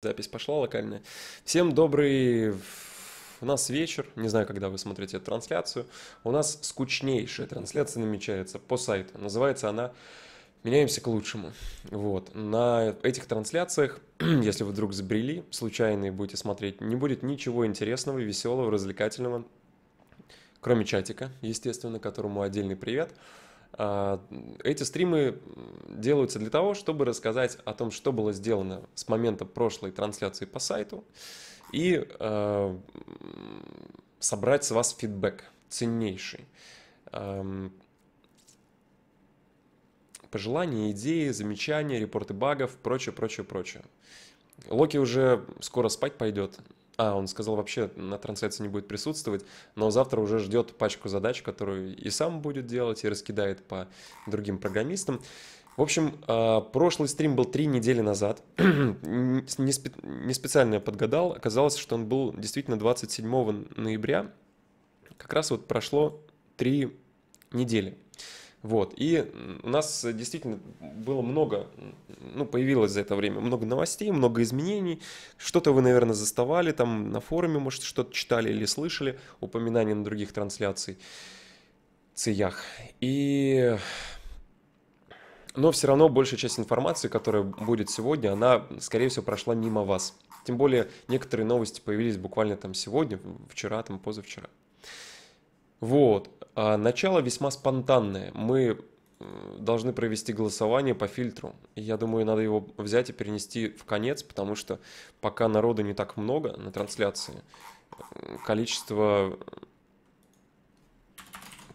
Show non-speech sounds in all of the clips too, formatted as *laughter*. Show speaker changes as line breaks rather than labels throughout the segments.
Запись пошла локальная. Всем добрый... У нас вечер, не знаю, когда вы смотрите эту трансляцию. У нас скучнейшая трансляция намечается по сайту. Называется она «Меняемся к лучшему». Вот. На этих трансляциях, *clears throat* если вы вдруг забрели, случайно и будете смотреть, не будет ничего интересного, веселого, развлекательного, кроме чатика, естественно, которому отдельный привет. Привет а, эти стримы делаются для того, чтобы рассказать о том, что было сделано с момента прошлой трансляции по сайту и а, собрать с вас фидбэк ценнейший. пожелания, идеи, замечания, репорты багов, прочее, прочее, прочее. Локи уже скоро спать пойдет, а, он сказал, вообще на трансляции не будет присутствовать, но завтра уже ждет пачку задач, которую и сам будет делать, и раскидает по другим программистам. В общем, а, прошлый стрим был три недели назад. *clears throat* не, спе- не специально я подгадал. Оказалось, что он был действительно 27 ноября. Как раз вот прошло три недели. Вот. И у нас действительно было много, ну, появилось за это время много новостей, много изменений. Что-то вы, наверное, заставали там на форуме, может, что-то читали или слышали, упоминания на других трансляций циях. И но все равно большая часть информации, которая будет сегодня, она, скорее всего, прошла мимо вас. Тем более, некоторые новости появились буквально там сегодня, вчера, там позавчера. Вот. А начало весьма спонтанное. Мы э, должны провести голосование по фильтру. Я думаю, надо его взять и перенести в конец, потому что пока народу не так много на трансляции, э, количество,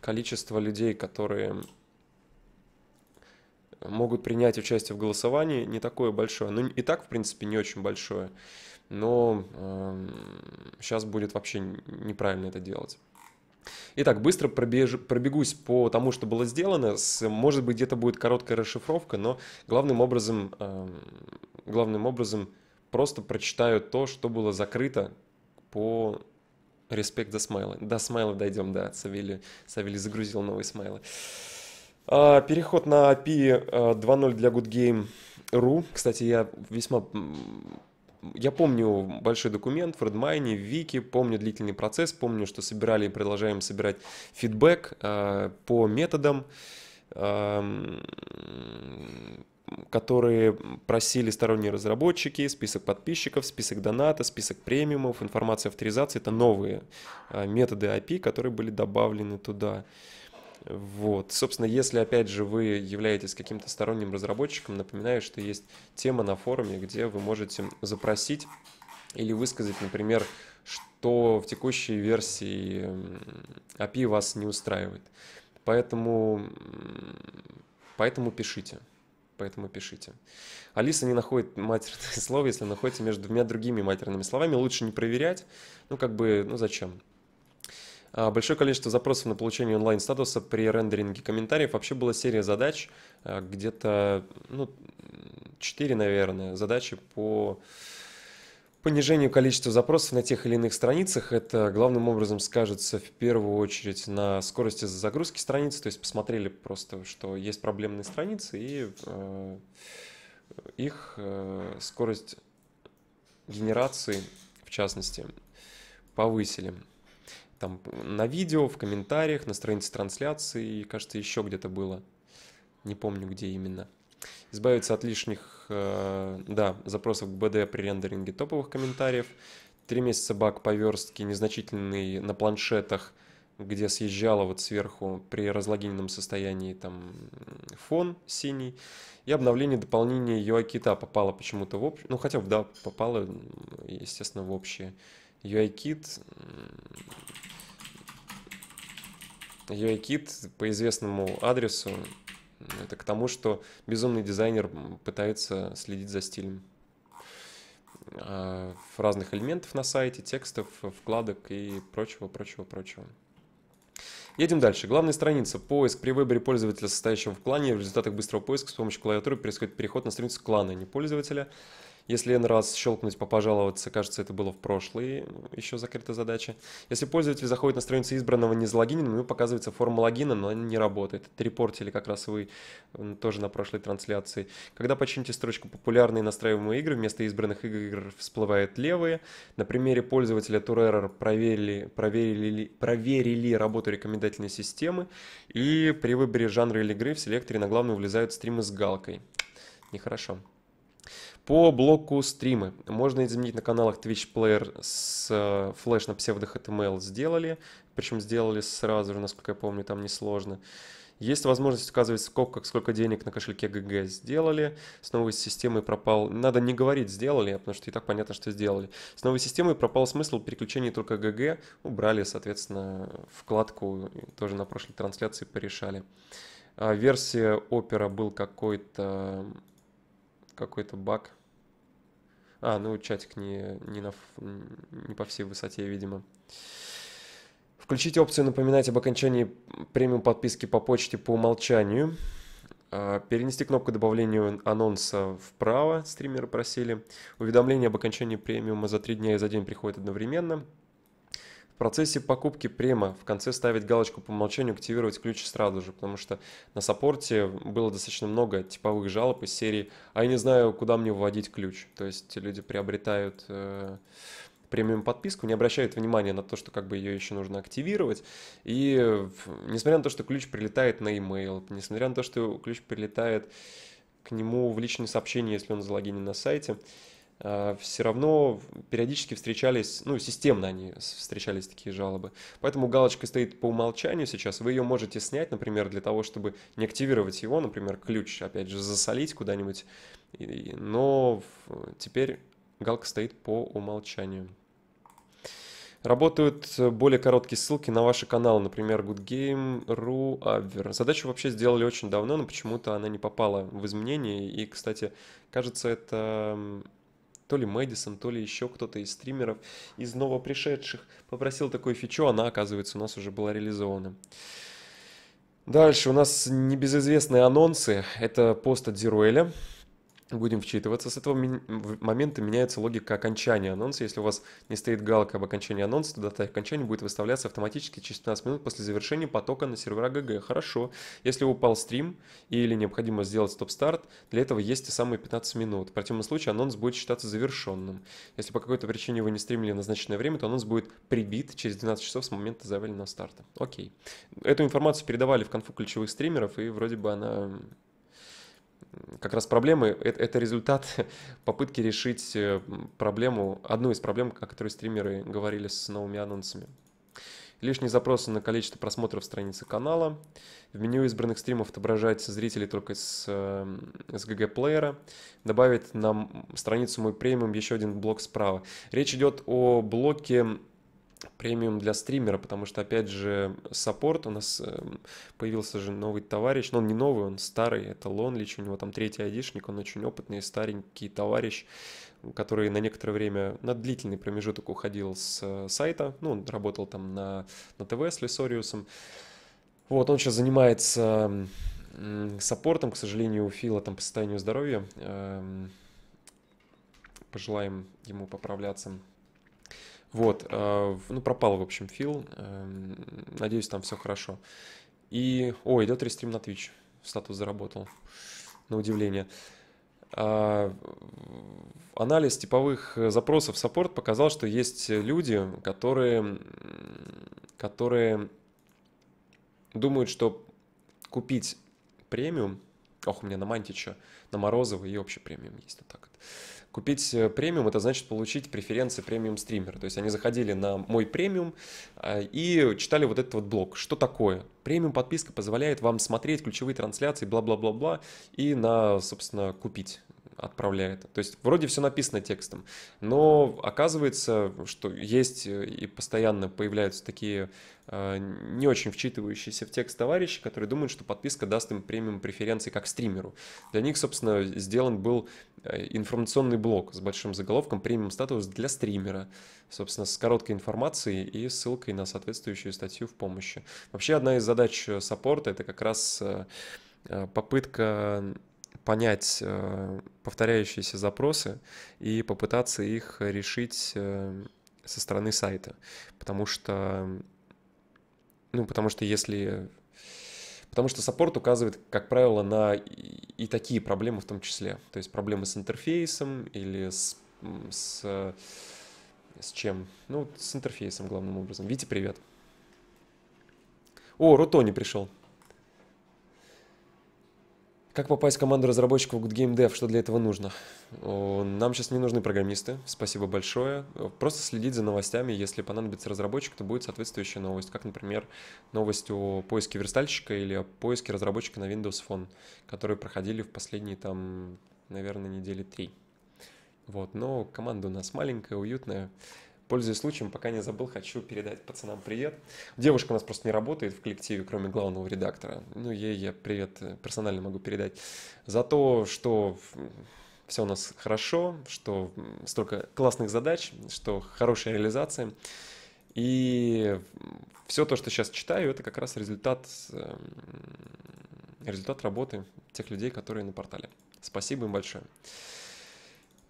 количество людей, которые могут принять участие в голосовании, не такое большое. Ну и так, в принципе, не очень большое. Но э, эм, сейчас будет вообще неправильно это делать. Итак, быстро пробежу, пробегусь по тому, что было сделано. С, может быть, где-то будет короткая расшифровка, но главным образом, э, главным образом просто прочитаю то, что было закрыто по респект до смайла. До смайла дойдем, да. Савелий, Савелий загрузил новые смайлы. Э, переход на API 2.0 э, для GoodGame.ru. Кстати, я весьма я помню большой документ в Redmine, в Вики, помню длительный процесс, помню, что собирали и продолжаем собирать фидбэк э, по методам, э, которые просили сторонние разработчики, список подписчиков, список доната, список премиумов, информация авторизации. Это новые э, методы API, которые были добавлены туда. Э, вот. Собственно, если, опять же, вы являетесь каким-то сторонним разработчиком, напоминаю, что есть тема на форуме, где вы можете запросить или высказать, например, что в текущей версии API вас не устраивает. Поэтому, поэтому пишите. Поэтому пишите. Алиса не находит матерные *laughs* слова, если находится между двумя другими матерными словами. Лучше не проверять. Ну, как бы, ну зачем? А, большое количество запросов на получение онлайн-статуса при рендеринге комментариев. Вообще была серия задач, а, где-то, ну, 4, наверное, задачи по понижению количества запросов на тех или иных страницах. Это главным образом скажется в первую очередь на скорости загрузки страницы, то есть посмотрели просто, что есть проблемные страницы и э, их э, скорость генерации, в частности, повысили там на видео, в комментариях, на странице трансляции, и, кажется, еще где-то было. Не помню, где именно. Избавиться от лишних, э, да, запросов к БД при рендеринге топовых комментариев. Три месяца баг по верстке, незначительный на планшетах, где съезжало вот сверху при разлогиненном состоянии там фон синий. И обновление дополнения UI-кита попало почему-то в общее, ну хотя бы, да, попало, естественно, в общее. UIKit UIKit по известному адресу это к тому, что безумный дизайнер пытается следить за стилем а, разных элементов на сайте, текстов, вкладок и прочего, прочего, прочего. Едем дальше. Главная страница. Поиск. При выборе пользователя, состоящего в клане, в результатах быстрого поиска с помощью клавиатуры происходит переход на страницу клана, а не пользователя. Если n раз щелкнуть по пожаловаться, кажется, это было в прошлой ну, еще закрытой задаче. Если пользователь заходит на страницу избранного не залогинен, ему показывается форма логина, но она не работает. Это репортили как раз вы тоже на прошлой трансляции. Когда почините строчку «Популярные настраиваемые игры», вместо избранных игр всплывают левые. На примере пользователя Туререр проверили, проверили, проверили работу рекомендательной системы, и при выборе жанра или игры в селекторе на главную влезают стримы с галкой. Нехорошо. По блоку стримы. Можно изменить на каналах Twitch Player с э, флеш на псевдо-HTML сделали. Причем сделали сразу же, насколько я помню, там несложно. Есть возможность указывать, сколько, сколько денег на кошельке ГГ сделали. С новой системой пропал... Надо не говорить «сделали», а потому что и так понятно, что сделали. С новой системой пропал смысл переключения только ГГ. Убрали, соответственно, вкладку. Тоже на прошлой трансляции порешали. А версия опера был какой-то какой-то баг. А, ну чатик не, не, на, не по всей высоте, видимо. Включите опцию «Напоминать об окончании премиум подписки по почте по умолчанию». А, перенести кнопку добавления анонса вправо, стримеры просили. Уведомление об окончании премиума за три дня и за день приходит одновременно процессе покупки према в конце ставить галочку по умолчанию «Активировать ключ сразу же», потому что на саппорте было достаточно много типовых жалоб из серии «А я не знаю, куда мне вводить ключ». То есть люди приобретают э, премиум подписку, не обращают внимания на то, что как бы ее еще нужно активировать. И несмотря на то, что ключ прилетает на e-mail, несмотря на то, что ключ прилетает к нему в личные сообщения, если он залогинен на сайте, э, а, все равно периодически встречались, ну, системно они встречались такие жалобы. Поэтому галочка стоит по умолчанию сейчас. Вы ее можете снять, например, для того, чтобы не активировать его, например, ключ, опять же, засолить куда-нибудь. Но теперь галка стоит по умолчанию. Работают более короткие ссылки на ваши каналы, например, goodgame.ru, Abver. Задачу вообще сделали очень давно, но почему-то она не попала в изменения. И, кстати, кажется, это то ли Мэдисон, то ли еще кто-то из стримеров, из новопришедших, попросил такую фичу, она, оказывается, у нас уже была реализована. Дальше у нас небезызвестные анонсы. Это пост от Зируэля будем вчитываться. С этого момента меняется логика окончания анонса. Если у вас не стоит галка об окончании анонса, то дата окончания будет выставляться автоматически через 15 минут после завершения потока на сервера ГГ. Хорошо. Если упал стрим или необходимо сделать стоп-старт, для этого есть те самые 15 минут. В противном случае анонс будет считаться завершенным. Если по какой-то причине вы не стримили в назначенное время, то анонс будет прибит через 12 часов с момента заявленного старта. Окей. Эту информацию передавали в конфу ключевых стримеров, и вроде бы она как раз проблемы э, — это результат *laughs* попытки решить э, проблему, одну из проблем, о которой стримеры говорили с новыми анонсами. Лишние запросы на количество просмотров страницы канала. В меню избранных стримов отображается зрители только с, э, с GG-плеера. Добавить на страницу «Мой премиум» еще один блок справа. Речь идет о блоке премиум для стримера, потому что, опять же, саппорт у нас э, появился же новый товарищ, но он не новый, он старый, это Лонлич, у него там третий айдишник, он очень опытный, старенький товарищ, который на некоторое время, на длительный промежуток уходил с э, сайта, ну, он работал там на, на ТВ с Лесориусом, вот, он сейчас занимается саппортом, к сожалению, у Фила там по состоянию здоровья, эм, пожелаем ему поправляться вот, э, ну пропал, в общем, Фил. Эм, надеюсь, там все хорошо. И, о, идет рестрим на Twitch. Статус заработал, на удивление. А, анализ типовых э, запросов саппорт показал, что есть люди, которые, которые думают, что купить премиум, ох, у меня на Мантича, на Морозова и общий премиум есть, вот так вот Купить э, премиум – это значит получить преференции премиум стримера. То есть они заходили на мой премиум э, и читали вот этот вот блок. Что такое? Премиум подписка позволяет вам смотреть ключевые трансляции, бла-бла-бла-бла, и на, собственно, купить отправляет. То есть вроде все написано текстом, но оказывается, что есть э, и постоянно появляются такие э, не очень вчитывающиеся в текст товарищи, которые думают, что подписка даст им премиум преференции как стримеру. Для них, собственно, сделан был э, информационный блок с большим заголовком «Премиум статус для стримера», собственно, с короткой информацией и ссылкой на соответствующую статью в помощи. Вообще одна из задач саппорта — это как раз попытка понять э, повторяющиеся запросы и попытаться их решить э, со стороны сайта. Потому что, ну, потому что если... Потому что саппорт указывает, как правило, на и такие проблемы в том числе. То есть проблемы с интерфейсом или с, с, с чем? Ну, с интерфейсом главным образом. Витя, привет. О, Рутони пришел. Как попасть в команду разработчиков Good Game Dev? Что для этого нужно? Нам сейчас не нужны программисты, спасибо большое. Просто следить за новостями, если понадобится разработчик, то будет соответствующая новость, как, например, новость о поиске верстальщика или о поиске разработчика на Windows Phone, которые проходили в последние, там, наверное, недели три. Вот, но команда у нас маленькая, уютная, Пользуясь случаем, пока не забыл, хочу передать пацанам привет. Девушка у нас просто не работает в коллективе, кроме главного редактора. Ну, ей я привет э, персонально могу передать. За то, что все у нас хорошо, что столько классных задач, что хорошая реализация. И все то, что сейчас читаю, это как раз результат, эм, результат работы тех людей, которые на портале. Спасибо им большое.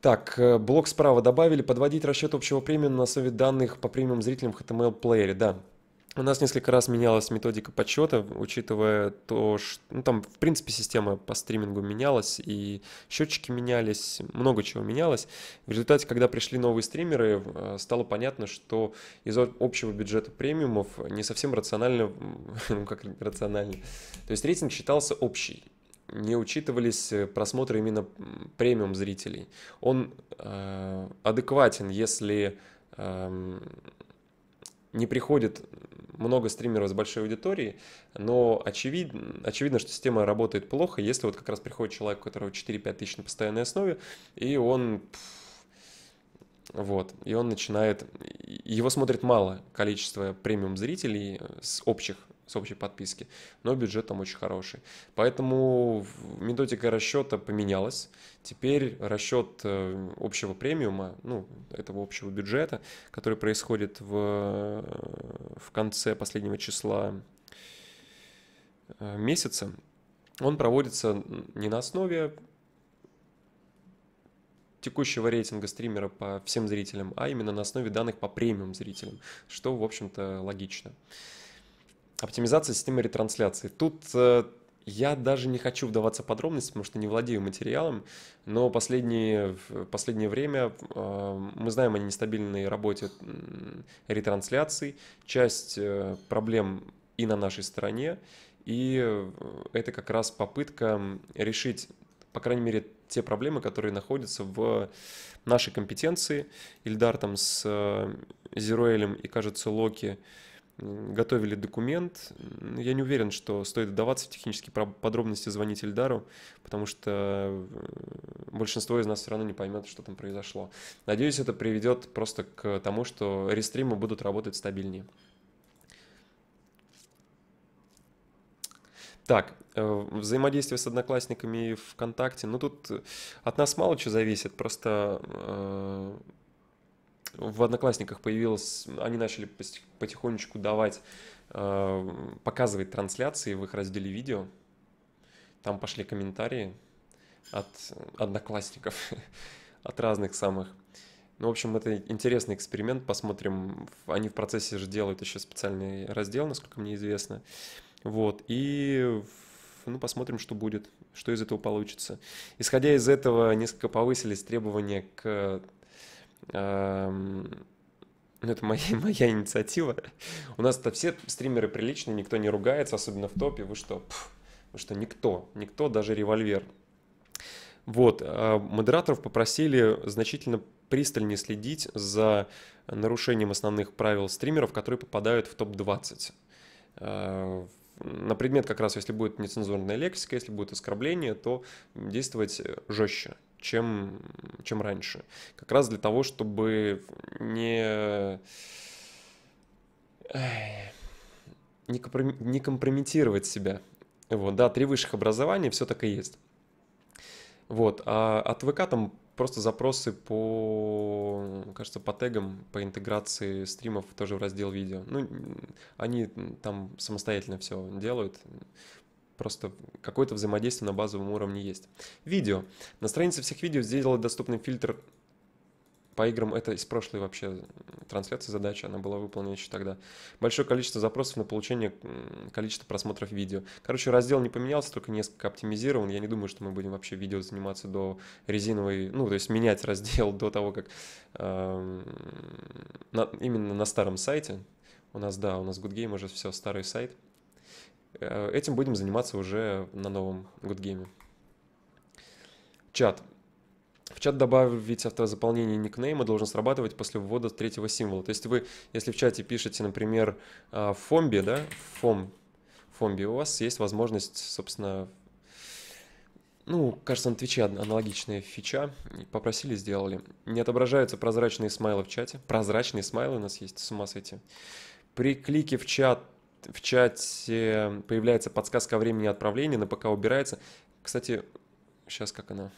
Так, э, блок справа добавили. Подводить расчет общего премиума на основе данных по премиум зрителям в HTML-плеере. Да, у нас несколько раз менялась методика подсчета, учитывая то, что ну, там, в принципе, система по стримингу менялась, и счетчики менялись, много чего менялось. В результате, когда пришли новые стримеры, э, стало понятно, что из общего бюджета премиумов не совсем рационально, *laughs* ну как рационально, то есть рейтинг считался общий, не учитывались э, просмотры именно премиум зрителей. Он э, адекватен, если э, не приходит много стримеров с большой аудиторией, но очевидно, очевидно, что система работает плохо, если вот как раз приходит человек, у которого 4-5 тысяч на постоянной основе, и он... Вот, и он начинает... Его смотрит мало количество премиум-зрителей э, с общих с общей подписки, но бюджет там очень хороший. Поэтому методика расчета поменялась. Теперь расчет э, общего премиума, ну, этого общего бюджета, который происходит в, в конце последнего числа э, месяца, он проводится не на основе текущего рейтинга стримера по всем зрителям, а именно на основе данных по премиум зрителям, что, в общем-то, логично. Оптимизация системы ретрансляции. Тут э, я даже не хочу вдаваться в подробности, потому что не владею материалом, но последнее, последнее время э, мы знаем о нестабильной работе ретрансляций, часть э, проблем и на нашей стороне, и это как раз попытка решить, по крайней мере, те проблемы, которые находятся в нашей компетенции. Ильдар там с Зероэлем и, кажется, Локи – готовили документ. Я не уверен, что стоит вдаваться в технические подробности звонить Эльдару, потому что э, большинство из нас все равно не поймет, что там произошло. Надеюсь, это приведет просто к тому, что рестримы будут работать стабильнее. Так, э, взаимодействие с одноклассниками и ВКонтакте. Ну, тут от нас мало чего зависит, просто э, в Одноклассниках появилось, они начали потихонечку давать, э, показывать трансляции в их разделе видео. Там пошли комментарии от одноклассников, *laughs* от разных самых. Ну, в общем, это интересный эксперимент, посмотрим. Они в процессе же делают еще специальный раздел, насколько мне известно. Вот, и ну, посмотрим, что будет, что из этого получится. Исходя из этого, несколько повысились требования к Эм, ну, это моя, *laughs* моя инициатива. У нас-то все стримеры приличные, никто не ругается, особенно в топе. Вы что? Пф, вы что, никто, никто, даже револьвер. Вот, э, модераторов попросили значительно пристальнее следить за нарушением основных правил стримеров, которые попадают в топ-20 э, на предмет как раз, если будет нецензурная лексика, если будет оскорбление, то действовать жестче чем, чем раньше. Как раз для того, чтобы не, не, компроми, не компрометировать себя. Вот, да, три высших образования, все так и есть. Вот, а от ВК там просто запросы по, кажется, по тегам, по интеграции стримов тоже в раздел видео. Ну, они там самостоятельно все делают, просто какое-то взаимодействие на базовом уровне есть. Видео. На странице всех видео сделали доступный фильтр по играм. Это из прошлой вообще трансляции задача, она была выполнена еще тогда. Большое количество запросов на получение количества просмотров видео. Короче, раздел не поменялся, только несколько оптимизирован. Я не думаю, что мы будем вообще видео заниматься до резиновой, ну, то есть менять *laughs* раздел до того, как э, на, именно на старом сайте. У нас, да, у нас Good Game уже все, старый сайт. Э, этим будем заниматься уже на новом Good Game. Чат. В чат добавить автозаполнение никнейма должен срабатывать после ввода третьего символа. То есть вы, если в чате пишете, например, а, фомби, да, фом, фомби, у вас есть возможность, собственно, ну, кажется, на Твиче аналогичная фича. Попросили, сделали. Не отображаются прозрачные смайлы в чате. Прозрачные смайлы у нас есть, с ума сойти. При клике в чат в чате появляется подсказка времени отправления, но пока убирается. Кстати, сейчас как она?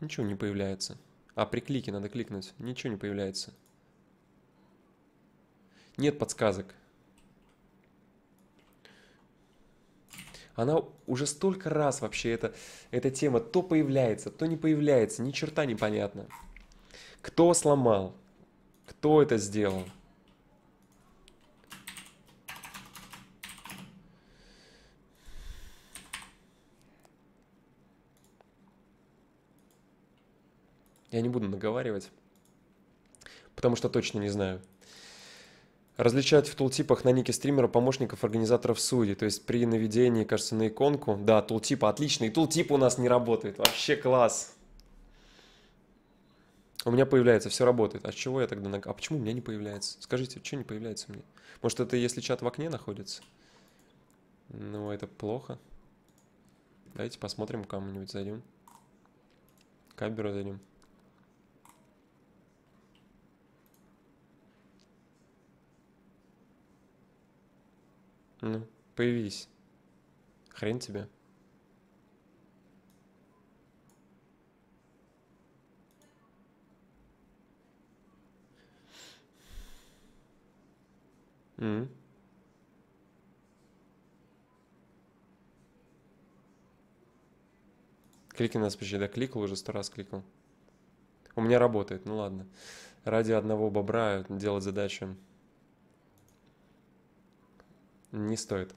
Ничего не появляется. А, при клике надо кликнуть. Ничего не появляется. Нет подсказок. Она уже столько раз вообще эта, эта тема то появляется, то не появляется, ни черта непонятно. Кто сломал? Кто это сделал? Я не буду наговаривать, потому что точно не знаю. Различать в тултипах на нике стримера помощников организаторов судей. То есть при наведении, кажется, на иконку. Да, тултипа отличный. Тултип у нас не работает. Вообще класс. У меня появляется, все работает. А чего я тогда... А почему у меня не появляется? Скажите, что не появляется мне? Может, это если чат в окне находится? Ну, это плохо. Давайте посмотрим, кому-нибудь зайдем. Камеру зайдем. Ну, появись. Хрен тебе. Mm. Кликни нас почти, да кликал, уже сто раз кликал. У меня работает, ну ладно. Ради одного бобра делать задачу не стоит.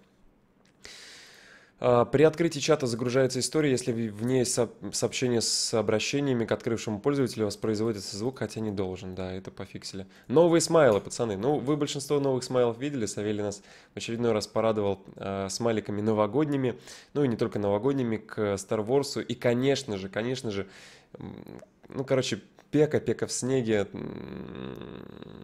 А, при открытии чата загружается история, если в ней сообщение с обращениями к открывшему пользователю воспроизводится звук, хотя не должен, да, это пофиксили. Новые смайлы, пацаны. Ну, вы большинство новых смайлов видели, Савелий нас в очередной раз порадовал э, смайликами новогодними, ну и не только новогодними, к Star Wars. И, конечно же, конечно же, ну, короче, Пека, Пека в снеге,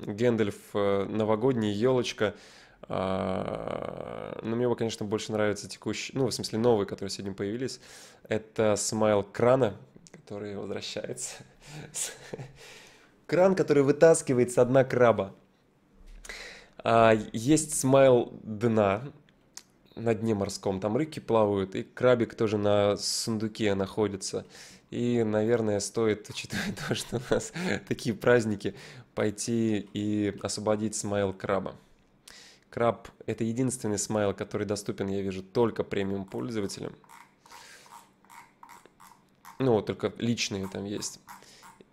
Гендальф, э, новогодняя елочка – а, но мне бы, конечно, больше нравится текущий, ну, в смысле, новые, которые сегодня появились. Это смайл крана, который возвращается. Кран, который вытаскивается одна краба. А, есть смайл дна на дне морском. Там рыки плавают, и крабик тоже на сундуке находится. И, наверное, стоит, *laughs* учитывая то, что у нас *laughs* такие праздники, пойти и освободить смайл краба. Краб — это единственный смайл, который доступен, я вижу, только премиум пользователям. Ну, только личные там есть.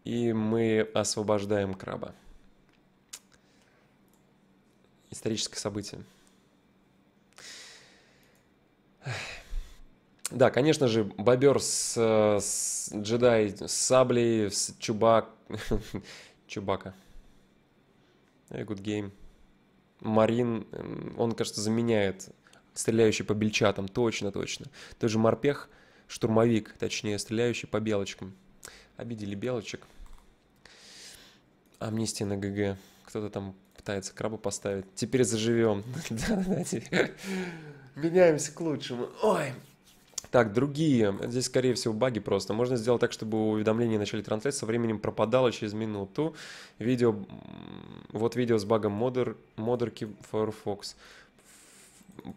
И мы освобождаем краба. Историческое событие. Да, конечно же, бобер с, с джедай, с саблей, с чубак... *laughs* Чубака. Good game. Марин, эм, он, кажется, заменяет стреляющий по бельчатам, точно-точно. Тот же морпех, штурмовик, точнее, стреляющий по белочкам. Обидели белочек. Амнистия на ГГ. Кто-то там пытается краба поставить. Теперь заживем. Да-да-да, *laughs* Меняемся к лучшему. Ой, так, другие. Здесь, скорее всего, баги просто. Можно сделать так, чтобы уведомление начали трансляции со временем пропадало через минуту. Видео... Вот видео с багом модер... модерки Firefox.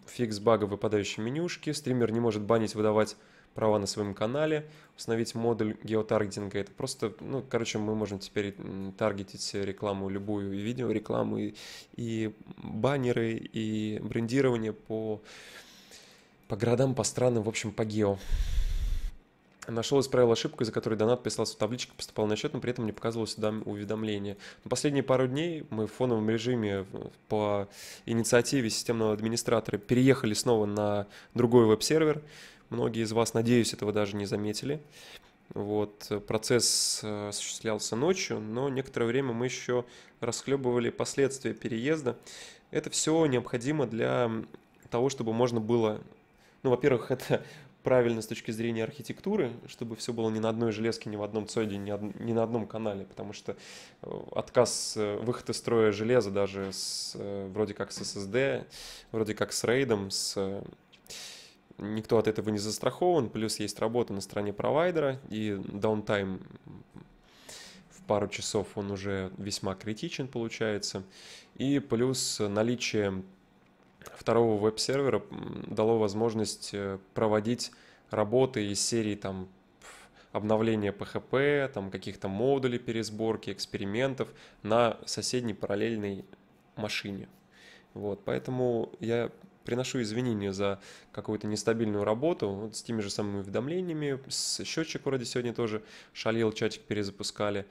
Фикс бага выпадающей менюшки. Стример не может банить, выдавать права на своем канале, установить модуль геотаргетинга. Это просто, ну, короче, мы можем теперь таргетить рекламу, любую и видеорекламу, и, и баннеры, и брендирование по по городам, по странам, в общем, по гео. Нашел и исправил ошибку, из-за которой донат прислался в табличке, поступал на счет, но при этом не показывалось уведомление. Но последние пару дней мы в фоновом режиме по инициативе системного администратора переехали снова на другой веб-сервер. Многие из вас, надеюсь, этого даже не заметили. Вот, процесс э, осуществлялся ночью, но некоторое время мы еще расхлебывали последствия переезда. Это все необходимо для того, чтобы можно было ну, во-первых, *laughs* это правильно с точки зрения архитектуры, чтобы все было ни на одной железке, ни в одном цоде, ни, од... ни на одном канале, потому что э, отказ э, выход из строя железа даже с, э, вроде как с SSD, вроде как с RAID, с никто от этого не застрахован, плюс есть работа на стороне провайдера, и downtime в пару часов он уже весьма критичен получается, и плюс наличие второго веб-сервера дало возможность э, проводить работы из серии там обновления PHP, там каких-то модулей пересборки, экспериментов на соседней параллельной машине. Вот, поэтому я приношу извинения за какую-то нестабильную работу вот с теми же самыми уведомлениями, с счетчиком, вроде сегодня тоже шалил, чатик перезапускали.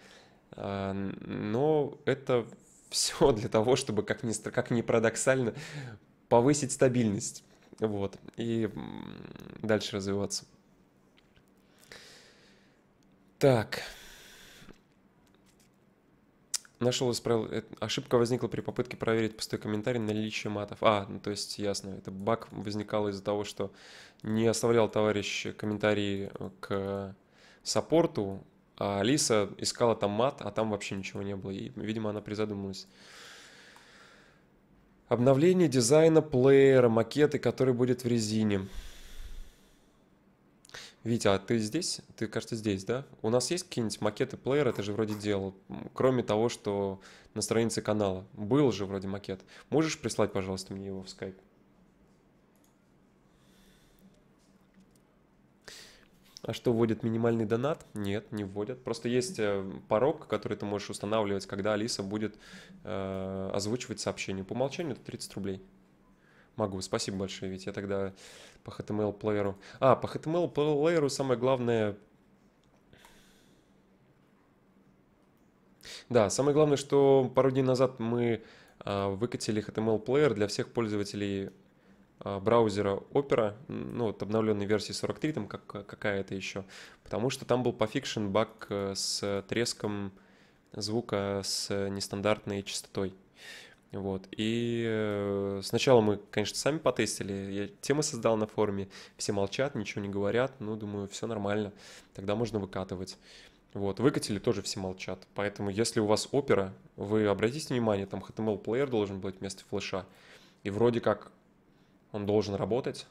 А, но это *laughs* все для того, чтобы, как ни, как ни парадоксально, повысить стабильность, вот, и дальше развиваться. Так. Нашел исправил. Э, ошибка возникла при попытке проверить пустой комментарий на наличие матов. А, ну то есть ясно, это баг возникал из-за того, что не оставлял товарищ комментарии э, к саппорту, а Алиса искала там мат, а там вообще ничего не было. И, видимо, она призадумалась. Обновление дизайна плеера, макеты, который будет в резине. Витя, а ты здесь? Ты, кажется, здесь, да? У нас есть какие-нибудь макеты плеера? Ты же вроде делал. Кроме того, что на странице канала. Был же вроде макет. Можешь прислать, пожалуйста, мне его в скайп? А что, вводит минимальный донат? Нет, не вводят. Просто есть э, порог, который ты можешь устанавливать, когда Алиса будет э, озвучивать сообщение. По умолчанию это 30 рублей. Могу, спасибо большое, ведь я тогда по HTML-плееру... А, по HTML-плееру самое главное... Да, самое главное, что пару дней назад мы э, выкатили HTML-плеер для всех пользователей а, браузера Opera, ну вот обновленной версии 43, там как, какая-то еще, потому что там был пофикшен баг э, с треском звука с нестандартной частотой. Вот. И э, сначала мы, конечно, сами потестили. Я темы создал на форуме. Все молчат, ничего не говорят. Ну, думаю, все нормально. Тогда можно выкатывать. Вот, выкатили, тоже все молчат. Поэтому, если у вас опера, вы обратите внимание, там HTML-плеер должен быть вместо флеша. И вроде как он должен работать.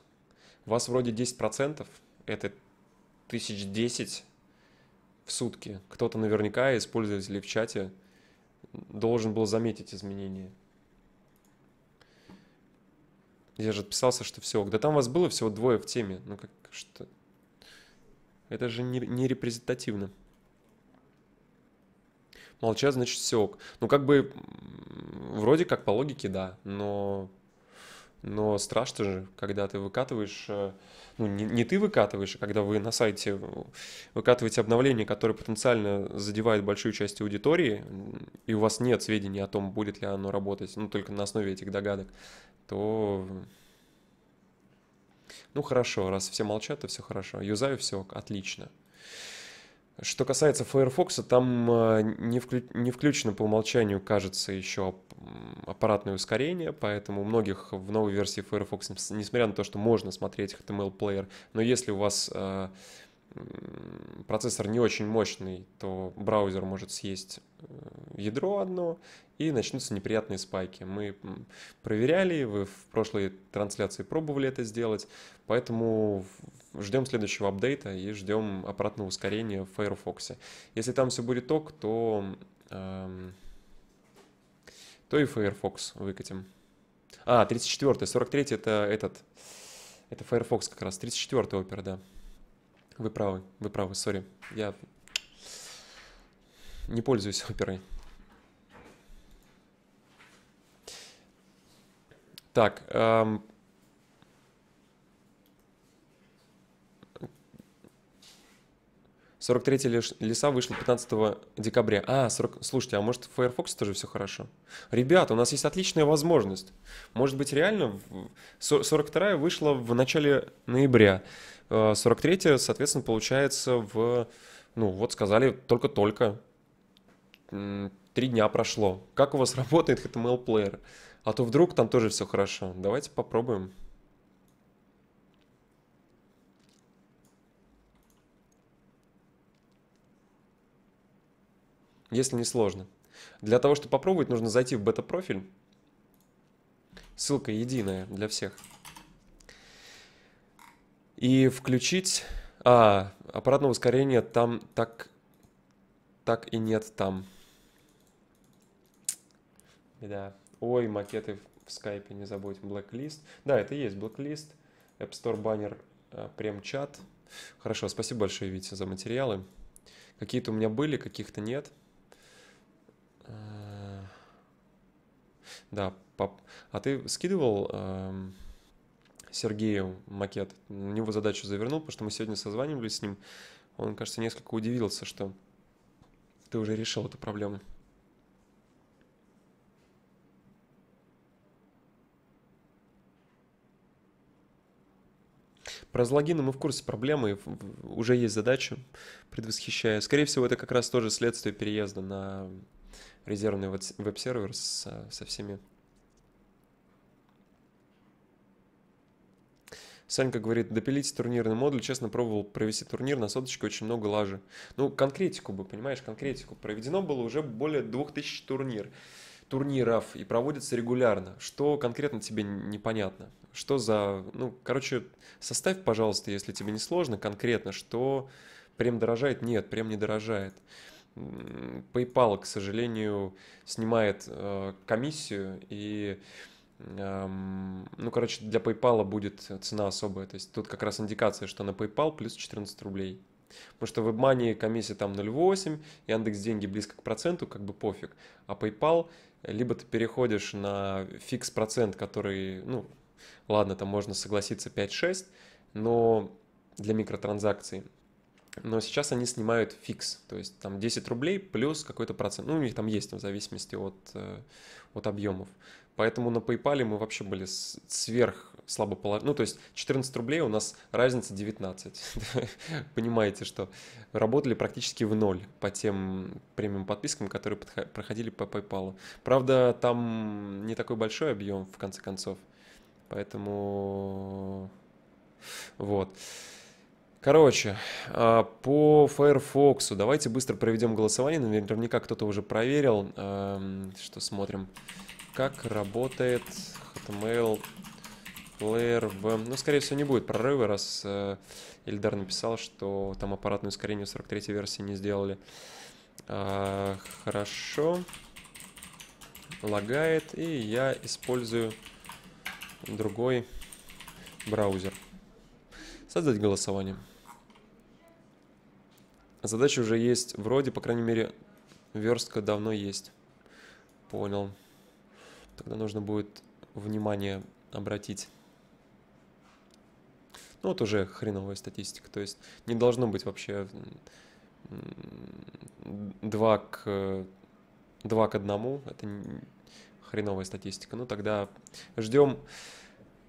У вас вроде 10%, это тысяч 1010 в сутки. Кто-то наверняка из пользователей в чате должен был заметить изменения. Я же отписался, что все. Да там у вас было всего двое в теме. Ну как что? Это же не, не репрезентативно. Молчать значит все Ну как бы вроде как по логике да, но но страшно же, когда ты выкатываешь, э, ну не, не ты выкатываешь, а когда вы на сайте выкатываете обновление, которое потенциально задевает большую часть аудитории, и у вас нет сведений о том, будет ли оно работать, ну только на основе этих догадок, то... Ну хорошо, раз все молчат, то все хорошо. Юзаю все, отлично. Что касается Firefox, там а, не, вклю... не включено по умолчанию, кажется, еще аппаратное ускорение, поэтому у многих в новой версии Firefox, несмотря на то, что можно смотреть HTML-плеер, эм но если у вас а, процессор не очень мощный, то браузер может съесть э, ядро одно, и начнутся неприятные спайки. Мы проверяли, вы в прошлой трансляции пробовали это сделать, поэтому ждем следующего апдейта и ждем обратного ускорения в Firefox. Если там все будет ок, то, эм, то и Firefox выкатим. А, 34 43 это этот, это Firefox как раз, 34 опера, да. Вы правы, вы правы, сори, я не пользуюсь оперой. Так, эм, 43 леса вышла 15 декабря. А, 40... слушайте, а может в Firefox тоже все хорошо? Ребята, у нас есть отличная возможность. Может быть, реально 42 вышла в начале ноября. 43 э, соответственно, получается в... Ну, вот сказали, только-только. Три дня прошло. Как у вас *laughs* работает HTML-плеер? А то вдруг там тоже все хорошо. Давайте попробуем. если не сложно. Для того, чтобы попробовать, нужно зайти в бета-профиль. Ссылка единая для всех. И включить... А, аппаратного ускорения там так, так и нет там. Да. Ой, макеты в скайпе, не забудь. Blacklist. Да, это и есть Blacklist. App Store баннер, а, прем-чат. Хорошо, спасибо большое, Витя, за материалы. Какие-то у меня были, каких-то нет. Э, да, пап. А ты скидывал э, Сергею макет? У него задачу завернул, потому что мы сегодня созванивались с ним. Он, кажется, несколько удивился, что ты уже решил эту проблему. Про злогины мы в курсе проблемы, уже есть задача, предвосхищая. Скорее всего, это как раз тоже следствие переезда на резервный веб-сервер со, со всеми. Санька говорит, допилить турнирный модуль. Честно, пробовал провести турнир, на соточке очень много лажи. Ну, конкретику бы, понимаешь, конкретику. Проведено было уже более 2000 турнир, турниров и проводится регулярно. Что конкретно тебе непонятно? Что за... Ну, короче, составь, пожалуйста, если тебе не сложно, конкретно, что прем дорожает? Нет, прем не дорожает. PayPal, к сожалению, снимает э, комиссию, и, э, ну, короче, для PayPal будет цена особая. То есть тут как раз индикация, что на PayPal плюс 14 рублей. Потому что в WebMoney комиссия там 0,8, Яндекс деньги близко к проценту, как бы пофиг. А PayPal, либо ты переходишь на фикс процент, который, ну, ладно, там можно согласиться 5-6, но для микротранзакций но сейчас они снимают фикс, то есть там 10 рублей плюс какой-то процент. Ну, у них там есть в зависимости от, э, от объемов. Поэтому на PayPal мы вообще были сверх слабо положили. Ну, то есть 14 рублей у нас разница 19. *laughs* Понимаете, что работали практически в ноль по тем премиум подпискам, которые проходили по PayPal. Правда, там не такой большой объем, в конце концов. Поэтому... Вот. Короче, а, по Firefox давайте быстро проведем голосование. Наверняка кто-то уже проверил, эм, что смотрим. Как работает HTML Player в... Ну, скорее всего, не будет прорыва, раз Эльдар написал, что там аппаратное ускорение 43 версии не сделали. А, хорошо. Лагает, и я использую другой браузер. Создать голосование. Задача уже есть вроде, по крайней мере, верстка давно есть. Понял. Тогда нужно будет внимание обратить. Ну вот уже хреновая статистика. То есть не должно быть вообще 2 к 2 к 1. Это хреновая статистика. Ну тогда ждем,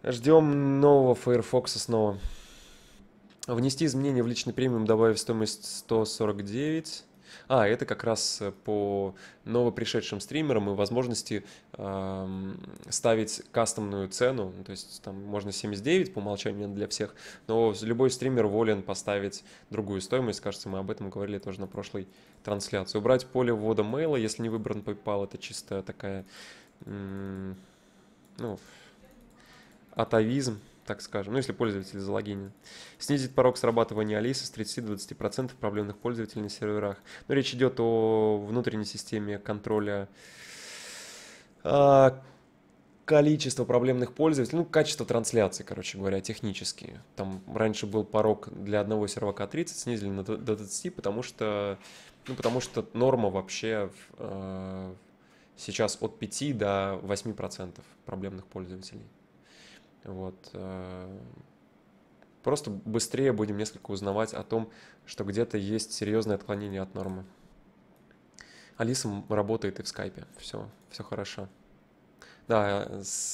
ждем нового Firefox снова. Внести изменения в личный премиум, добавив стоимость 149. А, это как раз э, по новопришедшим стримерам и возможности э, ставить кастомную цену. То есть там можно 79 по умолчанию для всех, но любой стример волен поставить другую стоимость. Кажется, мы об этом говорили тоже на прошлой трансляции. Убрать поле ввода мейла, если не выбран PayPal, это чисто такая, э, ну, атовизм так скажем, ну если пользователь залогинен. Снизит порог срабатывания Алисы с 30 до 20% проблемных пользователей на серверах. Но ну, речь идет о внутренней системе контроля а, количество проблемных пользователей, ну, качество трансляции, короче говоря, технически. Там раньше был порог для одного сервака 30, снизили на, до 20, потому что, ну, потому что норма вообще э, сейчас от 5 до 8% проблемных пользователей. Вот. Э, просто быстрее будем несколько узнавать о том, что где-то есть серьезное отклонение от нормы. Алиса работает и в скайпе. Все, все хорошо. Да,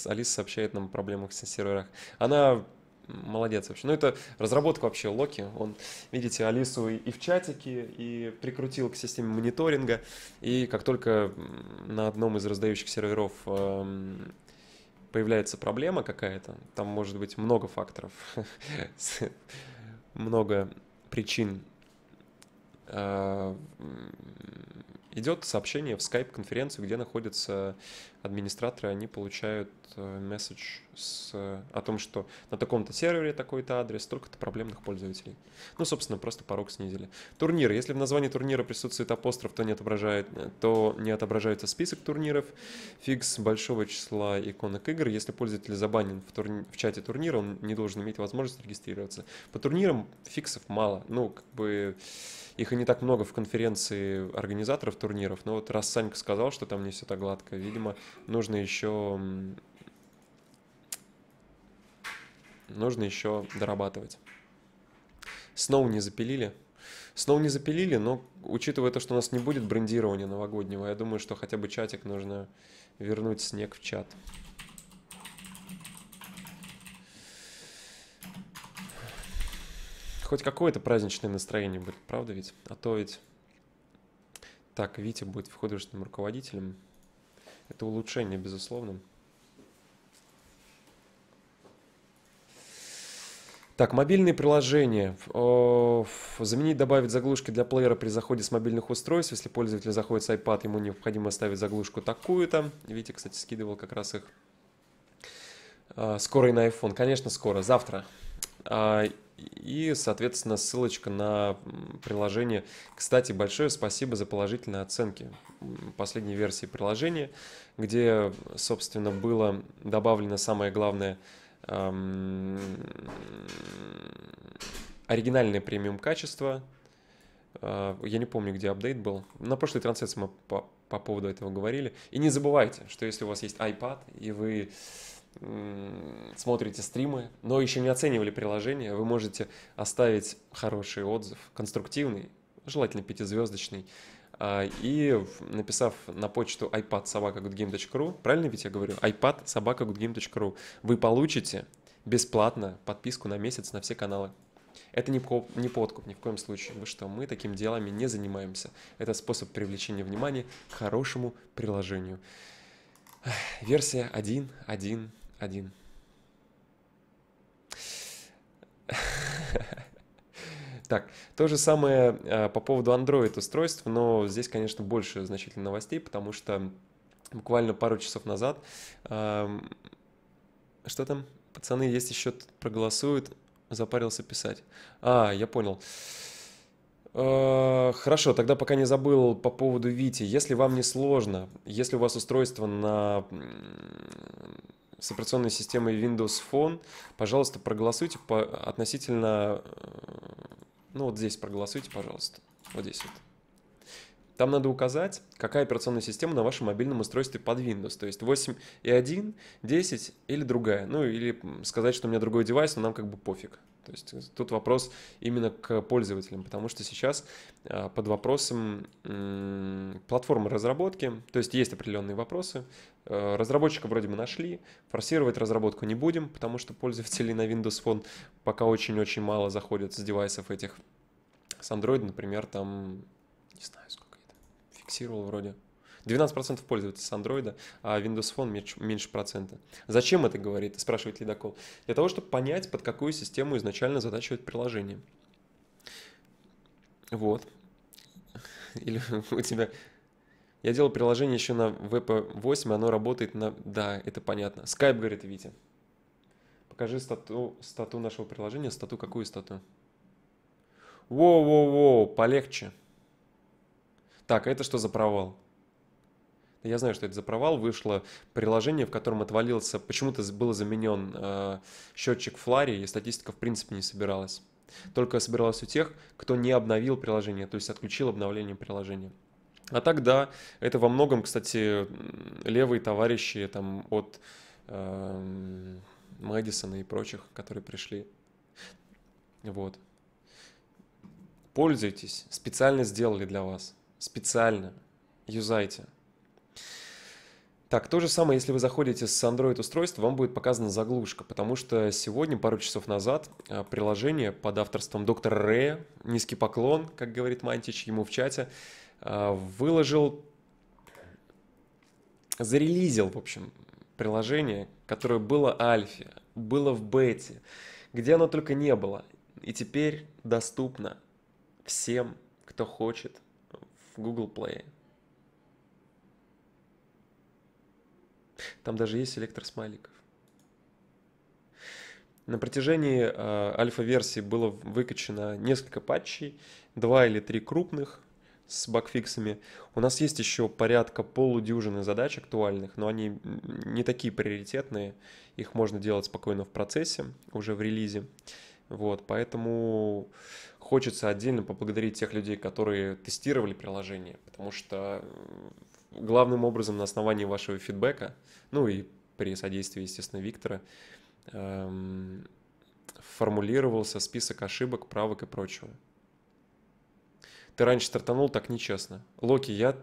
Алиса сообщает нам о проблемах с серверах. Она молодец вообще. Ну, это разработка вообще Локи. Он, видите, Алису и в чатике, и прикрутил к системе мониторинга. И как только на одном из раздающих серверов эм, появляется проблема какая-то, там может быть много факторов, *laughs* много причин. А, идет сообщение в скайп конференцию где находятся администраторы, они получают э, месседж с, э, о том, что на таком-то сервере такой-то адрес, столько-то проблемных пользователей. Ну, собственно, просто порог снизили. Турниры. Если в названии турнира присутствует апостроф, то не, отображает, э, то не отображается список турниров, фикс большого числа иконок игр. Если пользователь забанен в, турни... в чате турнира, он не должен иметь возможность регистрироваться. По турнирам фиксов мало. Ну, как бы их и не так много в конференции организаторов турниров, но вот раз Санька сказал, что там не все так гладко, видимо, нужно еще нужно еще дорабатывать. Сноу не запилили. Сноу не запилили, но учитывая то, что у нас не будет брендирования новогоднего, я думаю, что хотя бы чатик нужно вернуть снег в чат. Хоть какое-то праздничное настроение будет, правда ведь? А то ведь... Так, Витя будет художественным руководителем. Это улучшение, безусловно. Так, мобильные приложения. Э, заменить, добавить заглушки для плеера при заходе с мобильных устройств. Если пользователь заходит с iPad, ему необходимо оставить заглушку такую-то. Витя, кстати, скидывал как раз их. А, скоро и на iPhone. Конечно, скоро. Завтра. А, и, соответственно, ссылочка на приложение. Кстати, большое спасибо за положительные оценки последней версии приложения, где, собственно, было добавлено самое главное – оригинальное премиум качество. А, я не помню, где апдейт был. На прошлой трансляции мы по, по поводу этого говорили. И не забывайте, что если у вас есть iPad и вы смотрите стримы, но еще не оценивали приложение, вы можете оставить хороший отзыв, конструктивный, желательно пятизвездочный, а, и написав на почту iPadsobaka.goodgame.ru, правильно ведь я говорю? iPadsobaka.goodgame.ru, вы получите бесплатно подписку на месяц на все каналы. Это не, не подкуп ни в коем случае. Вы что, мы такими делами не занимаемся. Это способ привлечения внимания к хорошему приложению. Версия 1.1.1. *laughs* Так, то же самое э, по поводу Android устройств, но здесь, конечно, больше значительно новостей, потому что буквально пару часов назад... Э, что там? Пацаны, есть еще проголосуют, запарился писать. А, я понял. Э, хорошо, тогда пока не забыл по поводу Вити. Если вам не сложно, если у вас устройство на с операционной системой Windows Phone, пожалуйста, проголосуйте по, относительно э, ну вот здесь проголосуйте, пожалуйста. Вот здесь вот. Там надо указать, какая операционная система на вашем мобильном устройстве под Windows. То есть 8 и 1, 10 или другая. Ну или сказать, что у меня другой девайс, но нам как бы пофиг. То есть тут вопрос именно к пользователям, потому что сейчас а, под вопросом платформы разработки, то есть есть определенные вопросы, Э, разработчика вроде мы нашли, форсировать разработку не будем, потому что пользователей на Windows Phone пока очень-очень мало заходят с девайсов этих. С Android, например, там, не знаю, сколько это. фиксировал вроде, 12% пользователей с Android, а Windows Phone меньше, меньше процента. Зачем это говорит, спрашивает Ледокол? Для того, чтобы понять, под какую систему изначально задачивает приложение. Вот. *laughs* Или у тебя я делал приложение еще на VP8, оно работает на... Да, это понятно. Скайп, говорит Витя. Покажи стату, стату нашего приложения. Стату какую стату? Воу-воу-воу, полегче. Так, а это что за провал? Я знаю, что это за провал. Вышло приложение, в котором отвалился... Почему-то был заменен э, счетчик Флари, и статистика в принципе не собиралась. Только собиралась у тех, кто не обновил приложение, то есть отключил обновление приложения. А тогда это во многом, кстати, левые товарищи там от э, Мэдисона и прочих, которые пришли. Вот. Пользуйтесь. Специально сделали для вас. Специально. Юзайте. Так, то же самое, если вы заходите с Android устройства, вам будет показана заглушка, потому что сегодня, пару часов назад, э, приложение под авторством доктора Рэя, низкий поклон, как говорит Мантич ему в чате, Э, выложил, зарелизил, в общем, приложение, которое было альфе, было в бете, где оно только не было. И теперь доступно всем, кто хочет в Google Play. Там даже есть электросмайликов. На протяжении э, альфа-версии было выкачано несколько патчей, два или три крупных, с багфиксами. У нас есть еще порядка полудюжины задач актуальных, но они не такие приоритетные. Их можно делать спокойно в процессе, уже в релизе. Вот, поэтому хочется отдельно поблагодарить тех людей, которые тестировали приложение, потому что главным образом на основании вашего фидбэка, ну и при содействии, естественно, Виктора, эм, формулировался список ошибок, правок и прочего. Ты раньше стартанул так нечестно. Локи, я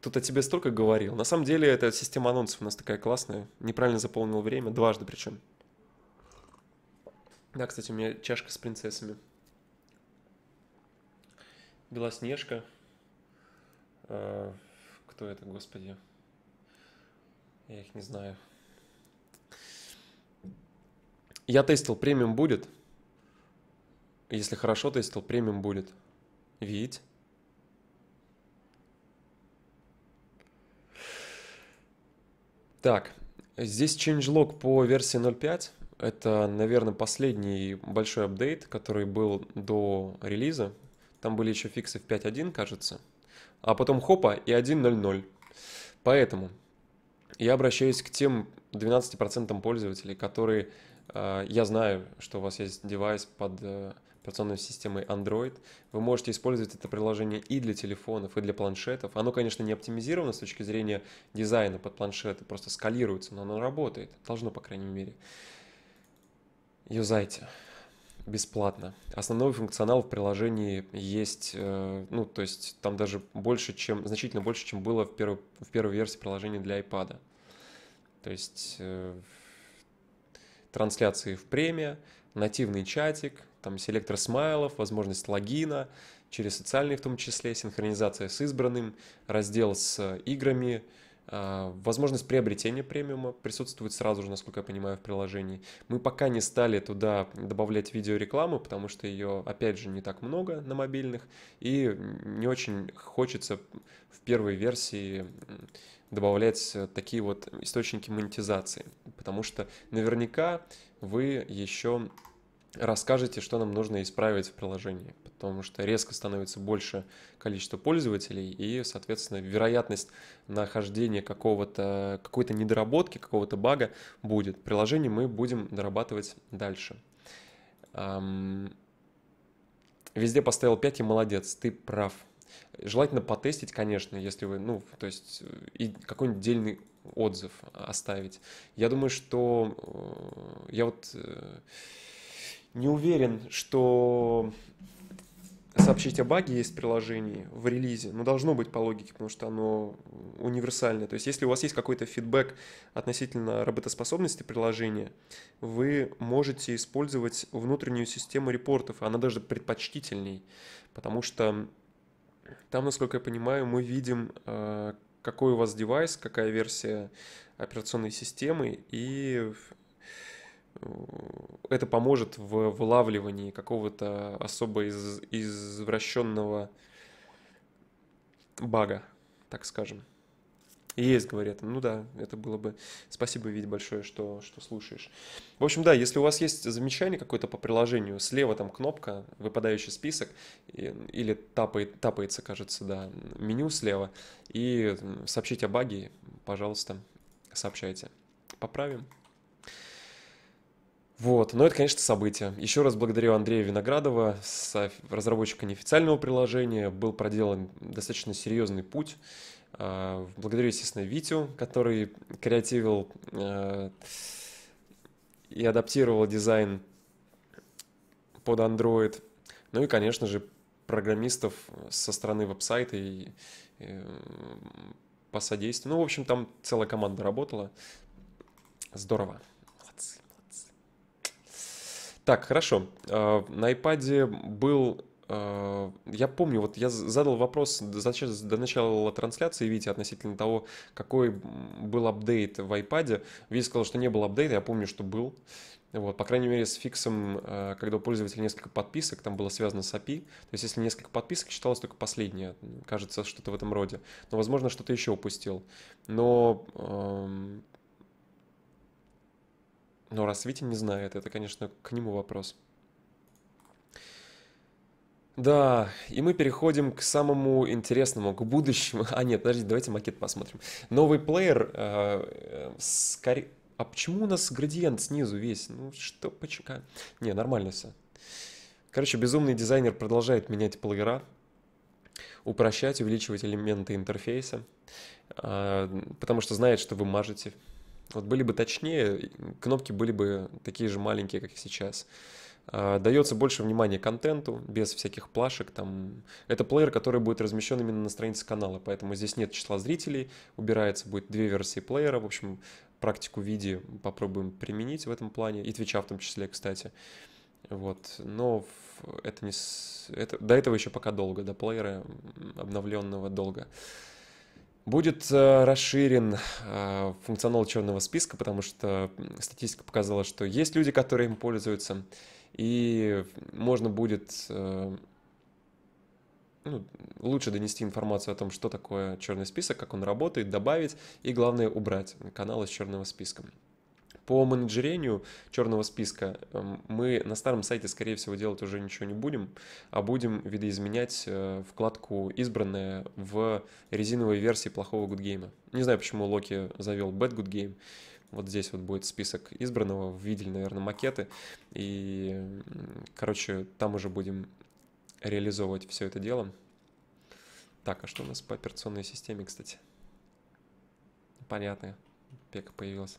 тут о тебе столько говорил. На самом деле, эта система анонсов у нас такая классная. Неправильно заполнил время, дважды причем. Да, кстати, у меня чашка с принцессами. Белоснежка. А, кто это, господи? Я их не знаю. Я тестил, премиум будет. Если хорошо тестил, премиум будет. Видеть. Так, здесь changelog по версии 0.5. Это, наверное, последний большой апдейт, который был до релиза. Там были еще фиксы в 5.1, кажется. А потом хопа и 1.0.0. Поэтому я обращаюсь к тем 12% пользователей, которые... Э, я знаю, что у вас есть девайс под э, операционной системой Android. Вы можете использовать это приложение и для телефонов, и для планшетов. Оно, конечно, не оптимизировано с точки зрения дизайна под планшеты, просто скалируется, но оно работает. Должно, по крайней мере. Юзайте бесплатно. Основной функционал в приложении есть, э, ну, то есть там даже больше, чем, значительно больше, чем было в, первой в первой версии приложения для iPad. То есть э, трансляции в премия, нативный чатик, там селектор смайлов, возможность логина, через социальные в том числе, синхронизация с избранным, раздел с э, играми, э, возможность приобретения премиума присутствует сразу же, насколько я понимаю, в приложении. Мы пока не стали туда добавлять видеорекламу, потому что ее, опять же, не так много на мобильных, и не очень хочется в первой версии добавлять э, такие вот источники монетизации, потому что наверняка вы еще расскажете, что нам нужно исправить в приложении, потому что резко становится больше количество пользователей, и, соответственно, вероятность нахождения какого-то, какой-то недоработки, какого-то бага будет. Приложение мы будем дорабатывать дальше. Везде поставил 5 и молодец, ты прав. Желательно потестить, конечно, если вы, ну, то есть, э, и какой-нибудь дельный отзыв оставить. Я думаю, что э, я вот э, не уверен, что сообщить о баге есть приложение в релизе, но должно быть по логике, потому что оно универсальное. То есть если у вас есть какой-то фидбэк относительно работоспособности приложения, вы можете использовать внутреннюю систему репортов, она даже предпочтительней, потому что там, насколько я понимаю, мы видим, э, какой у вас девайс, какая версия операционной системы и это поможет в вылавливании какого-то особо из, извращенного бага, так скажем. Есть, говорят. Ну да, это было бы... Спасибо, Вить, большое, что, что слушаешь. В общем, да, если у вас есть замечание какое-то по приложению, слева там кнопка, выпадающий список, и, или тапает, тапается, кажется, да, меню слева, и сообщить о баге, пожалуйста, сообщайте. Поправим. Вот, но это, конечно, событие. Еще раз благодарю Андрея Виноградова, разработчика неофициального приложения. Был проделан достаточно серьезный путь. А, благодарю, естественно, Витю, который креативил а, и адаптировал дизайн под Android. Ну и, конечно же, программистов со стороны веб-сайта и, э, по содействию. Ну, в общем, там целая команда работала. Здорово. Так, хорошо. А, на iPad был а, я помню, вот я задал вопрос до начала трансляции Вите относительно того, какой был апдейт в iPad. Витя сказал, что не был апдейта, я помню, что был. Вот, по крайней мере, с фиксом, а, когда у пользователя несколько подписок, там было связано с API. То есть, если несколько подписок, считалось только последнее. Кажется, что-то в этом роде. Но, возможно, что-то еще упустил. Но но раз Витя не знает, это, конечно, к нему вопрос. Да, и мы переходим к самому интересному, к будущему. А нет, подождите, давайте макет посмотрим. Новый плеер, э, э, скорее... А почему у нас градиент снизу весь? Ну что, почему? А? Не, нормально все. Короче, безумный дизайнер продолжает менять плеера, упрощать, увеличивать элементы интерфейса, э, потому что знает, что вы мажете вот были бы точнее, кнопки были бы такие же маленькие, как сейчас. А, Дается больше внимания контенту, без всяких плашек. Там. Это плеер, который будет размещен именно на странице канала, поэтому здесь нет числа зрителей, убирается, будет две версии плеера. В общем, практику виде попробуем применить в этом плане, и Твича в том числе, кстати. Вот, но это не... Это, до этого еще пока долго, до плеера обновленного долго. Будет э, расширен э, функционал черного списка, потому что статистика показала, что есть люди, которые им пользуются, и можно будет э, ну, лучше донести информацию о том, что такое черный список, как он работает, добавить и, главное, убрать каналы с черного списка. По менеджерению черного списка эм, мы на старом сайте, скорее всего, делать уже ничего не будем, а будем видоизменять э, вкладку «Избранное» в резиновой версии плохого гудгейма. Не знаю, почему Локи завел «Bad Good Game», вот здесь вот будет список избранного. Видели, наверное, макеты. И, короче, там уже будем реализовывать все это дело. Так, а что у нас по операционной системе, кстати? Понятно. Пека появилась.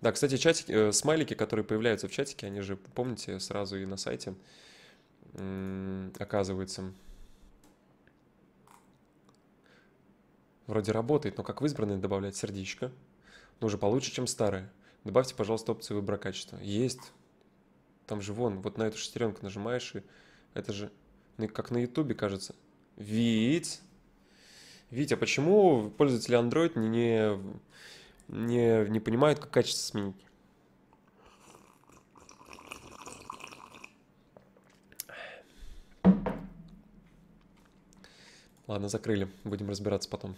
Да, кстати, чатики, э, смайлики, которые появляются в чатике, они же, помните, сразу и на сайте э, оказываются. Вроде работает, но как в избранное добавлять сердечко? Ну уже получше, чем старое. Добавьте, пожалуйста, опцию выбора качества. Есть. Там же вон, вот на эту шестеренку нажимаешь, и это же ну как на ютубе, кажется. Вить. Витя, а почему пользователи Android не, не, не понимают, как качество сменить. Ладно, закрыли. Будем разбираться потом.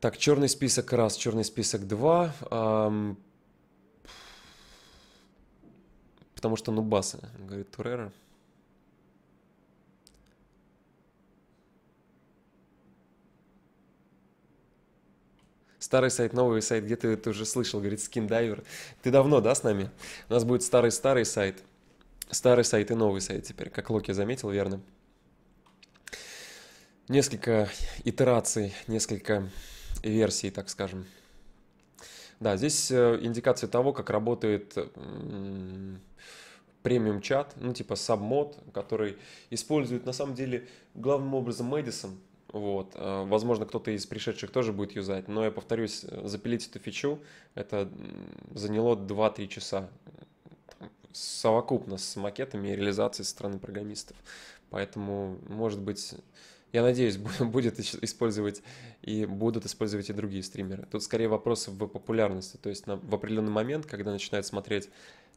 Так, черный список раз, черный список два. Эм, потому что нубасы, говорит Турера. Старый сайт, новый сайт, где ты это уже слышал, говорит, скиндайвер. Ты давно, да, с нами? У нас будет старый-старый сайт. Старый сайт и новый сайт теперь, как Локи заметил, верно? Несколько итераций, несколько версий, так скажем. Да, здесь э, индикация того, как работает премиум чат, ну типа сабмод, который использует на самом деле главным образом Мэдисон, вот. Э, возможно, кто-то из пришедших тоже будет юзать, но я повторюсь, э, запилить эту фичу, это заняло 2-3 часа совокупно с макетами и реализацией со стороны программистов. Поэтому, может быть, я надеюсь, *laughs* будет использовать и будут использовать и другие стримеры. Тут скорее вопрос в популярности. То есть на, в определенный момент, когда начинают смотреть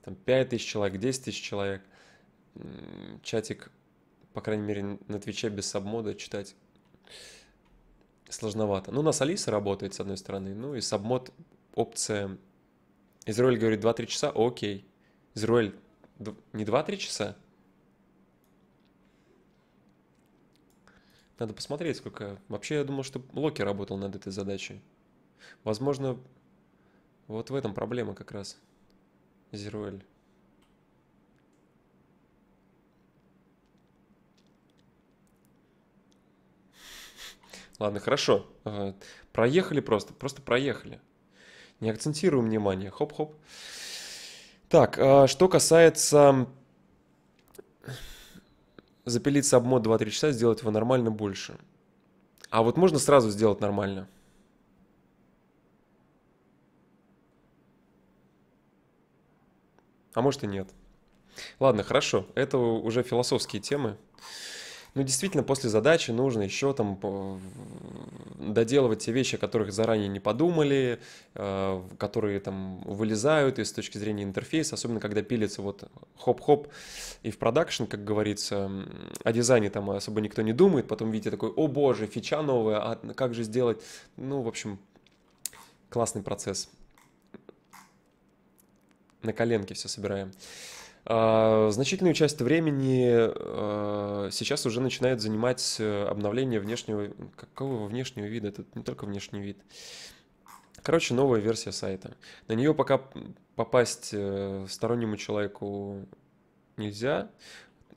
там, 5 тысяч человек, 10 тысяч человек, чатик, по крайней мере, на Твиче без сабмода читать сложновато. Ну, у нас Алиса работает, с одной стороны, ну и сабмод опция... Израиль говорит 2-3 часа, окей. Израиль не 2-3 часа? Надо посмотреть, сколько... Вообще, я думал, что Локи работал над этой задачей. Возможно, вот в этом проблема как раз. Зеруэль. Ладно, хорошо. Э, проехали просто, просто проехали. Не акцентируем внимание. Хоп-хоп. Так, а что касается запилиться об мод 2-3 часа, сделать его нормально больше. А вот можно сразу сделать нормально. А может и нет. Ладно, хорошо. Это уже философские темы ну, действительно, после задачи нужно еще там доделывать те вещи, о которых заранее не подумали, э, которые там вылезают из точки зрения интерфейса, особенно когда пилится вот хоп-хоп и в продакшн, как говорится, о дизайне там особо никто не думает, потом видите такой, о боже, фича новая, а как же сделать, ну, в общем, классный процесс. На коленке все собираем. А, значительную часть времени а, сейчас уже начинает занимать э, обновление внешнего... Какого внешнего вида? Это не только внешний вид. Короче, новая версия сайта. На нее пока попасть э, стороннему человеку нельзя,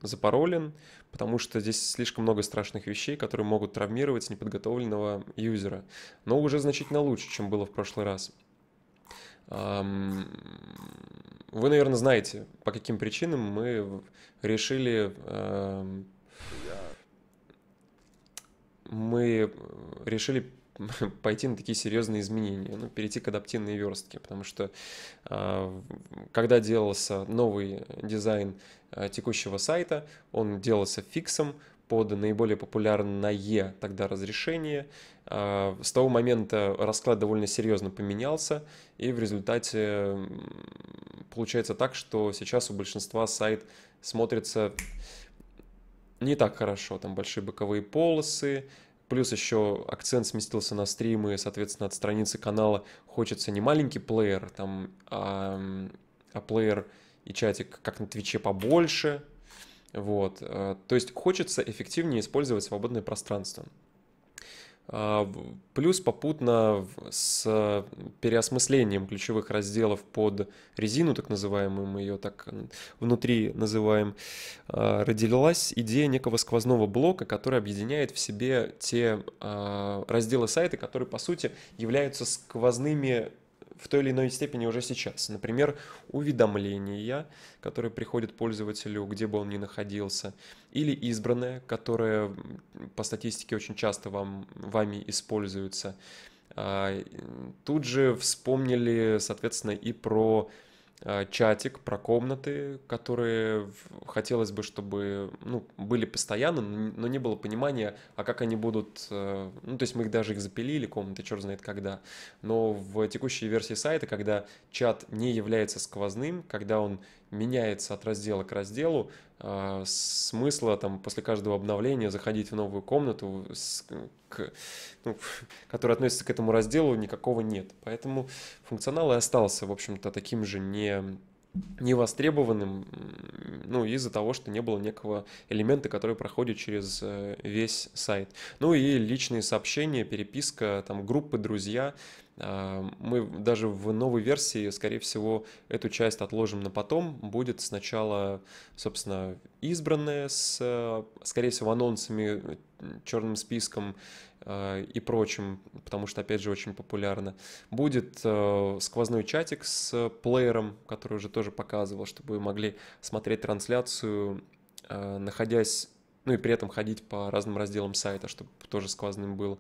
запаролен, потому что здесь слишком много страшных вещей, которые могут травмировать неподготовленного юзера. Но уже значительно лучше, чем было в прошлый раз. Вы, наверное, знаете, по каким причинам мы решили... Э, мы решили *laughs* пойти на такие серьезные изменения, ну, перейти к адаптивной верстке, потому что э, когда делался новый дизайн э, текущего сайта, он делался фиксом, под наиболее популярное тогда разрешение. А, с того момента расклад довольно серьезно поменялся, и в результате получается так, что сейчас у большинства сайт смотрится не так хорошо. Там большие боковые полосы, Плюс еще акцент сместился на стримы, соответственно, от страницы канала хочется не маленький плеер, там, а, а плеер и чатик, как на Твиче, побольше, вот. Э, то есть хочется эффективнее использовать свободное пространство. А, плюс попутно с переосмыслением ключевых разделов под резину, так называемую, мы ее так внутри называем, а, родилась идея некого сквозного блока, который объединяет в себе те а, разделы сайта, которые, по сути, являются сквозными в той или иной степени уже сейчас. Например, уведомления, которые приходят пользователю, где бы он ни находился, или избранное, которое по статистике очень часто вам, вами используется. А, тут же вспомнили, соответственно, и про Э, чатик про комнаты, которые хотелось бы, чтобы ну, были постоянно, но не было понимания, а как они будут... Э, ну, то есть мы их даже их запилили, комнаты, черт знает когда. Но в текущей версии сайта, когда чат не является сквозным, когда он меняется от раздела к разделу, а, смысла там после каждого обновления заходить в новую комнату, к, ну, *laughs* которая относится к этому разделу, никакого нет. Поэтому функционал и остался, в общем-то, таким же не невостребованным, ну, из-за того, что не было некого элемента, который проходит через э, весь сайт. Ну и личные сообщения, переписка, там, группы, друзья — а, мы даже в новой версии, скорее всего, эту часть отложим на потом. Будет сначала, собственно, избранная с, а, скорее всего, анонсами, черным списком а, и прочим, потому что, опять же, очень популярно. Будет сквозной чатик с плеером, который уже тоже показывал, чтобы вы могли смотреть трансляцию, находясь, ну и при этом ходить по разным разделам сайта, чтобы тоже сквозным было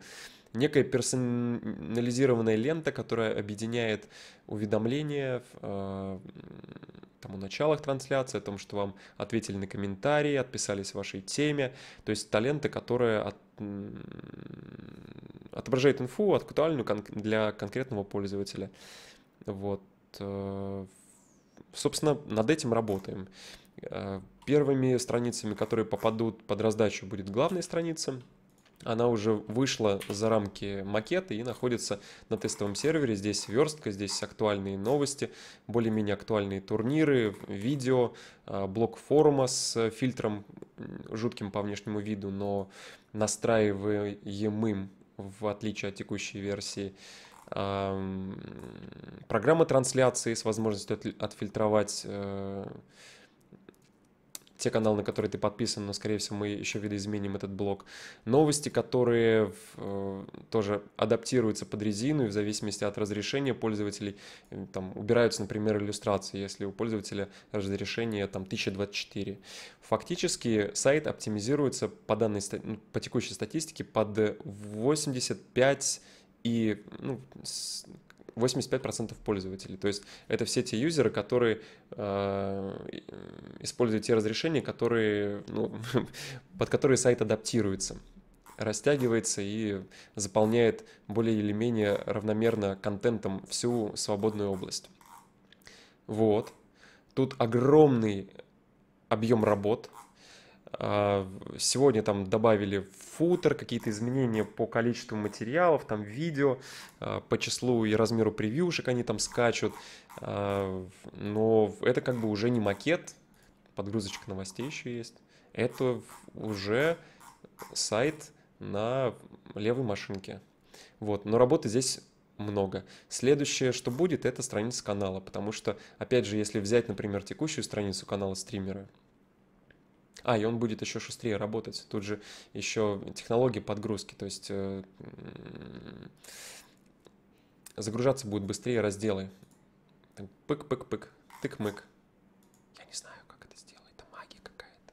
некая персонализированная лента, которая объединяет уведомления в, э, там, о началах трансляции, о том, что вам ответили на комментарии, отписались в вашей теме. То есть та лента, которая от, отображает инфу актуальную кон, для конкретного пользователя. Вот. Э, собственно, над этим работаем. Э, первыми страницами, которые попадут под раздачу, будет главная страница — она уже вышла за рамки макета и находится на тестовом сервере. Здесь верстка, здесь актуальные новости, более-менее актуальные турниры, видео, а, блок форума с э, фильтром жутким по внешнему виду, но настраиваемым в отличие от текущей версии. Программа трансляции с возможностью отфильтровать э, те каналы, на которые ты подписан, но, скорее всего, мы еще видоизменим этот блок. Новости, которые э, тоже адаптируются под резину и в зависимости от разрешения пользователей, э, там, убираются, например, иллюстрации, если у пользователя разрешение там 1024. Фактически сайт оптимизируется по данной, ну, по текущей статистике под 85 и ну, 85% пользователей. То есть это все те юзеры, которые э, используют те разрешения, которые, ну, *laughs* под которые сайт адаптируется растягивается и заполняет более или менее равномерно контентом всю свободную область. Вот. Тут огромный объем работ, а, сегодня там добавили футер, какие-то изменения по количеству материалов, там видео, а, по числу и размеру превьюшек они там скачут. А, но это как бы уже не макет, подгрузочек новостей еще есть. Это уже сайт на левой машинке. Вот, но работы здесь много. Следующее, что будет, это страница канала, потому что, опять же, если взять, например, текущую страницу канала стримера, а, и он будет еще шустрее работать. Тут же еще технологии подгрузки, то есть э, загружаться будет быстрее разделы. Пык-пык-пык, тык-мык. Я не знаю, как это сделать, это магия какая-то.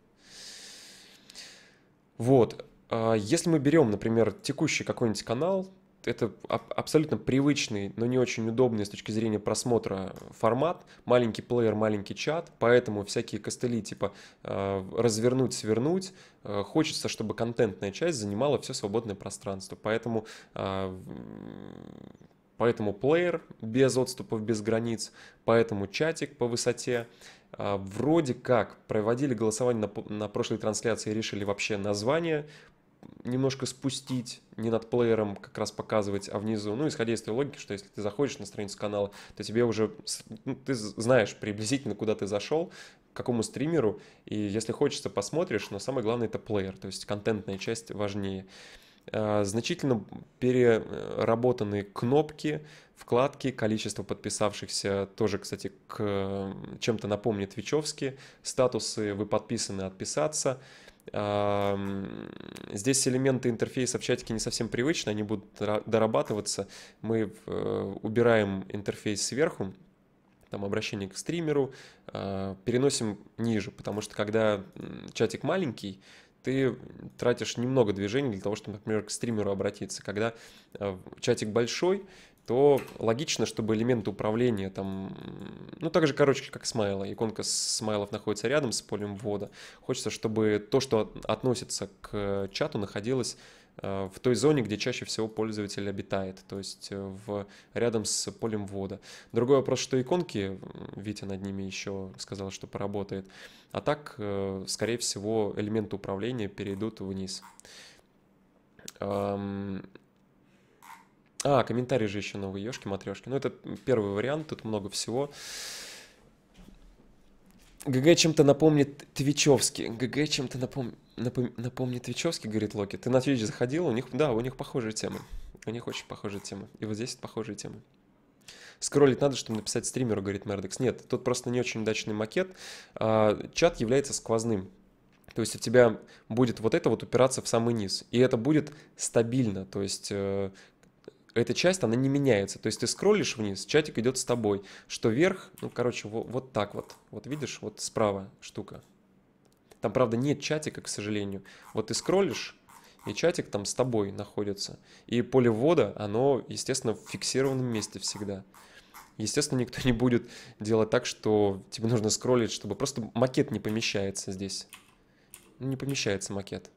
Вот, а, если мы берем, например, текущий какой-нибудь канал, это абсолютно привычный, но не очень удобный с точки зрения просмотра формат. Маленький плеер, маленький чат, поэтому всякие костыли типа э, развернуть, свернуть. Э, хочется, чтобы контентная часть занимала все свободное пространство. Поэтому э, Поэтому плеер без отступов, без границ, поэтому чатик по высоте. Вроде как проводили голосование на, на прошлой трансляции, решили вообще название немножко спустить, не над плеером как раз показывать, а внизу. Ну, исходя из той логики, что если ты заходишь на страницу канала, то тебе уже, ну, ты знаешь приблизительно, куда ты зашел, к какому стримеру, и если хочется, посмотришь, но самое главное — это плеер, то есть контентная часть важнее. А, значительно переработаны кнопки, вкладки, количество подписавшихся тоже, кстати, к чем-то напомнит Твичевски, статусы «Вы подписаны, отписаться», Здесь элементы интерфейса в чатике не совсем привычны, они будут дорабатываться. Мы э, убираем интерфейс сверху, там обращение к стримеру, э, переносим ниже, потому что когда чатик маленький, ты тратишь немного движений для того, чтобы, например, к стримеру обратиться. Когда э, чатик большой, то логично, чтобы элементы управления там, ну, так же, короче, как смайла, иконка смайлов находится рядом с полем ввода. Хочется, чтобы то, что относится к э, чату, находилось э, в той зоне, где чаще всего пользователь обитает, то есть э, в, рядом с полем ввода. Другой вопрос, что иконки, Витя над ними еще сказал, что поработает, а так, скорее всего, элементы управления перейдут вниз. А, комментарии же еще новые, ешки матрешки. Ну, это первый вариант, тут много всего. ГГ чем-то напомнит Твичевский. ГГ чем-то напом... напом... напомнит Твичевский, говорит Локи. Ты на Твич заходил, у них, да, у них похожие темы. У них очень похожие темы. И вот здесь похожие темы. Скроллить надо, чтобы написать стримеру, говорит Мердекс. Нет, тут просто не очень удачный макет. А, чат является сквозным. То есть у тебя будет вот это вот упираться в самый низ. И это будет стабильно. То есть э, эта часть, она не меняется. То есть ты скроллишь вниз, чатик идет с тобой. Что вверх, ну, короче, вот, вот так вот. Вот видишь, вот справа штука. Там, правда, нет чатика, к сожалению. Вот ты скроллишь, и чатик там с тобой находится. И поле ввода, оно, естественно, в фиксированном месте всегда. Естественно, никто не будет делать так, что тебе нужно скроллить, чтобы просто макет не помещается здесь. Ну, не помещается макет.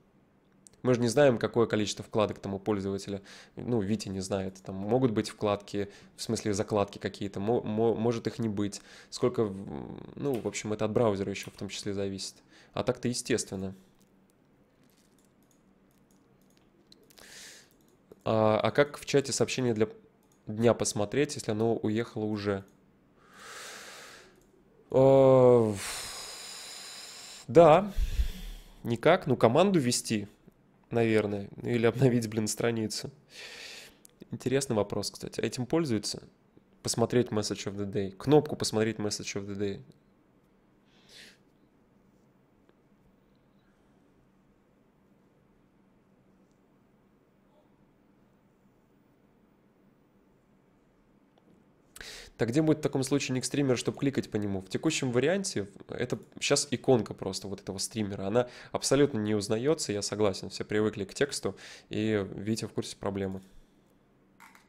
Мы же не знаем, какое количество вкладок там у пользователя. Ну, Витя не знает. Там могут быть вкладки, в смысле закладки какие-то, может их не быть. Сколько, ну, в общем, это от браузера еще в том числе зависит. А так-то естественно. А, а как в чате сообщение для дня посмотреть, если оно уехало уже? О, а, да, никак. Ну, команду вести наверное, ну, или обновить, блин, страницу. Интересный вопрос, кстати. Этим пользуются? Посмотреть Message of the Day. Кнопку «Посмотреть Message of the Day». Так где будет в таком случае ник стримера, чтобы кликать по нему? В текущем варианте это сейчас иконка просто вот этого стримера. Она абсолютно не узнается, я согласен. Все привыкли к тексту, и Витя в курсе проблемы.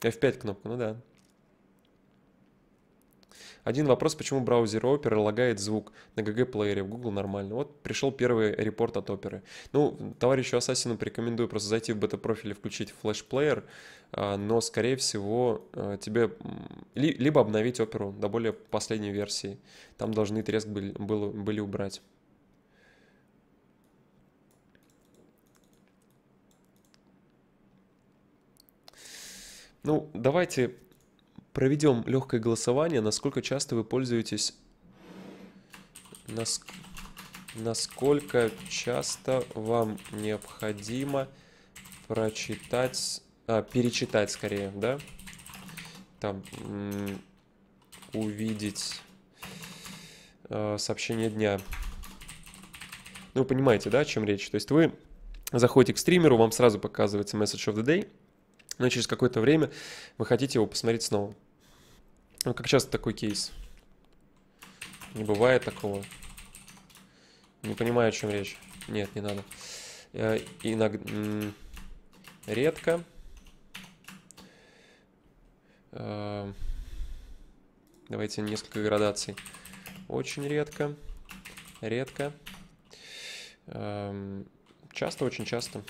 F5 кнопка, ну да. Один вопрос, почему браузер Opera лагает звук на GG-плеере, в Google нормально. Вот пришел первый репорт от Opera. Ну, товарищу Ассасину порекомендую просто зайти в бета-профиль и включить флеш-плеер, а, но, скорее всего, а, тебе либо обновить оперу до более последней версии. Там должны треск были, были убрать. Ну, давайте Проведем легкое голосование, насколько часто вы пользуетесь... Нас... Насколько часто вам необходимо прочитать... А, перечитать скорее, да? Там увидеть э, сообщение дня. Ну, вы понимаете, да, о чем речь? То есть вы заходите к стримеру, вам сразу показывается message of the day, но через какое-то время вы хотите его посмотреть снова. Ну, как часто такой кейс? Не бывает такого. Не понимаю, о чем речь. Нет, не надо. Э, Иногда... Редко. Э, давайте несколько градаций. Очень редко. Редко. Э, часто, очень часто.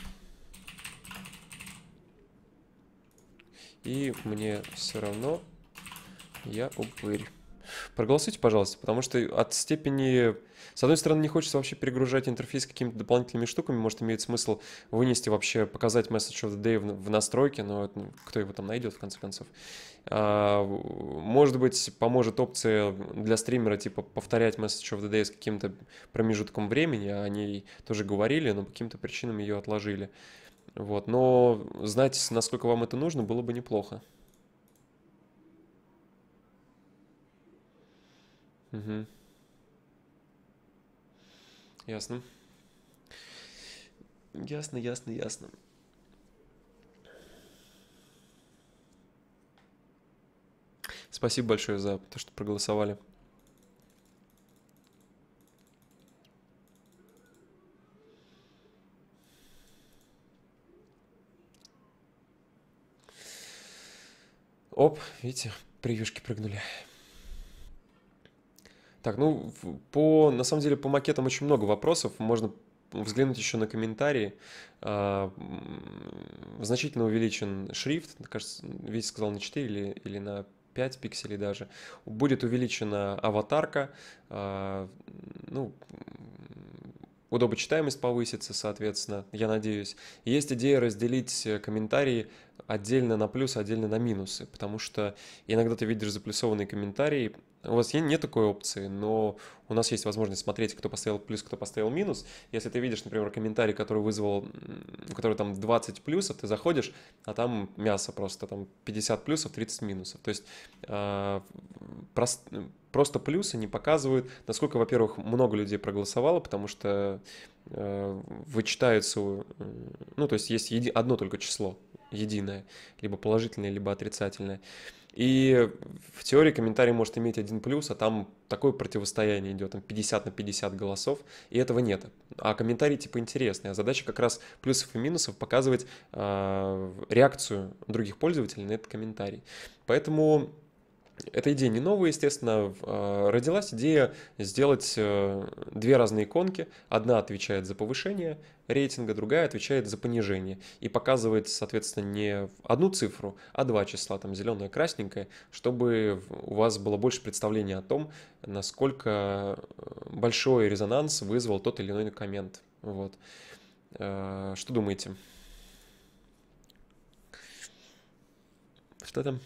И мне все равно я упырь. Проголосуйте, пожалуйста, потому что от степени... С одной стороны, не хочется вообще перегружать интерфейс какими-то дополнительными штуками. Может, имеет смысл вынести вообще, показать Message of the Day в, настройке, но ну, кто его там найдет, в конце концов. А, может быть, поможет опция для стримера, типа, повторять Message of the Day с каким-то промежутком времени. А О ней тоже говорили, но по каким-то причинам ее отложили. Вот, но знать, насколько вам это нужно, было бы неплохо. Угу. Ясно. Ясно, ясно, ясно. Спасибо большое за то, что проголосовали. Оп, видите, прививки прыгнули. Так, ну, по, на самом деле, по макетам очень много вопросов. Можно взглянуть еще на комментарии. А, значительно увеличен шрифт, кажется, Витя сказал на 4 или, или на 5 пикселей даже. Будет увеличена аватарка, а, ну, удобочитаемость повысится, соответственно, я надеюсь. Есть идея разделить э, комментарии отдельно на плюс, отдельно на минусы, потому что иногда ты видишь заплюсованные комментарии, у вас нет такой опции, но у нас есть возможность смотреть, кто поставил плюс, кто поставил минус. Если ты видишь, например, комментарий, который вызвал, который там 20 плюсов, ты заходишь, а там мясо просто, там 50 плюсов, 30 минусов. То есть э, прост, просто плюсы не показывают, насколько, во-первых, много людей проголосовало, потому что э, вычитаются, э, ну, то есть есть еди, одно только число, единое, либо положительное, либо отрицательное. И в теории комментарий может иметь один плюс, а там такое противостояние идет, там 50 на 50 голосов, и этого нет. А комментарий типа интересный, а задача как раз плюсов и минусов показывать э, реакцию других пользователей на этот комментарий. Поэтому эта идея не новая, естественно. Э, родилась идея сделать э, две разные иконки. Одна отвечает за повышение рейтинга, другая отвечает за понижение. И показывает, соответственно, не одну цифру, а два числа, там зеленое, красненькое, чтобы у вас было больше представления о том, насколько э, большой резонанс вызвал тот или иной коммент. Вот. Что думаете? Что там?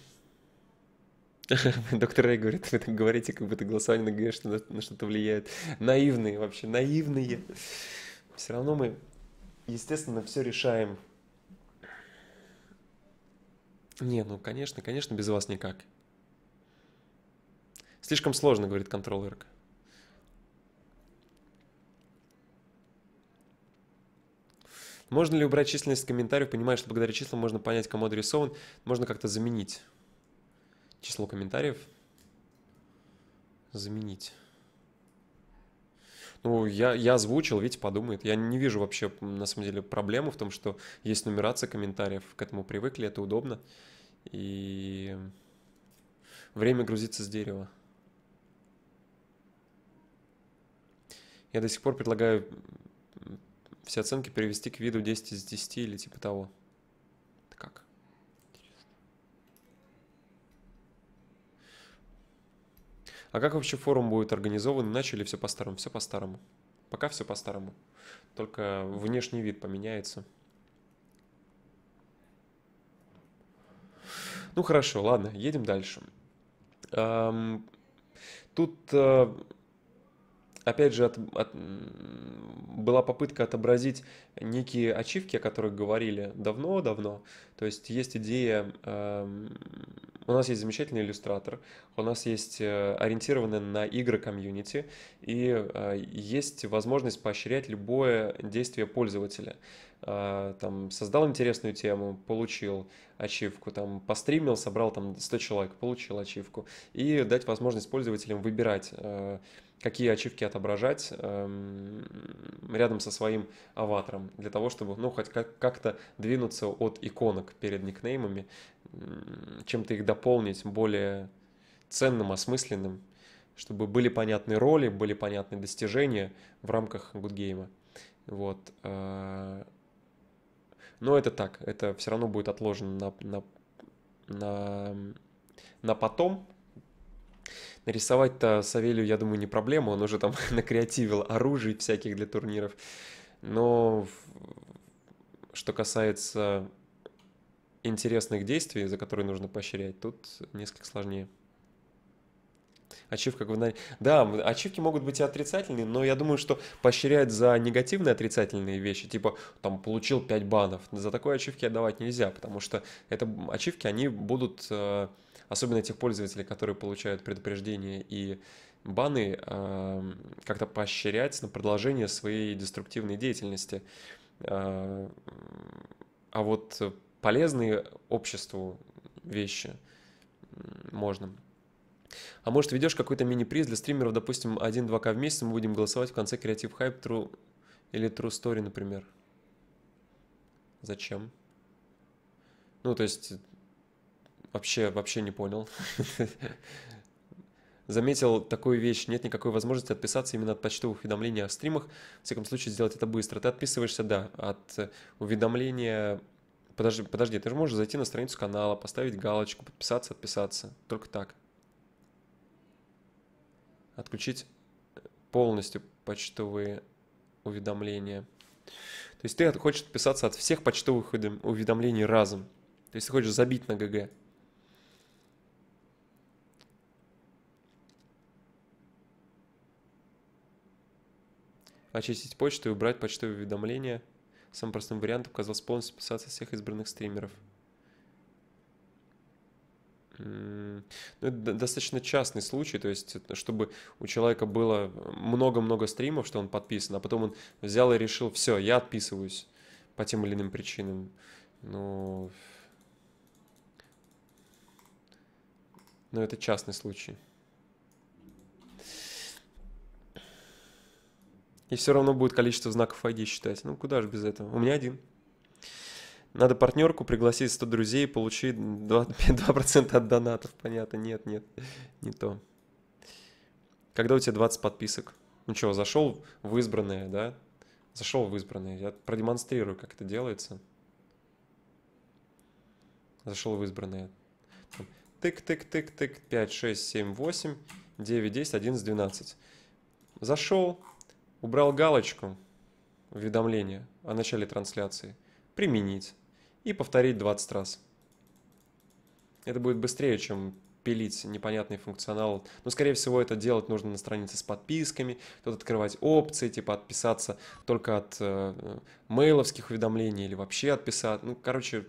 *laughs* Доктор Рэй говорит, вы так говорите, как будто голосование на ГЭ что на что-то влияет. Наивные вообще, наивные. Все равно мы, естественно, все решаем. Не, ну, конечно, конечно, без вас никак. Слишком сложно, говорит контроллерка. Можно ли убрать численность комментариев? Понимаешь, что благодаря числам можно понять, кому адресован. Можно как-то заменить число комментариев заменить. Ну, я, я озвучил, видите подумает. Я не вижу вообще, на самом деле, проблемы в том, что есть нумерация комментариев. К этому привыкли, это удобно. И время грузится с дерева. Я до сих пор предлагаю все оценки перевести к виду 10 из 10 или типа того. А как вообще форум будет организован? Начали все по-старому? Все по-старому. Пока все по-старому. Только внешний вид поменяется. Ну хорошо, ладно, едем дальше. Эм, тут, э, опять же, от, от, была попытка отобразить некие ачивки, о которых говорили давно-давно. То есть есть идея э, у нас есть замечательный иллюстратор, у нас есть э, ориентированный на игры комьюнити, и э, есть возможность поощрять любое действие пользователя. Э, там создал интересную тему, получил ачивку, там постримил, собрал там 100 человек, получил ачивку, и дать возможность пользователям выбирать какие ачивки отображать эм, рядом со своим аватаром, для того, чтобы, ну, хоть как- как-то двинуться от иконок перед никнеймами чем-то их дополнить более ценным, осмысленным, чтобы были понятны роли, были понятны достижения в рамках гудгейма. Вот. Э, но это так, это все равно будет отложено на, на, на, на потом. Нарисовать-то Савелью, я думаю, не проблема, он уже там *laughs* накреативил оружие всяких для турниров. Но что касается интересных действий, за которые нужно поощрять, тут несколько сложнее. Ачивка говна... Да, ачивки могут быть и отрицательные, но я думаю, что поощрять за негативные отрицательные вещи, типа, там, получил 5 банов, за такой ачивки отдавать нельзя, потому что это ачивки, они будут, э, особенно тех пользователей, которые получают предупреждения и баны, э, как-то поощрять на продолжение своей деструктивной деятельности. Э, а вот полезные обществу вещи можно. А может, ведешь какой-то мини-приз для стримеров, допустим, 1-2к в месяц, мы будем голосовать в конце Креатив Хайп True или True Story, например. Зачем? Ну, то есть, вообще, вообще не понял. *laughs* Заметил такую вещь, нет никакой возможности отписаться именно от почтовых уведомлений о стримах. В всяком случае, сделать это быстро. Ты отписываешься, да, от уведомления Подожди, подожди, ты же можешь зайти на страницу канала, поставить галочку, подписаться, отписаться. Только так. Отключить э, полностью почтовые уведомления. То есть ты хочешь отписаться от всех почтовых уведомлений разом. То есть ты хочешь забить на ГГ. Очистить почту и убрать почтовые уведомления – Самым простым вариантом оказалось полностью списаться всех избранных стримеров. Ну, это достаточно частный случай, то есть, чтобы у человека было много-много стримов, что он подписан, а потом он взял и решил, все, я отписываюсь по тем или иным причинам. Ну, но... но это частный случай. И все равно будет количество знаков ID считать. Ну, куда же без этого? У меня один. Надо партнерку пригласить 100 друзей и получить 2, 2% *laughs* от донатов. Понятно, нет, нет, не то. Когда у тебя 20 подписок? Ну что, зашел в избранное, да? Зашел в избранное. Я продемонстрирую, как это делается. Зашел в избранное. Тык-тык-тык-тык. 5, 6, 7, 8, 9, 10, 11, 12. Зашел, Убрал галочку уведомления о начале трансляции, применить и повторить 20 раз. Это будет быстрее, чем пилить непонятный функционал. Но, скорее всего, это делать нужно на странице с подписками, тут открывать опции, типа отписаться только от э, э мейловских уведомлений или вообще отписаться. Ну, короче,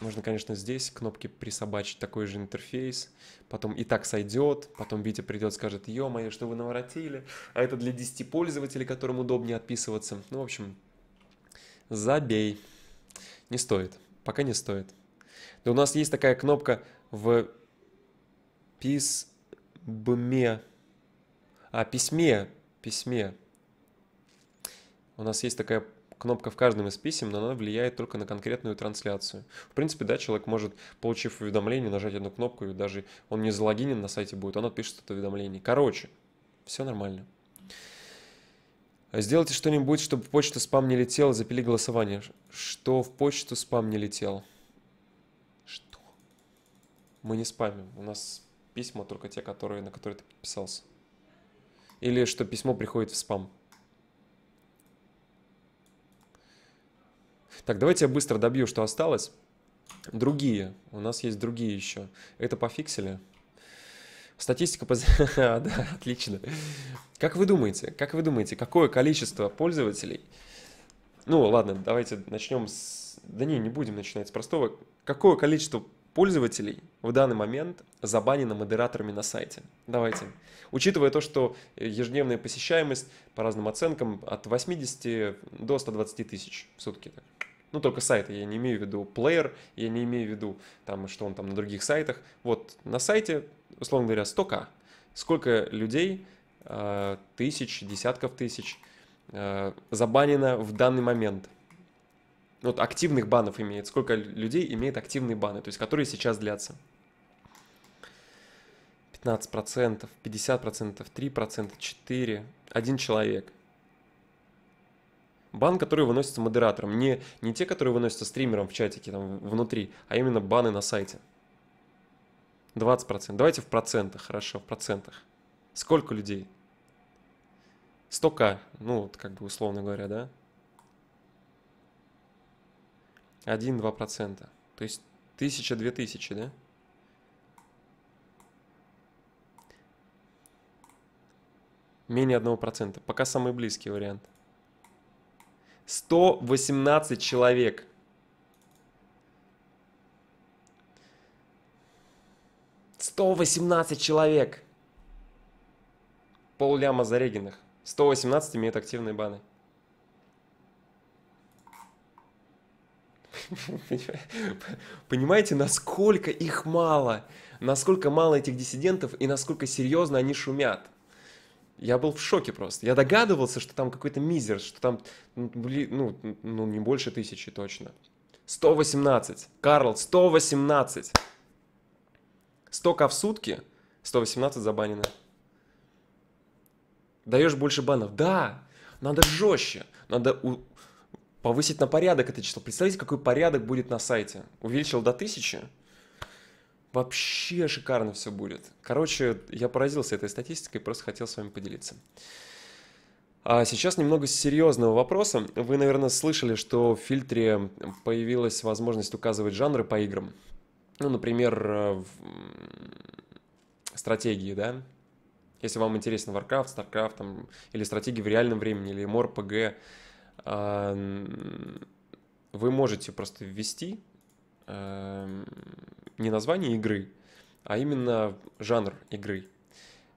можно, конечно, здесь кнопки присобачить такой же интерфейс. Потом и так сойдет. Потом Витя придет, скажет, ё-моё, что вы наворотили. А это для 10 пользователей, которым удобнее отписываться. Ну, в общем, забей. Не стоит. Пока не стоит. Да у нас есть такая кнопка в письме. А, письме. Письме. У нас есть такая кнопка в каждом из писем, но она влияет только на конкретную трансляцию. В принципе, да, человек может, получив уведомление, нажать одну кнопку, и даже он не залогинен на сайте будет, он отпишет это уведомление. Короче, все нормально. Сделайте что-нибудь, чтобы в почту спам не летел, запили голосование. Что в почту спам не летел? Что? Мы не спамим. У нас письма только те, которые, на которые ты подписался. Или что письмо приходит в спам. Так, давайте я быстро добью, что осталось. Другие. У нас есть другие еще. Это пофиксили. Статистика по... *laughs* А, да, отлично. Как вы думаете, как вы думаете, какое количество пользователей... Ну, ладно, давайте начнем с... Да не, не будем начинать с простого. Какое количество пользователей в данный момент забанено модераторами на сайте. Давайте. Учитывая то, что ежедневная посещаемость по разным оценкам от 80 до 120 тысяч в сутки. Ну, только сайты, я не имею в виду плеер, я не имею в виду, там, что он там на других сайтах. Вот, на сайте, условно говоря, 100к. Сколько людей, а, тысяч, десятков тысяч, а, забанено в данный момент ну, вот активных банов имеет, сколько людей имеет активные баны, то есть которые сейчас длятся. 15%, 50%, 3%, 4%, один человек. Бан, который выносится модератором. Не, не те, которые выносятся стримером в чатике там внутри, а именно баны на сайте. 20%. Давайте в процентах, хорошо, в процентах. Сколько людей? 100к, ну, вот как бы условно говоря, да? 1-2%. То есть 1000-2000, да? Менее 1%. Пока самый близкий вариант. 118 человек. Сто восемнадцать человек. Пол ляма зарегенных. 118 имеют активные баны. *laughs* Понимаете, насколько их мало, насколько мало этих диссидентов и насколько серьезно они шумят. Я был в шоке просто. Я догадывался, что там какой-то мизер, что там, ну, ну, не больше тысячи точно. 118. Карл, 118. 100к в сутки, 118 забанено. Даешь больше банов. Да, надо жестче, надо у- повысить на порядок это число. Представляете, какой порядок будет на сайте? Увеличил до тысячи, Вообще шикарно все будет. Короче, я поразился этой статистикой, просто хотел с вами поделиться. А сейчас немного серьезного вопроса. Вы, наверное, слышали, что в фильтре появилась возможность указывать жанры по играм. Ну, например, э, в стратегии, да? Если вам интересен Warcraft, StarCraft там, или стратегии в реальном времени, или MorPG, вы можете просто ввести эм, не название игры, а именно жанр игры.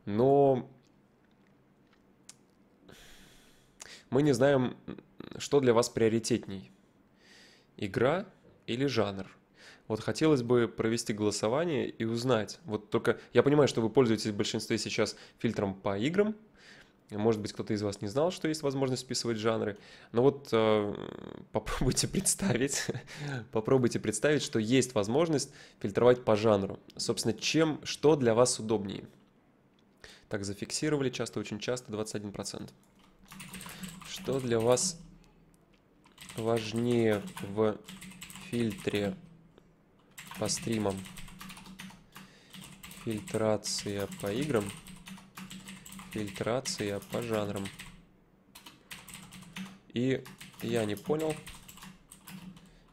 Но мы не знаем, что для вас приоритетней. Игра или жанр? Вот хотелось бы провести голосование и узнать. Вот только я понимаю, что вы пользуетесь в большинстве сейчас фильтром по играм, может быть, кто-то из вас не знал, что есть возможность списывать жанры. Но вот э, попробуйте *laughs* представить, попробуйте представить, что есть возможность фильтровать по жанру. Собственно, чем, что для вас удобнее. Так, зафиксировали часто, очень часто, 21%. Что для вас важнее в фильтре по стримам? Фильтрация по играм – фильтрация по жанрам. И я не понял.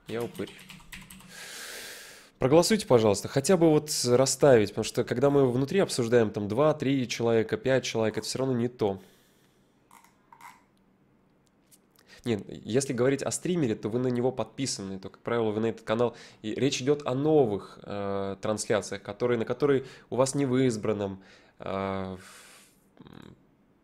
Я упырь. Проголосуйте, пожалуйста, хотя бы вот расставить, потому что когда мы внутри обсуждаем там 2, 3 человека, 5 человек, это все равно не то. Нет, если говорить о стримере, то вы на него подписаны, то, как правило, вы на этот канал... И речь идет о новых э, трансляциях, которые, на которые у вас не в избранном, э,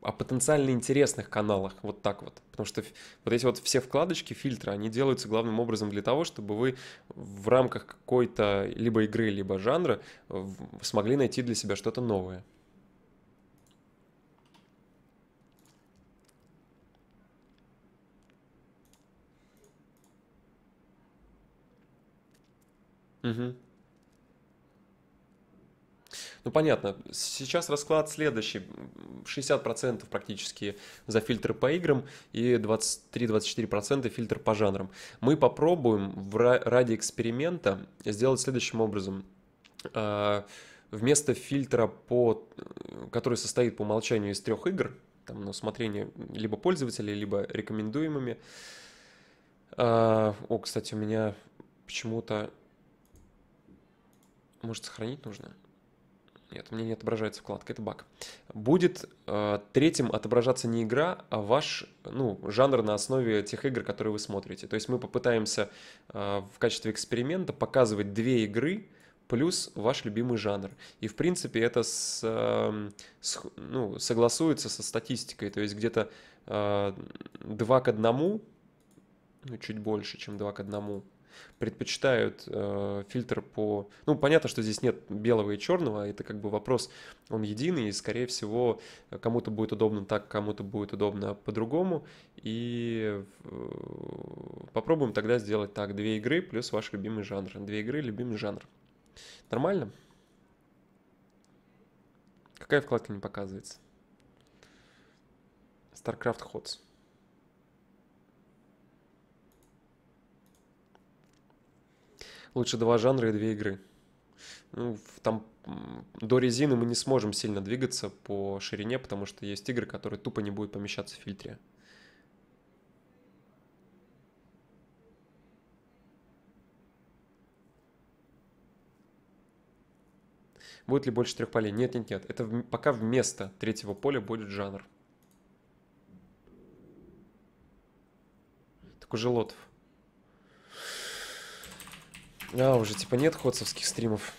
о потенциально интересных каналах, вот так вот. Потому что вот эти вот все вкладочки, фильтры, они делаются главным образом для того, чтобы вы в рамках какой-то либо игры, либо жанра э, смогли найти для себя что-то новое. Угу. Ну, понятно, сейчас расклад следующий. 60% практически за фильтры по играм и 23-24% фильтр по жанрам. Мы попробуем в, ради эксперимента сделать следующим образом а, вместо фильтра, по, который состоит по умолчанию из трех игр, там, на смотрение либо пользователей, либо рекомендуемыми. А, о, кстати, у меня почему-то... Может, сохранить нужно? Нет, у меня не отображается вкладка, это баг. Будет э, третьим отображаться не игра, а ваш ну, жанр на основе тех игр, которые вы смотрите. То есть мы попытаемся э, в качестве эксперимента показывать две игры плюс ваш любимый жанр. И, в принципе, это с, э, с, ну, согласуется со статистикой. То есть где-то э, 2 к 1, ну, чуть больше, чем 2 к 1 предпочитают э, фильтр по... Ну, понятно, что здесь нет белого и черного, это как бы вопрос, он единый, и, скорее всего, кому-то будет удобно так, кому-то будет удобно по-другому, и э, попробуем тогда сделать так, две игры плюс ваш любимый жанр, две игры, любимый жанр. Нормально? Какая вкладка не показывается? StarCraft Hots. лучше два жанра и две игры. Ну, там до резины мы не сможем сильно двигаться по ширине, потому что есть игры, которые тупо не будут помещаться в фильтре. Будет ли больше трех полей? Нет, нет, нет. Это пока вместо третьего поля будет жанр. Так уже Лотов. А, уже типа нет ходцевских стримов.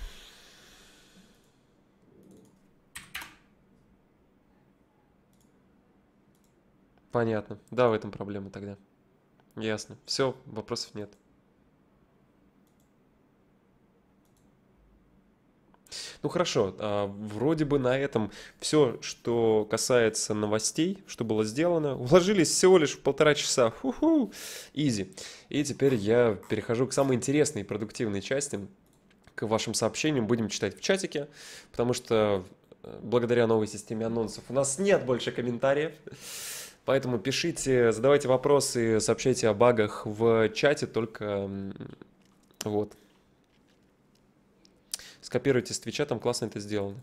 Понятно. Да, в этом проблема тогда. Ясно. Все, вопросов нет. Ну хорошо, а, вроде бы на этом все, что касается новостей, что было сделано. Вложились всего лишь в полтора часа. Ху-ху, изи. И теперь я перехожу к самой интересной и продуктивной части. К вашим сообщениям будем читать в чатике, потому что э, благодаря новой системе анонсов у нас нет больше комментариев. Поэтому пишите, задавайте вопросы, сообщайте о багах в чате, только вот, Скопируйте с Твича, там классно это сделано.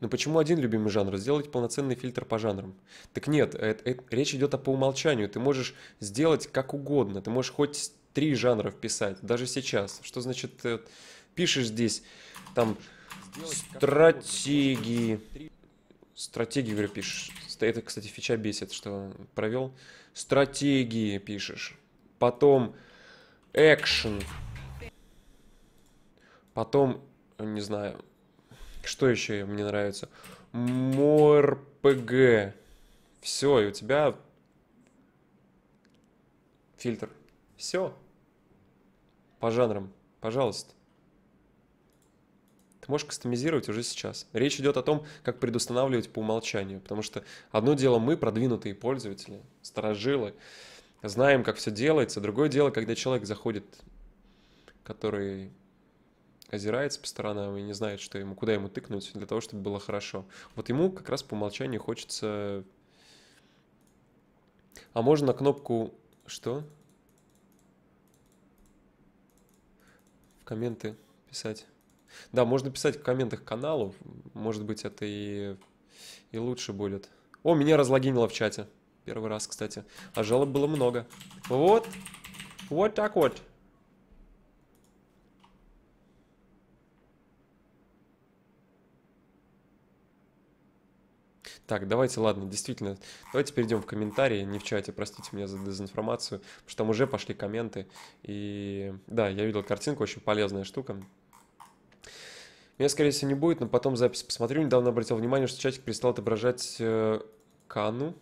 Но ну почему один любимый жанр? Сделать полноценный фильтр по жанрам. Так нет, это, это, речь идет о по умолчанию. Ты можешь сделать как угодно. Ты можешь хоть три жанра вписать, даже сейчас. Что значит, э, пишешь здесь, там, сделать стратегии. Стратегии, говорю, пишешь. Это, кстати, фича бесит, что провел. Стратегии пишешь. Потом экшен. Потом, не знаю, что еще мне нравится. МОРПГ. Все, и у тебя фильтр. Все. По жанрам. Пожалуйста ты можешь кастомизировать уже сейчас. Речь идет о том, как предустанавливать по умолчанию, потому что одно дело мы, продвинутые пользователи, сторожилы, знаем, как все делается, другое дело, когда человек заходит, который озирается по сторонам и не знает, что ему, куда ему тыкнуть для того, чтобы было хорошо. Вот ему как раз по умолчанию хочется... А можно кнопку... Что? В комменты писать. Да, можно писать в комментах каналу. Может быть, это и, и лучше будет. О, меня разлогинило в чате. Первый раз, кстати. А жалоб было много. Вот. Вот так вот. Так, давайте, ладно, действительно, давайте перейдем в комментарии, не в чате, простите меня за дезинформацию, потому что там уже пошли комменты, и да, я видел картинку, очень полезная штука, меня, скорее всего, не будет, но потом запись посмотрю. Недавно обратил внимание, что чатик перестал отображать э, кану,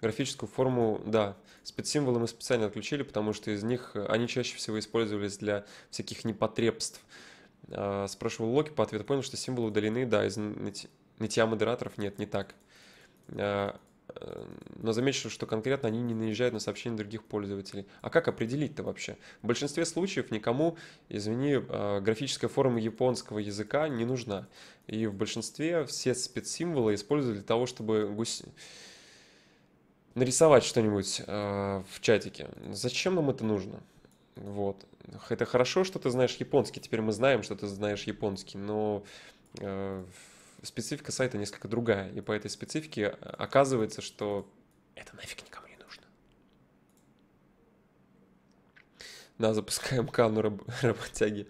графическую форму, да. Спецсимволы мы специально отключили, потому что из них э, они чаще всего использовались для всяких непотребств. Э, спрашивал Локи, по ответу понял, что символы удалены, да, из нытья а модераторов. Нет, не так. А, Эм, но замечу, что конкретно они не наезжают на сообщения других пользователей. А как определить-то вообще? В большинстве случаев никому, извини, э, графическая форма японского языка не нужна. И в большинстве все спецсимволы используют для того, чтобы гусь... нарисовать что-нибудь э, в чатике. Зачем нам это нужно? Вот. Это хорошо, что ты знаешь японский. Теперь мы знаем, что ты знаешь японский, но э, специфика сайта несколько другая, и по этой специфике э, оказывается, что это нафиг никому не нужно. Да, запускаем кану раб- *laughs* работяги.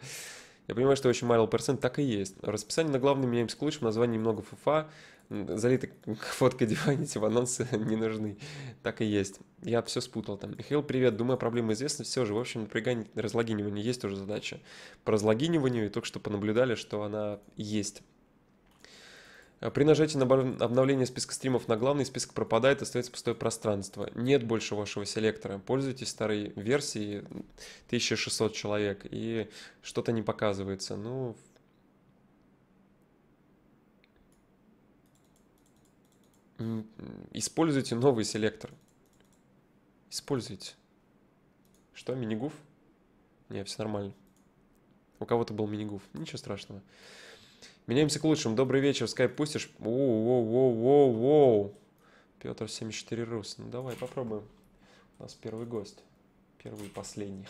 Я понимаю, что очень мало процент так и есть. Расписание на главный меняемся к лучшему, название немного фуфа. Залиты фотка *laughs* диванити в анонсы *laughs* не нужны. Так и есть. Я все спутал там. Михаил, привет. Думаю, проблема известна. Все же, в общем, напрягание разлогинивания есть уже задача. По разлогиниванию и только что понаблюдали, что она есть. А при нажатии на обновление списка стримов на главный список пропадает, остается пустое пространство. Нет больше вашего селектора. Пользуйтесь старой версией 1600 человек и что-то не показывается. Ну, используйте новый селектор. Используйте. Что, минигуф? Не, все нормально. У кого-то был минигуф. Ничего страшного. Меняемся к лучшему. Добрый вечер, скайп пустишь? Воу-воу-воу-воу-воу. Петр 74 Рус. Ну давай попробуем. У нас первый гость. Первый и последний.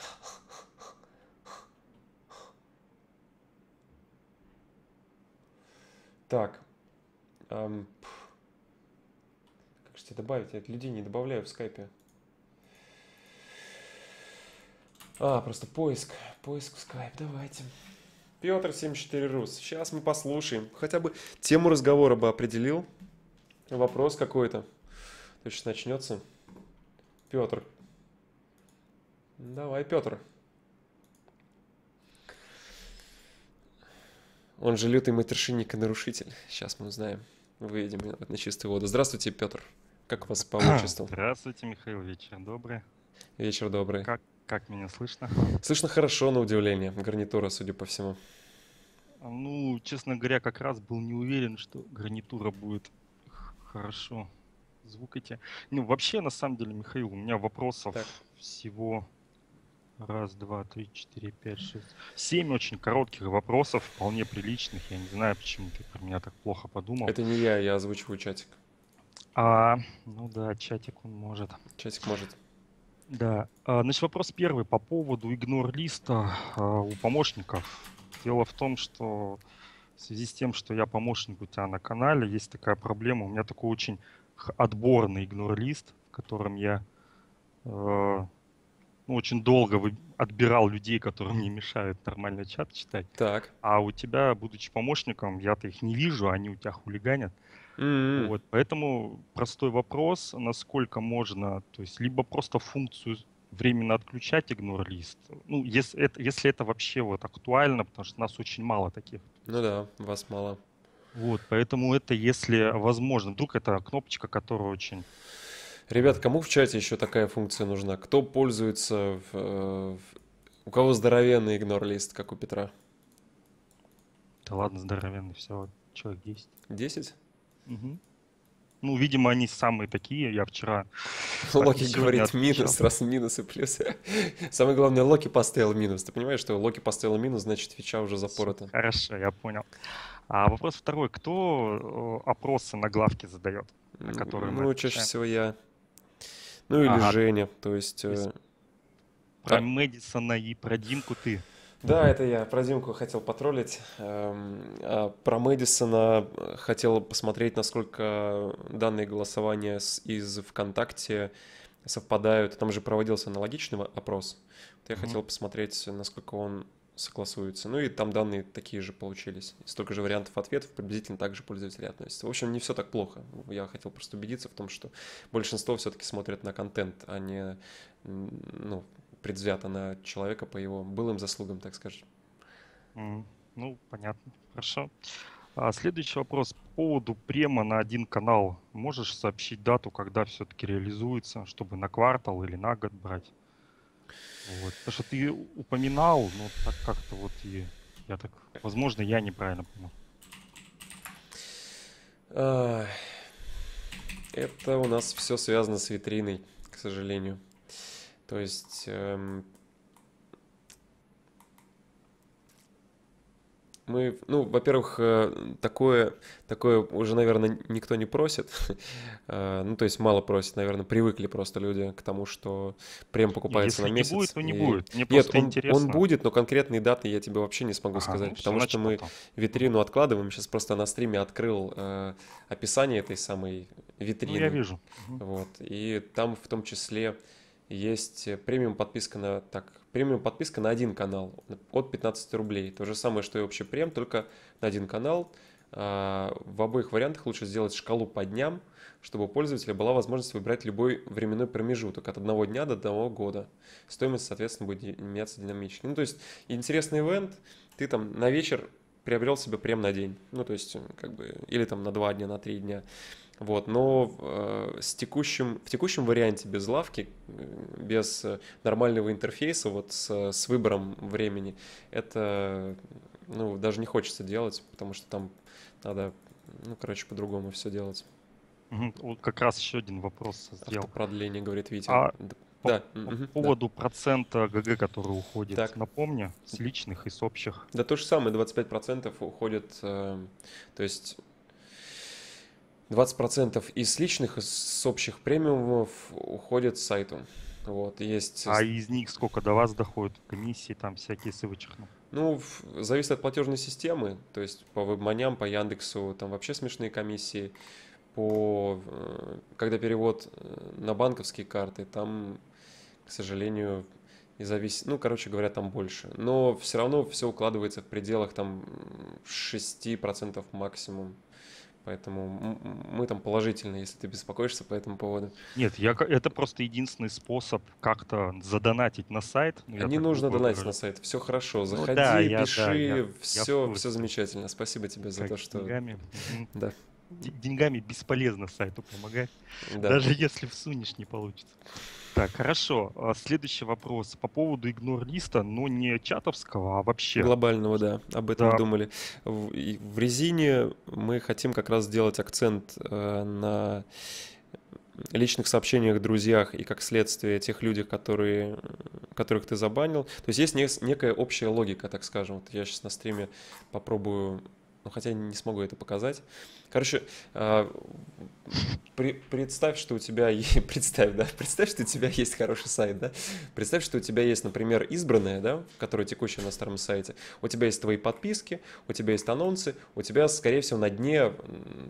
Так. Эм, как же тебе добавить? Я людей не добавляю в скайпе. А, просто поиск. Поиск в скайп. Давайте. Давайте. Петр 74 Рус. Сейчас мы послушаем. Хотя бы тему разговора бы определил. Вопрос какой-то. То есть начнется. Петр. Давай, Петр. Он же лютый матершинник и нарушитель. Сейчас мы узнаем. Выведем на чистую воду. Здравствуйте, Петр. Как у вас по *clears throat* отчеству?
Здравствуйте, Михаил. Вечер добрый.
Вечер добрый. Как, как меня слышно? Слышно хорошо, на удивление. Гарнитура, судя по всему.
А, ну, честно говоря, как раз был не уверен, что гарнитура будет хорошо Звук звукайте. Ну, вообще, на самом деле, Михаил, у меня вопросов так. всего раз, два, три, четыре, пять, шесть. Семь очень коротких вопросов, вполне приличных. Я не знаю, почему ты про меня так плохо подумал. Это не я, я озвучиваю чатик. А, ну да, чатик он может. Чатик может. Да. А, значит, вопрос первый по поводу игнор-листа а, у помощников. Дело в том, что в связи с тем, что я помощник у тебя на канале, есть такая проблема. У меня такой очень отборный игнор-лист, в котором я э, ну, очень долго отбирал людей, которые мне мешают нормально чат читать. Так. А у тебя, будучи помощником, я-то их не вижу, они у тебя хулиганят. Mm-hmm. Вот, поэтому простой вопрос, насколько можно, то есть либо просто функцию временно отключать игнор лист, ну если это, если это вообще вот актуально, потому что нас очень мало таких.
Ну да, вас мало.
Вот, поэтому это если возможно, вдруг это кнопочка, которая очень
Ребят, кому в чате еще такая функция нужна? Кто пользуется? В, э,
в, у кого здоровенный игнор-лист, как у Петра? Да ладно, здоровенный, всего человек 10. 10? Угу. Ну, видимо, они самые такие. Я вчера... *laughs* Локи *laughs* говорит минус, раз минус и плюс. *laughs* Самое главное, Локи поставил минус. Ты понимаешь, что Локи поставил минус, значит, фича уже запорота. Хорошо, я понял. А вопрос второй. Кто э, опросы на главке задает? На которые ну, мы чаще всего я. Ну или ага. Женя, то есть... Э, то есть а Про да. Мэдисона и про Димку ты.
Да, это я про Димку хотел потроллить. Эм, а про Мэдисона хотел посмотреть, насколько данные голосования из ВКонтакте совпадают. Там же проводился аналогичный опрос. я хотел посмотреть, насколько он согласуется. Ну и там данные такие же получились. Столько же вариантов ответов, приблизительно так же пользователи относятся. В общем, не все так плохо. Я хотел просто убедиться в том, что большинство все-таки смотрят на контент, а не ну, предвзято на человека по его былым заслугам, так скажем. ну, понятно. Хорошо.
А следующий вопрос. По поводу према на один канал. Можешь сообщить дату, когда все-таки реализуется, чтобы на квартал или на год брать? Вот. Потому что ты упоминал, но так как-то вот и я так... Возможно, я неправильно понял. Это у
нас все связано с витриной, к сожалению. То есть... Эм, мы, ну, во-первых, э, такое, такое уже, наверное, никто не просит. *laughs* Э, ну, то есть мало просит, наверное, привыкли просто люди к тому, что прем покупается на месяц. Если не будет, то не будет. Нет, он, он будет, но конкретные даты я тебе вообще не смогу сказать, ну, потому что мы витрину откладываем. Сейчас просто на стриме открыл э, описание этой самой витрины. Ну, я вижу. Вот. И там в том числе есть э, премиум подписка на так премиум подписка на один канал от 15 рублей. То же самое, что и общий прем, только на один канал. А, в обоих вариантах лучше сделать шкалу по дням, чтобы у пользователя была возможность выбирать любой временной промежуток от одного дня до одного года. Стоимость, соответственно, будет меняться динамически. Ну, то есть интересный ивент, ты там на вечер приобрел себе прем на день, ну, то есть, э, как бы, или там на два дня, на три дня. Вот, но э, с текущим, в текущем варианте без лавки, э, без э, нормального интерфейса, вот с, с выбором времени, это ну, даже не хочется делать, потому что там надо, ну, короче, по-другому все делать. Вот как раз еще один вопрос сделал. Автопродление, говорит Витя. А по, да. по поводу
да. процента ГГ, который уходит, так. напомню, с личных и с общих.
Да то же самое, 25% уходит, э, то есть 20% из личных, из общих премиумов уходит с сайту. Вот, есть... А из них сколько до вас
доходит? Комиссии там всякие с ивычихом?
Ну, ну зависит от платежной системы. То есть по WebMoney, по Яндексу там вообще смешные комиссии. По... Э, когда перевод э, на банковские карты, там, к сожалению, и зависит... Ну, короче говоря, там больше. Но все равно все укладывается в пределах там 6% максимум. Поэтому мы там положительно, если ты беспокоишься по этому
поводу. Нет, я, это просто единственный способ как-то задонатить на сайт. Ну, не нужно донатить на сайт, все хорошо. Ну заходи, ну, да, я, пиши, да, я, все,
я все замечательно. Спасибо
тебе за как то, что... Деньгами. Да. Деньгами бесполезно сайту помогать, да. даже если всунешь, не получится. Так, хорошо. А, следующий вопрос по поводу игнор-листа, но не чатовского, а вообще. Глобального, да, об этом да. думали. В, в
резине мы хотим как раз сделать акцент э, на личных сообщениях, друзьях и как следствие тех людей, которые, которых ты забанил. То есть есть не, некая общая логика, так скажем. Вот я сейчас на стриме попробую, ну хотя не смогу это показать. Короче, а, представь, что у тебя *laughs* представь, да, представь, что у тебя есть хороший сайт, да, представь, что у тебя есть, например, избранная, да, которая текущая на старом сайте, у тебя есть твои подписки, у тебя есть анонсы, у тебя, скорее всего, на дне,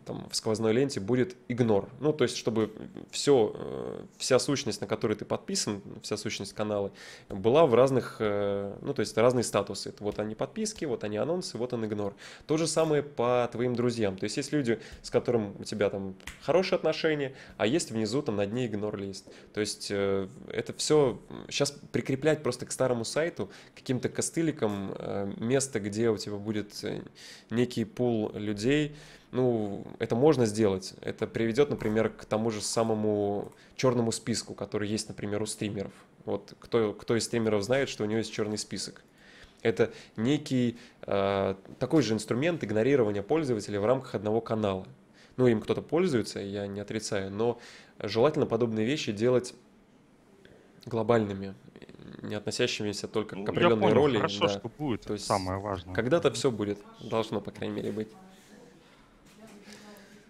там, в сквозной ленте будет игнор, ну, то есть, чтобы все, э, вся сущность, на которой ты подписан, вся сущность канала, была в разных, э, ну, то есть, разные статусы, вот они подписки, вот они анонсы, вот он игнор, то же самое по твоим друзьям, то есть, есть люди, люди, с которым у тебя там хорошие отношения, а есть внизу там на дне игнор лист. То есть э, это все сейчас прикреплять просто к старому сайту, каким-то костыликом э, место, где у тебя будет э, некий пул людей, ну, это можно сделать. Это приведет, например, к тому же самому черному списку, который есть, например, у стримеров. Вот кто, кто из стримеров знает, что у него есть черный список. Это некий э, такой же инструмент игнорирования пользователя в рамках одного канала. Ну, им кто-то пользуется, я не отрицаю, но желательно подобные вещи делать глобальными, не относящимися только ну, к определенной я понял, роли. Хорошо, да. что будет. То есть самое важное. Когда-то все будет, должно, по крайней мере, быть.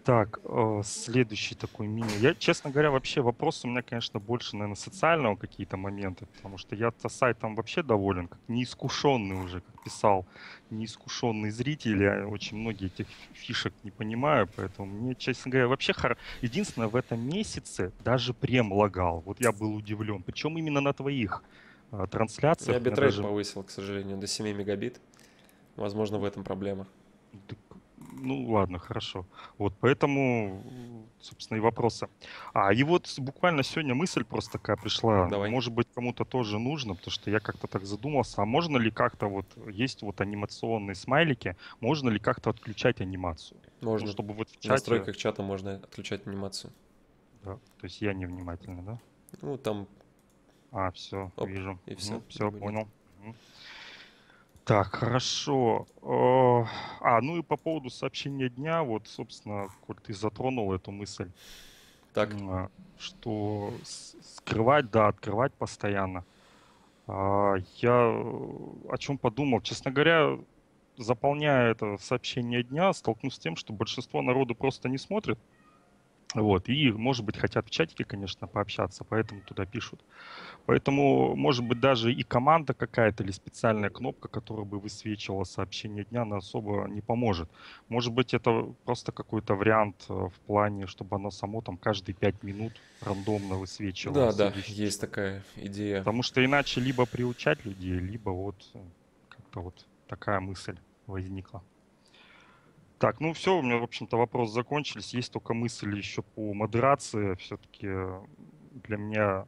Так, э, следующий такой мини. Я, честно говоря, вообще вопрос у меня, конечно, больше, наверное, социального какие-то моменты, потому что я-то сайтом вообще доволен, как неискушенный уже, как писал, неискушенный зритель, я очень многие этих фишек не понимаю, поэтому мне, честно говоря, вообще хор... единственное, в этом месяце даже прем лагал, вот я был удивлен, причем именно на твоих э, трансляциях. Я битрейт даже...
повысил, к сожалению, до 7 мегабит, возможно, в этом проблема
ну ладно, хорошо. Вот поэтому, собственно, и вопросы. А, и вот буквально сегодня мысль просто такая пришла. Давай. Может быть, кому-то тоже нужно, потому что я как-то так задумался, а можно ли как-то вот, есть вот анимационные смайлики, можно ли как-то отключать анимацию? Ну, можно. Ну, чтобы вот в, чате... в настройках
чата можно отключать анимацию. Да, то
есть я невнимательно, да? Ну, там... А, все, Оп, вижу. И все. Ну, все, понял. Угу. Так, хорошо. А, ну и по поводу сообщения дня, вот, собственно, коль ты затронул эту мысль. Так. Что скрывать, да, открывать постоянно. А, я э, о чем подумал. Честно говоря, заполняя это сообщение дня, столкнусь с тем, что большинство народу просто не смотрит. Вот, и, может быть, хотят в чатике, конечно, пообщаться, поэтому туда пишут. Поэтому, может быть, даже и команда какая-то или специальная кнопка, которая бы высвечивала сообщение дня, она особо не поможет. Может быть, это просто какой-то вариант э, в плане, чтобы оно само там каждые пять минут рандомно высвечивало. Да, да, есть такая идея. Потому что иначе либо приучать людей, либо вот э, как-то вот такая мысль возникла. Так, ну все, у меня, в общем-то, вопрос закончились. Есть только мысли еще по модерации. Все-таки э, для меня,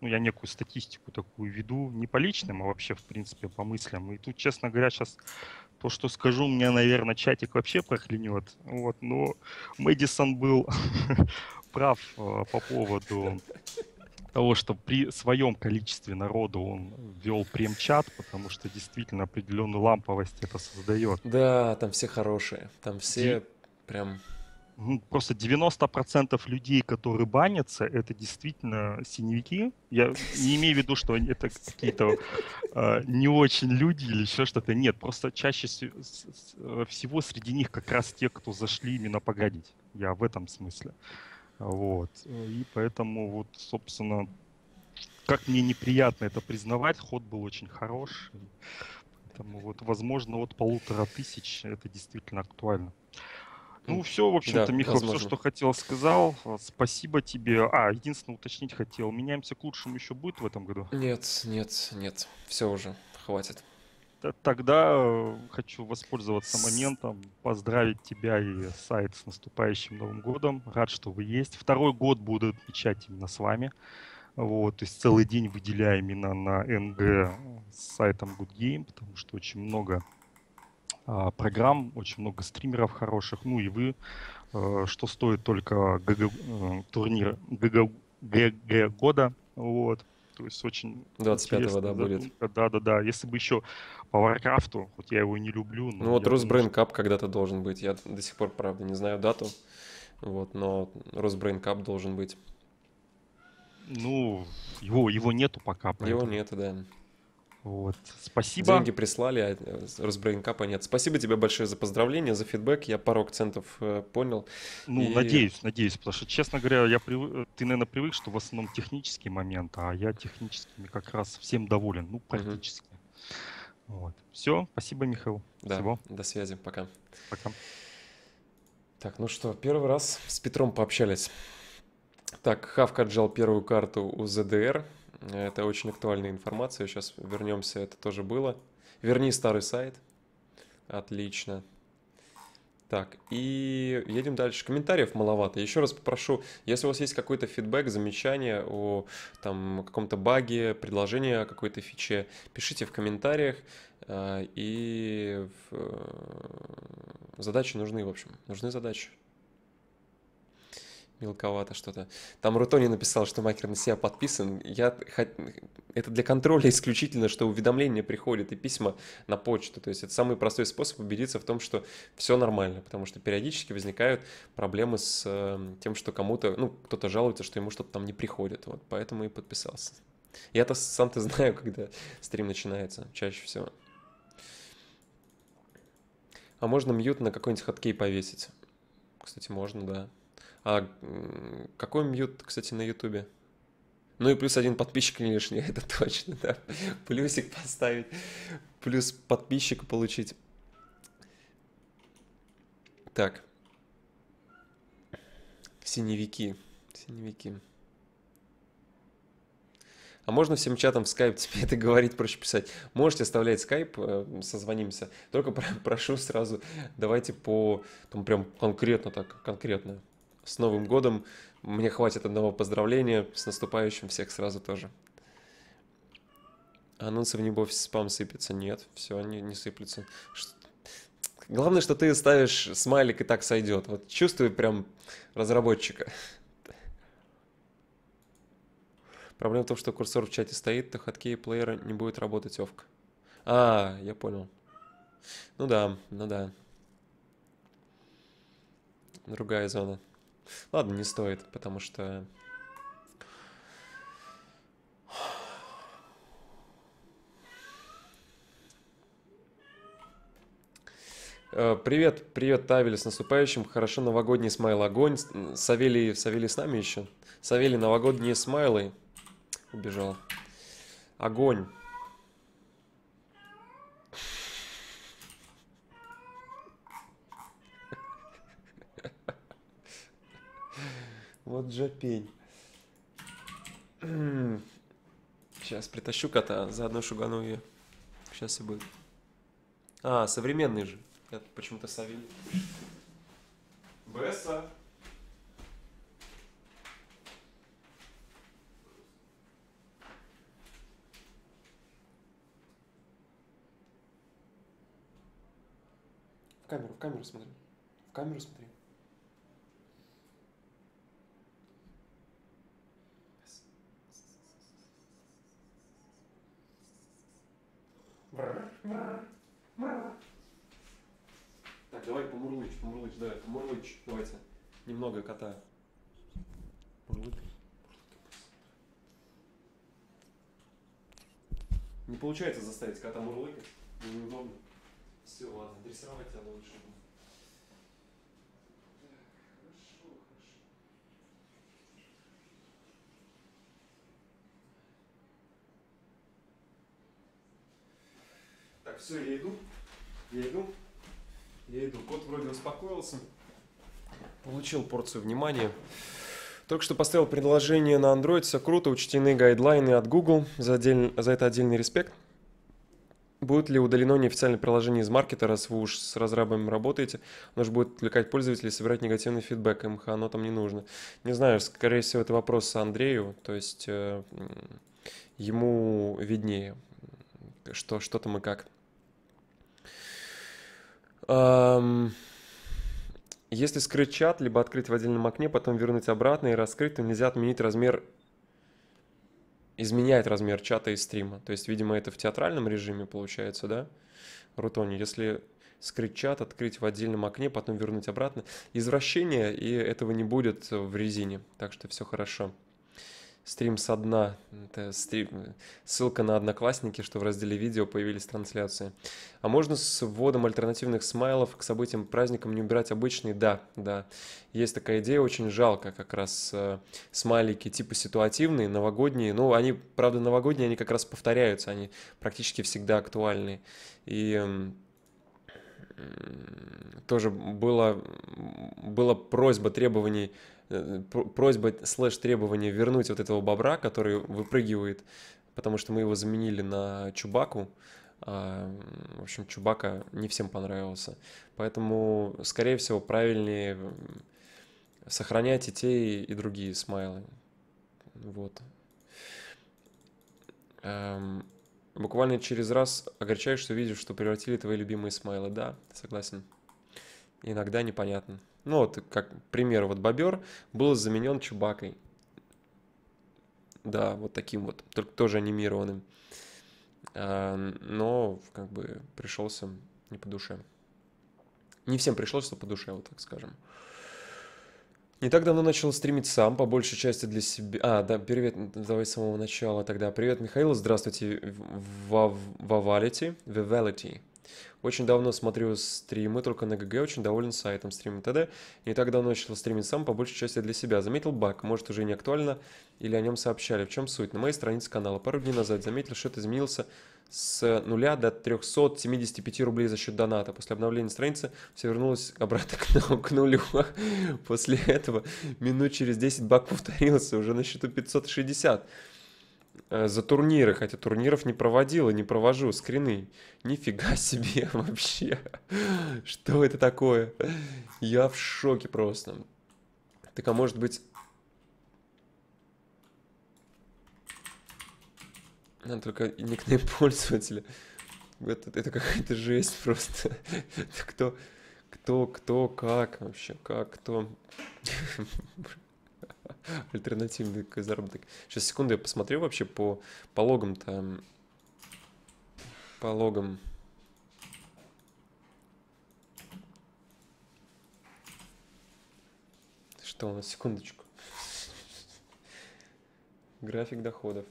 ну, я некую статистику такую веду, не по личным, а вообще, в принципе, по мыслям. И тут, честно говоря, сейчас то, что скажу, у меня, наверное, чатик вообще прохлянет. Вот, но Мэдисон был *laughs* прав э, по поводу того, что при своем количестве народу он вел прем-чат, потому что действительно определенную ламповость это создает. Да, там все хорошие, там все Ди... прям... Ну, просто 90% людей, которые банятся, это действительно синевики. Я не имею в виду, что они это какие-то э, не очень люди или еще что-то. Нет, просто чаще всего среди них как раз те, кто зашли именно погодить. Я в этом смысле. Вот. И поэтому вот, собственно, как мне неприятно это признавать, ход был очень хорош. Поэтому вот, возможно, от полутора тысяч это действительно актуально. Ну, все, в общем-то, да, Михаил, все, что хотел, сказал. Спасибо тебе. А, единственное, уточнить хотел. Меняемся к лучшему еще будет в этом году? Нет, нет, нет. Все уже, хватит. Тогда э, хочу воспользоваться моментом, поздравить тебя и сайт с наступающим Новым годом. Рад, что вы есть. Второй год буду отмечать именно с вами. Вот, то есть целый день выделяю именно на НГ с сайтом Good Game, потому что очень много а, программ, очень много стримеров хороших. Ну и вы, а, что стоит только ГГ, э, турнир ГГ, ГГ года. Вот то есть очень 25-го, да, будет. Да-да-да, если бы еще по Варкрафту, хоть я его и не люблю. но. ну вот Русбрейнкап когда-то должен
быть, я до сих пор, правда, не знаю дату, вот, но Русбрейнкап должен быть.
Ну, его, его нету пока. Поэтому. Его нету, да. Вот.
Спасибо. Деньги прислали, а разбрейнкапа нет. Спасибо тебе большое за поздравления, за фидбэк. Я пару акцентов э, понял. Ну, и... надеюсь,
надеюсь. Потому что, честно говоря, я прив... Э, ты, наверное, привык, что в основном технический момент, а я техническими как раз всем доволен. Ну, практически. Угу. Вот. Все, спасибо, Михаил. Да, Всего.
до связи, пока. Пока. Так, ну что, первый раз с Петром пообщались. Так, Хавка отжал первую карту у ЗДР. Это очень актуальная информация. Сейчас вернемся, это тоже было. Верни старый сайт. Отлично. Так, и едем дальше. Комментариев маловато. Еще раз попрошу, если у вас есть какой-то фидбэк, замечание о там каком-то баге, предложение о какой-то фиче, пишите в комментариях. А, и э, задачи нужны, в общем, нужны задачи мелковато что-то. Там Рутони написал, что Макер на себя подписан. Я... Это для контроля *laughs* исключительно, что уведомления приходят и письма на почту. То есть это самый простой способ убедиться в том, что все нормально, потому что периодически возникают проблемы с эм, тем, что кому-то, ну, кто-то жалуется, что ему что-то там не приходит. Вот, поэтому и подписался. Я-то сам-то знаю, *laughs* когда стрим начинается, чаще всего. А можно мьют на какой-нибудь хаткей повесить. Кстати, можно, да. А какой мьют, кстати, на Ютубе? Ну и плюс один подписчик не лишний, *laughs* это точно, да. Плюсик поставить, плюс подписчика получить. Так. Синевики. Синевики. А можно всем чатом в скайп тебе *laughs* это говорить, проще писать? Можете оставлять скайп, э, созвонимся. Только *laughs* прошу сразу, давайте по, там прям конкретно так, конкретно с Новым годом. Мне хватит одного поздравления, с наступающим всех сразу тоже. Анонсы в небо спам сыпется. Нет, все, не, не сыплется. Ш... Главное, что ты ставишь смайлик и так сойдет. Вот чувствую прям разработчика. Проблема в том, что курсор в чате стоит, то хаткей плеера не будет работать овка. А, я понял. Ну да, ну да. Другая зона. Ладно, не стоит, потому что... Э, привет, привет, Тавель, с наступающим. Хорошо, новогодний смайл огонь. Савелий, Савелий с нами еще? Савелий, новогодние смайлы. Убежал. Огонь. Вот же пень. Сейчас притащу кота, заодно шугану ее. Сейчас и будет. А, современный же. Я почему-то Савелий. Бесса.
В камеру, в камеру смотри. В камеру смотри. Так, давай помурлыч,
помурлыч, да, помурлыч, давайте. Немного кота. Мурлык. Не получается заставить кота мурлыкать, неудобно. Все, ладно, дрессировать тебя лучше.
Так, все, я иду. Я иду. Я иду. Кот вроде успокоился.
Получил порцию внимания. Только что поставил предложение на Android, все круто, учтены гайдлайны от Google, за, отдель... за это отдельный респект. Будет ли удалено неофициальное приложение из маркета, раз вы уж с разрабами работаете? Оно же будет отвлекать пользователей, собирать негативный фидбэк, МХ, оно там не нужно. Не знаю, скорее всего, это вопрос Андрею, то есть э, ему виднее, что, что там и как. Если скрыть чат, либо открыть в отдельном окне, потом вернуть обратно и раскрыть, то нельзя отменить размер, изменять размер чата и стрима. То есть, видимо, это в театральном режиме получается, да? Рутони, если скрыть чат, открыть в отдельном окне, потом вернуть обратно. Извращение, и этого не будет в резине, так что все хорошо стрим со дна. Это стрим, ссылка на Одноклассники, что в разделе видео появились трансляции. А можно с вводом альтернативных смайлов к событиям праздникам не убирать обычные? Да, да. Есть такая идея, очень жалко как раз э, смайлики типа ситуативные, новогодние. Ну, они, правда, новогодние, они как раз повторяются, они практически всегда актуальны. И э, тоже было, была просьба, требований Э, просьба слэш требование вернуть вот этого бобра, который выпрыгивает, потому что мы его заменили на Чубаку. А, в общем, Чубака не всем понравился. Поэтому, скорее всего, правильнее сохранять и те, и другие смайлы. Вот. Эм, буквально через раз огорчаешь, что видишь, что превратили твои любимые смайлы. Да, согласен. Иногда непонятно ну вот как пример, вот бобер был заменен Чубакой. Да, вот таким вот, только тоже анимированным. А, но как бы пришелся не по душе. Не всем пришелся по душе, вот так скажем. Не так давно начал стримить сам, по большей части для себя. А, да, привет, давай с самого начала тогда. Привет, Михаил, здравствуйте, Вавалити, Вавалити. Очень давно смотрю стримы только на ГГ, очень доволен сайтом, стрима т.д. Не так давно начал стримить сам, по большей части для себя. Заметил баг, может уже не актуально, или о нем сообщали. В чем суть? На моей странице канала пару дней назад заметил, что это изменился с нуля до 375 рублей за счет доната. После обновления страницы все вернулось обратно *laughs* к нулю. После этого минут через 10 баг повторился уже на счету 560. Э, за турниры, хотя турниров не проводил и не провожу, скрины. Нифига *laughs* себе вообще. Что это такое? Я в шоке просто. Так а может быть... Надо только никнейм *laughs* пользователя. Это, это какая-то жесть просто. *laughs* кто, кто, кто, как вообще, как, кто. *laughs* Альтернативный заработок. Сейчас, секунду, я посмотрю вообще по пологам-то. По логам. Что у нас? Секундочку. *laughs* График доходов.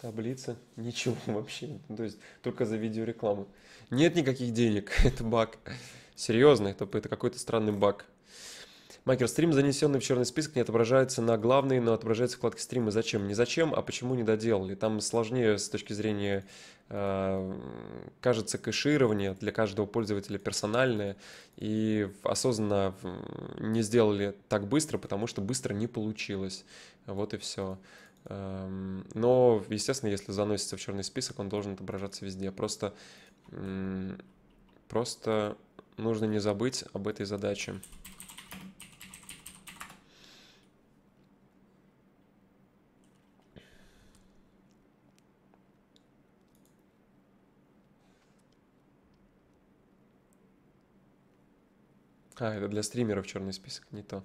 Таблица. Ничего *laughs* вообще. Ну, то есть только за видеорекламу. Нет никаких денег. это баг. Серьезно, это, это какой-то странный баг стрим занесенный в черный список, не отображается на главной, но отображается в вкладке стримы. Зачем? Не зачем, а почему не доделали. Там сложнее с точки зрения, э, кажется, кэширование для каждого пользователя персональное. И осознанно не сделали так быстро, потому что быстро не получилось. Вот и все. Эм, но, естественно, если заносится в черный список, он должен отображаться везде. Просто, просто нужно не забыть об этой задаче. А, это для стримеров черный список, не то.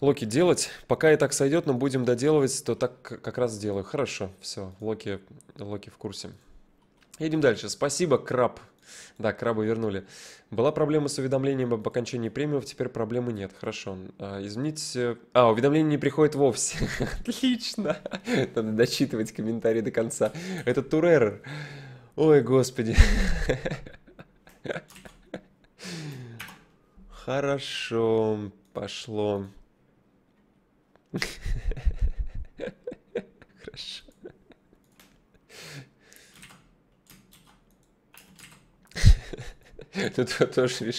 Локи делать. Пока и так сойдет, но будем доделывать, то так как раз сделаю. Хорошо, все, Локи, Локи в курсе. Едем дальше. Спасибо, Краб. Да, крабы вернули. Была проблема с уведомлением об окончании премиумов, теперь проблемы нет. Хорошо. А, извините. А, уведомление не приходит вовсе. *laughs* Отлично. Надо дочитывать комментарии до конца. Это турер. Ой, господи. Хорошо, пошло. *laughs* Хорошо. *laughs* Тут тоже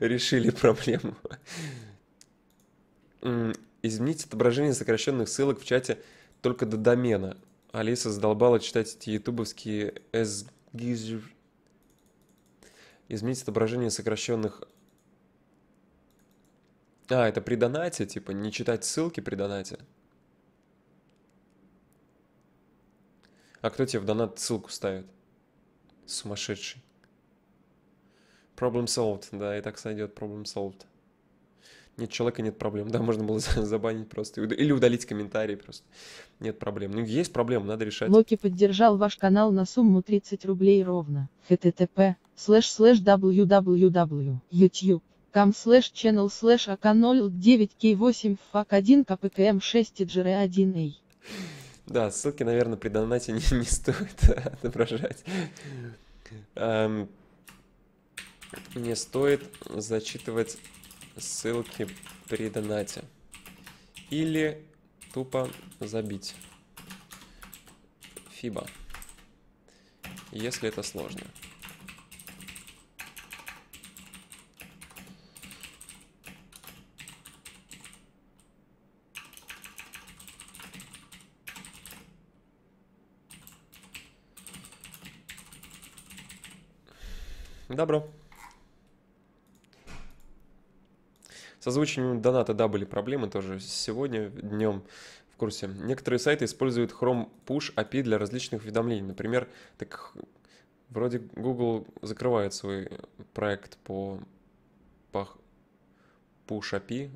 решили проблему. Изменить отображение сокращенных ссылок в чате только до домена. Алиса задолбала читать эти ютубовские SGZ. Изменить отображение сокращенных... А, это при донате, типа, не читать ссылки при донате. А кто тебе в донат ссылку ставит? Сумасшедший. Problem solved, да, и так сойдет, problem solved. Нет человека, нет проблем. *laughs* Да, можно было забанить просто. Или удалить комментарии просто. Нет проблем. Ну, есть проблемы, надо решать. Локи
поддержал ваш канал на сумму 30 рублей ровно. http слэш слэш www youtube ком слэш channel слэш ак09к8 фак 1 кпкм 6 и джр1а.
Да, ссылки, наверное, при донате *laughs* не, не стоит отображать. Эм, не стоит зачитывать ссылки при донате. Или тупо забить. Фиба. Если это сложно. Добро. озвучиванием доната, да, были проблемы тоже сегодня днем в курсе. Некоторые сайты используют Chrome Push API для различных уведомлений. Например, так вроде Google закрывает свой проект по, по Push API,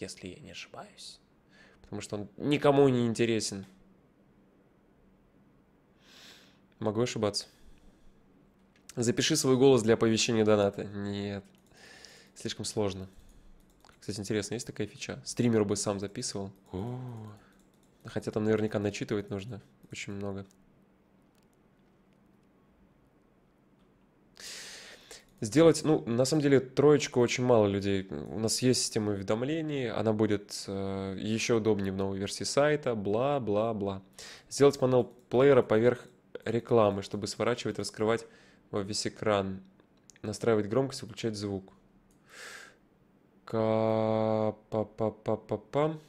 если я не ошибаюсь, потому что он никому не интересен. Могу ошибаться. Запиши свой голос для оповещения доната. Нет. Слишком сложно. Кстати, интересно, есть такая фича? Стримеру бы сам записывал. О, хотя там наверняка начитывать нужно очень много. Сделать, ну, на самом деле, троечку очень мало людей. У нас есть система уведомлений, она будет э, еще удобнее в новой версии сайта, бла-бла-бла. Сделать панел плеера поверх рекламы, чтобы сворачивать, раскрывать во весь экран, настраивать громкость, выключать звук па па па па па Но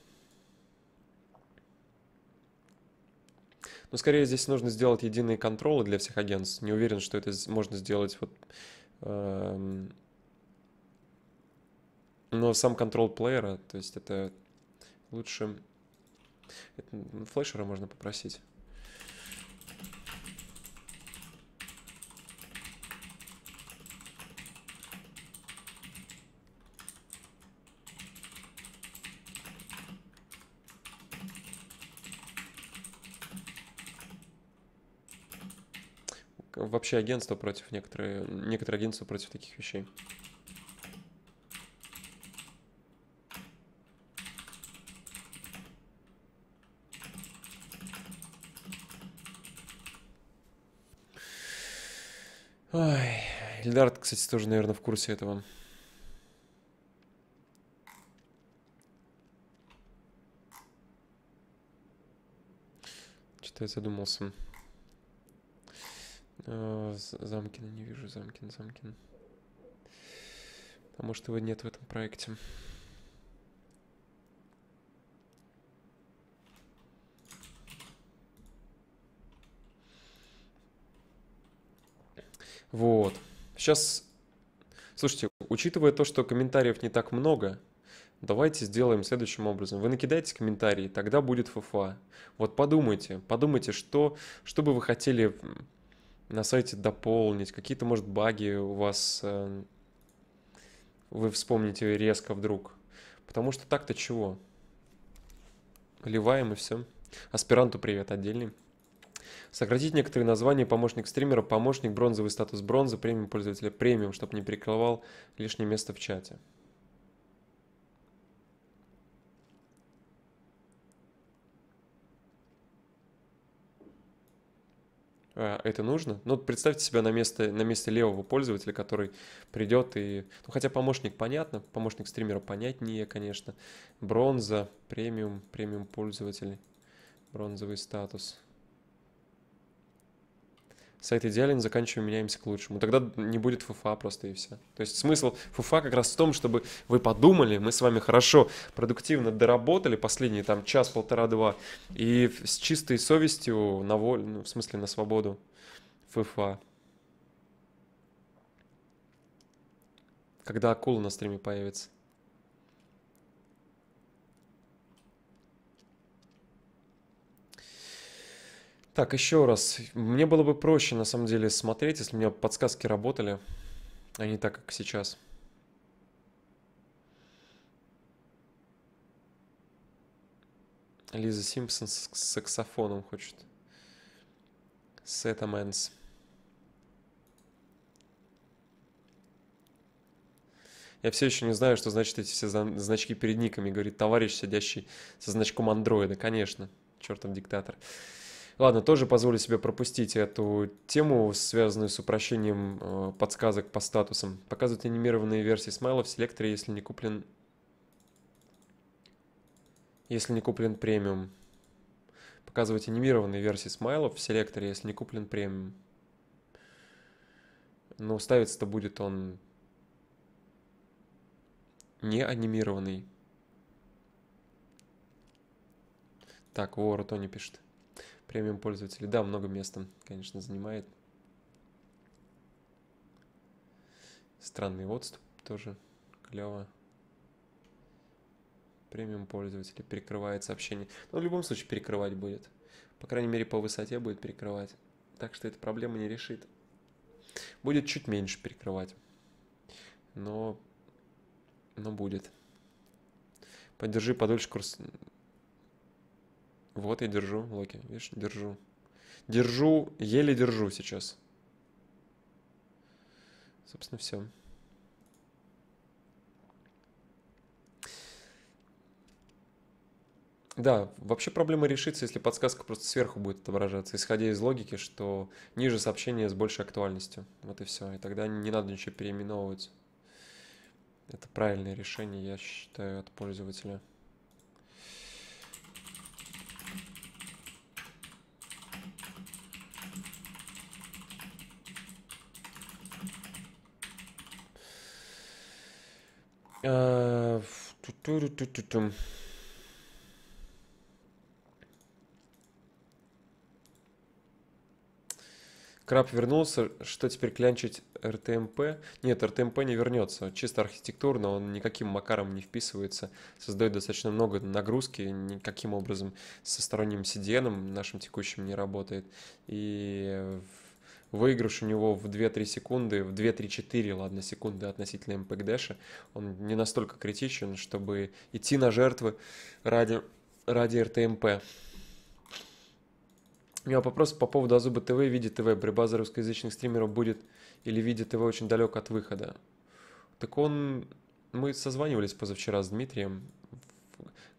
ну, скорее здесь нужно сделать единые контролы для всех агентств. Не уверен, что это можно сделать вот... Эм... Но сам контрол плеера, то есть это лучше... флешера можно попросить. вообще агентство против некоторые, некоторые агентства против таких вещей. Ой, Эльдар, кстати, тоже, наверное, в курсе этого. Что-то я задумался. Э, Замкина не вижу, Замкин, Замкин. Потому а что его нет в этом проекте. Вот. Сейчас, слушайте, учитывая то, что комментариев не так много, давайте сделаем следующим образом. Вы накидаете комментарии, тогда будет фуфа. Вот подумайте, подумайте, что, что бы вы хотели на сайте дополнить, какие-то, может, баги у вас эм, вы вспомните резко вдруг. Потому что так-то чего? Ливаем и все. Аспиранту привет отдельный. Сократить некоторые названия помощник стримера, помощник, бронзовый статус бронза, премиум пользователя премиум, чтобы не прикрывал лишнее место в чате. А, это нужно. Ну, представьте себя на место, на месте левого пользователя, который придет и... Ну, хотя помощник понятно, помощник стримера понятнее, конечно. Бронза, премиум, премиум пользователь, бронзовый статус – с сайт идеален, заканчиваем, меняемся к лучшему. Тогда не будет фуфа просто и все. То есть смысл фуфа как раз в том, чтобы вы подумали, мы с вами хорошо, продуктивно доработали последние там час, полтора, два, и с чистой совестью на волю, ну, в смысле на свободу фуфа. Когда акула на стриме появится. Так, еще раз. Мне было бы проще, на самом деле, смотреть, если у меня подсказки работали, а не так, как сейчас. Лиза Симпсон с саксофоном хочет. Сета Мэнс. Я все еще не знаю, что значит эти все значки перед никами. Говорит товарищ, сидящий со значком андроида. Конечно, чертов Диктатор. Ладно, тоже позволю себе пропустить эту тему, связанную с упрощением э, подсказок по статусам. Показывают анимированные версии смайлов в селекторе, если не куплен... Если не куплен премиум. Показывать анимированные версии смайлов в селекторе, если не куплен премиум. Но ставится-то будет он не анимированный. Так, Вора Тони пишет премиум пользователи, Да, много места, конечно, занимает. Странный отступ тоже клево. Премиум пользователи перекрывает сообщение. Но ну, в любом случае перекрывать будет. По крайней мере, по высоте будет перекрывать. Так что эта проблема не решит. Будет чуть меньше перекрывать. Но, но будет. Поддержи подольше курс вот я держу, Локи, видишь, держу. Держу, еле держу сейчас. Собственно, все. Да, вообще проблема решится, если подсказка просто сверху будет отображаться, исходя из логики, что ниже сообщение с большей актуальностью. Вот и все. И тогда не надо ничего переименовывать. Это правильное решение, я считаю, от пользователя. Э, Краб вернулся, что теперь клянчить РТМП? Эм Нет, РТМП эм не вернется. Чисто архитектурно он никаким макаром не вписывается, создает достаточно много нагрузки, никаким образом со сторонним CDN нашим текущим не работает. И э, Выигрыш у него в 2-3 секунды, в 2-3-4, ладно, секунды относительно МПК Дэша. Он не настолько критичен, чтобы идти на жертвы ради, ради РТМП. У меня вопрос по поводу Азуба ТВ видит ТВ. Борьба за русскоязычных стримеров будет или видит ТВ очень далек от выхода? Так он... Мы созванивались позавчера с Дмитрием.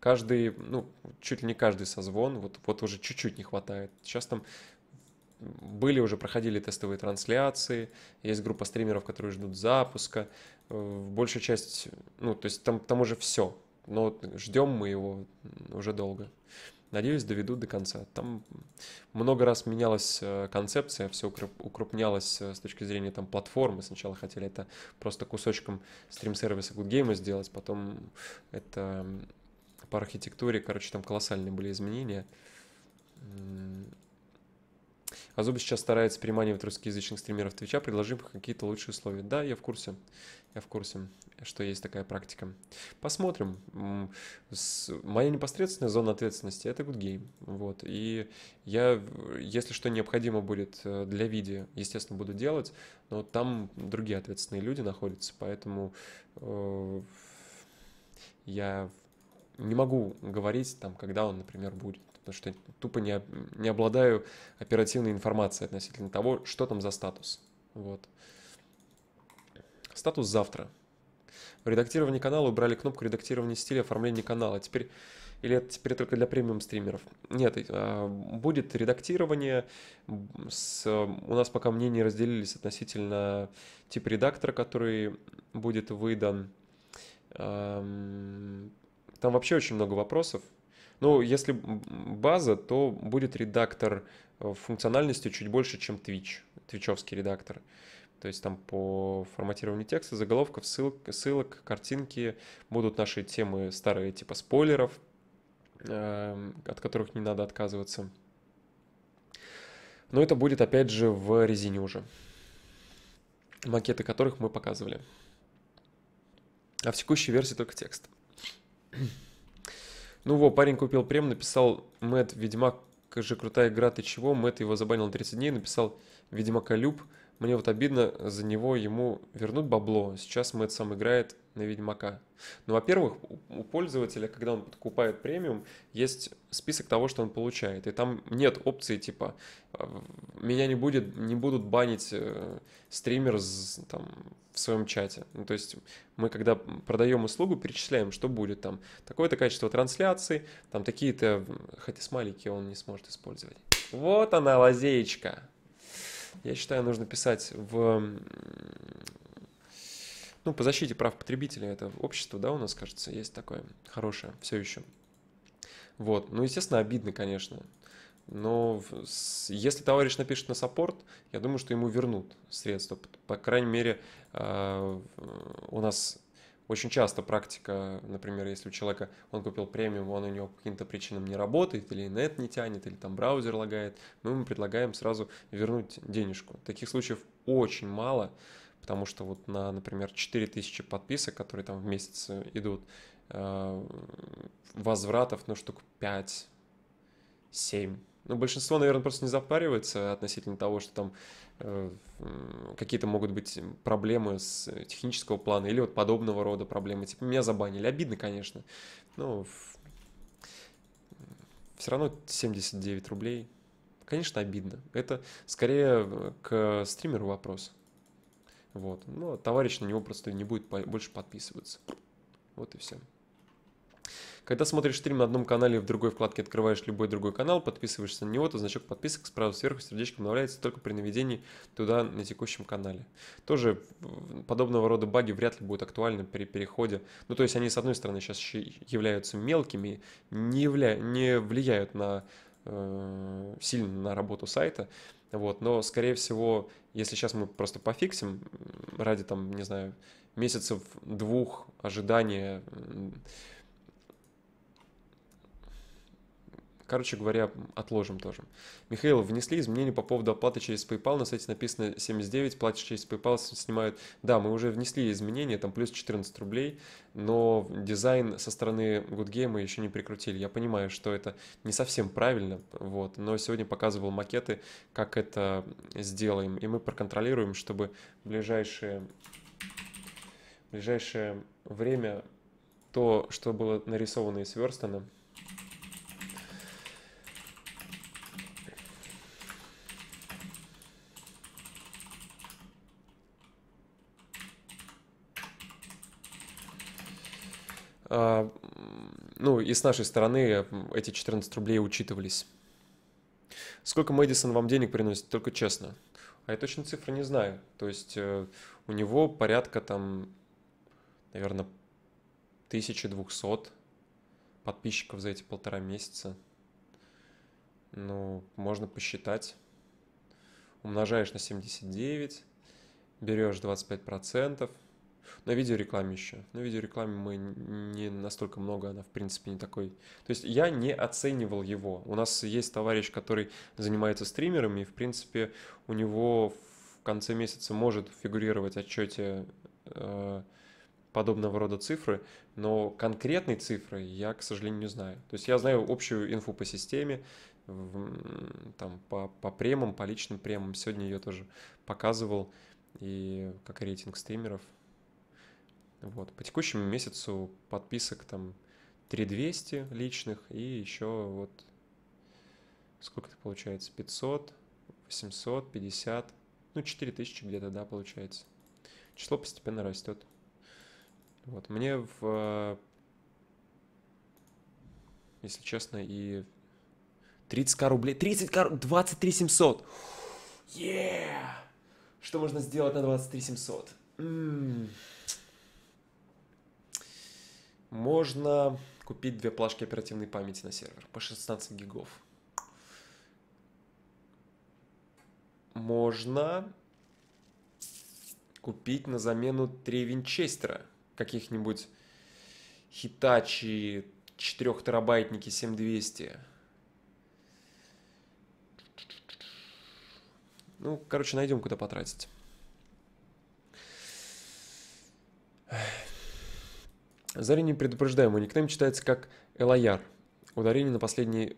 Каждый, ну, чуть ли не каждый созвон, вот, вот уже чуть-чуть не хватает. Сейчас там были уже, проходили тестовые трансляции, есть группа стримеров, которые ждут запуска, э, большая часть, ну, то есть там, там уже все, но ждем мы его уже долго. Надеюсь, доведут до конца. Там много раз менялась э, концепция, все укрупнялось э, с точки зрения там платформы. Сначала хотели это просто кусочком стрим-сервиса Good Game сделать, потом это по архитектуре, короче, там колоссальные были изменения. Азуба сейчас старается переманивать русскоязычных стримеров Твича, предложим какие-то лучшие условия. Да, я в курсе, я в курсе, что есть такая практика. Посмотрим. Моя непосредственная зона ответственности — это good game. Вот. И я, если что необходимо будет э, для видео, естественно, буду делать, но там другие ответственные люди находятся, поэтому э, я не могу говорить, там, когда он, например, будет потому что тупо не, не обладаю оперативной информацией относительно того, что там за статус. Вот. Статус завтра. В редактировании канала убрали кнопку редактирования стиля оформления канала. Теперь или это теперь только для премиум стримеров? Нет, э, будет редактирование. С, у нас пока мнения разделились относительно типа редактора, который будет выдан. Эм, там вообще очень много вопросов. Ну, если база, то будет редактор э, функциональностью чуть больше, чем Twitch, твичевский редактор. То есть там по форматированию текста, заголовков, ссылок, ссылок, картинки, будут наши темы старые типа спойлеров, эм, от которых не надо отказываться. Но это будет опять же в резине уже, макеты которых мы показывали. А в текущей версии только текст. Ну во, парень купил прем, написал Мэтт, Ведьмак же крутая игра, ты чего? Мэт его забанил на 30 дней, написал Ведьмака Люб. Мне вот обидно за него ему вернут бабло. Сейчас Мэтт сам играет на Ведьмака. Ну, во-первых, у пользователя, когда он покупает премиум, есть список того, что он получает. И там нет опции типа «меня не, будет, не будут банить э, стример там, в своем чате». Ну, то есть мы, когда продаем услугу, перечисляем, что будет там. Такое-то качество трансляции, там такие-то... Хотя смайлики он не сможет использовать. Вот она лазеечка я считаю, нужно писать в ну, по защите прав потребителя, это общество, да, у нас, кажется, есть такое хорошее все еще. Вот, ну, естественно, обидно, конечно, но если товарищ напишет на саппорт, я думаю, что ему вернут средства. По крайней мере, а, у нас очень часто практика, например, если у человека, он купил премиум, он у него по каким-то причинам не работает, или нет не тянет, или там браузер лагает, мы ему предлагаем сразу вернуть денежку. Таких случаев очень мало, потому что вот на, например, 4000 подписок, которые там в месяц э, идут, э, возвратов, ну, штук 5, 7. Ну, большинство, наверное, просто не запаривается относительно того, что там Э, какие-то могут быть проблемы с технического плана или вот подобного рода проблемы. Типа меня забанили. Обидно, конечно. Но все равно 79 рублей. Конечно, обидно. Это скорее к стримеру вопрос. Вот. Но товарищ на него просто не будет больше подписываться. Вот и все. Когда смотришь стрим на одном канале и в другой вкладке открываешь любой другой канал, подписываешься на него, то значок подписок справа сверху сердечко обновляется только при наведении туда на текущем канале. Тоже подобного рода баги вряд ли будут актуальны при переходе. Ну, то есть они, с одной стороны, сейчас являются мелкими, не, явля... не влияют на э, сильно на работу сайта, вот, но, скорее всего, если сейчас мы просто пофиксим ради, там, не знаю, месяцев двух ожидания Короче говоря, отложим тоже. Михаил, внесли изменения по поводу оплаты через PayPal. На сайте написано 79, платишь через PayPal, снимают. Да, мы уже внесли изменения, там плюс 14 рублей, но дизайн со стороны Good Game еще не прикрутили. Я понимаю, что это не совсем правильно, вот, но сегодня показывал макеты, как это сделаем. И мы проконтролируем, чтобы в ближайшее, в ближайшее время то, что было нарисовано и сверстано, А, ну и с нашей стороны эти 14 рублей учитывались. Сколько Мэдисон вам денег приносит, только честно? А я точно цифры не знаю. То есть э, у него порядка там, наверное, 1200 подписчиков за эти полтора месяца. Ну, можно посчитать. Умножаешь на 79, берешь 25%, на видеорекламе еще. На видеорекламе мы не настолько много, она в принципе не такой. То есть я не оценивал его. У нас есть товарищ, который занимается стримерами, и в принципе у него в конце месяца может фигурировать в отчете э, подобного рода цифры, но конкретной цифры я, к сожалению, не знаю. То есть я знаю общую инфу по системе, там, по, по премам, по личным премам. Сегодня ее тоже показывал, и как рейтинг стримеров – вот. По текущему месяцу подписок там 3200 личных и еще вот сколько это получается? 500, 850, ну 4000 где-то, да, получается. Число постепенно растет. Вот. Мне в если честно, и 30к рублей, 30к, 23 700. Yeah! Что можно сделать на 23 700? м можно купить две плашки оперативной памяти на сервер по 16 гигов. Можно купить на замену три винчестера каких-нибудь Hitachi 4 терабайтники 7200. Ну, короче, найдем куда потратить. Заранее предупреждаем, у никнейм читается как Элояр. Ударение на последний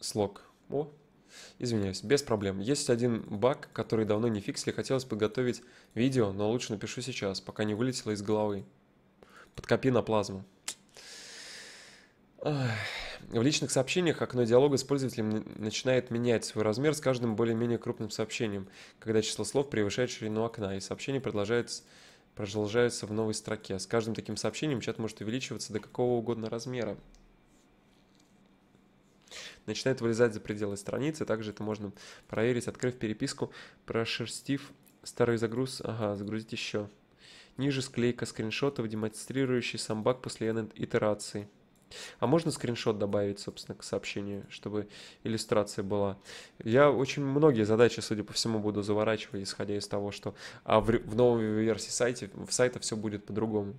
слог. О, извиняюсь, без проблем. Есть один баг, который давно не фиксили, хотелось подготовить видео, но лучше напишу сейчас, пока не вылетело из головы. Подкопи на плазму. В личных сообщениях окно диалога с пользователем начинает менять свой размер с каждым более-менее крупным сообщением, когда число слов превышает ширину окна, и сообщение продолжается продолжаются в новой строке. С каждым таким сообщением чат может увеличиваться до какого угодно размера. Начинает вылезать за пределы страницы. Также это можно проверить, открыв переписку, прошерстив старый загруз. Ага, загрузить еще. Ниже склейка скриншотов, демонстрирующий самбак после итерации. А можно скриншот добавить, собственно, к сообщению, чтобы иллюстрация была? Я очень многие задачи, судя по всему, буду заворачивать, исходя из того, что а в, в новой версии сайта, в сайта все будет по-другому.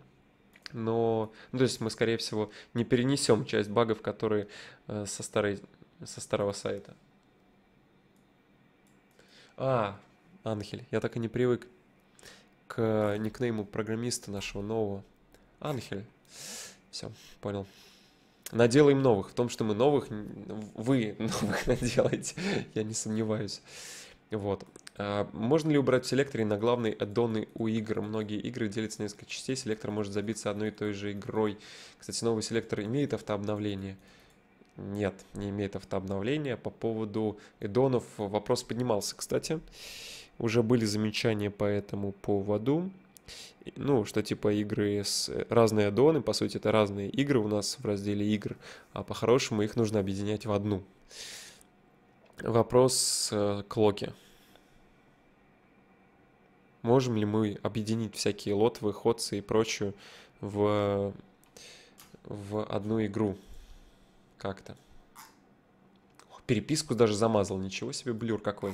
Но, ну, то есть мы, скорее всего, не перенесем часть багов, которые э, со, старой, со старого сайта. А, Анхель, я так и не привык к никнейму программиста нашего нового. Анхель. Все, понял наделаем новых. В том, что мы новых, вы *laughs* новых наделаете, *laughs* я не сомневаюсь. Вот. А, можно ли убрать в селекторе на главные аддоны у игр? Многие игры делятся на несколько частей, селектор может забиться одной и той же игрой. Кстати, новый селектор имеет автообновление? Нет, не имеет автообновления. По поводу эдонов вопрос поднимался, кстати. Уже были замечания по этому поводу ну, что типа игры с... Разные аддоны, по сути, это разные игры у нас в разделе игр, а по-хорошему их нужно объединять в одну. Вопрос э, к Локе. Можем ли мы объединить всякие лотвы, ходцы и прочую в, в одну игру? Как-то. Переписку даже замазал. Ничего себе блюр какой.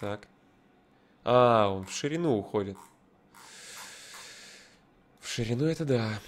Так. А, он в ширину уходит. В ширину это да.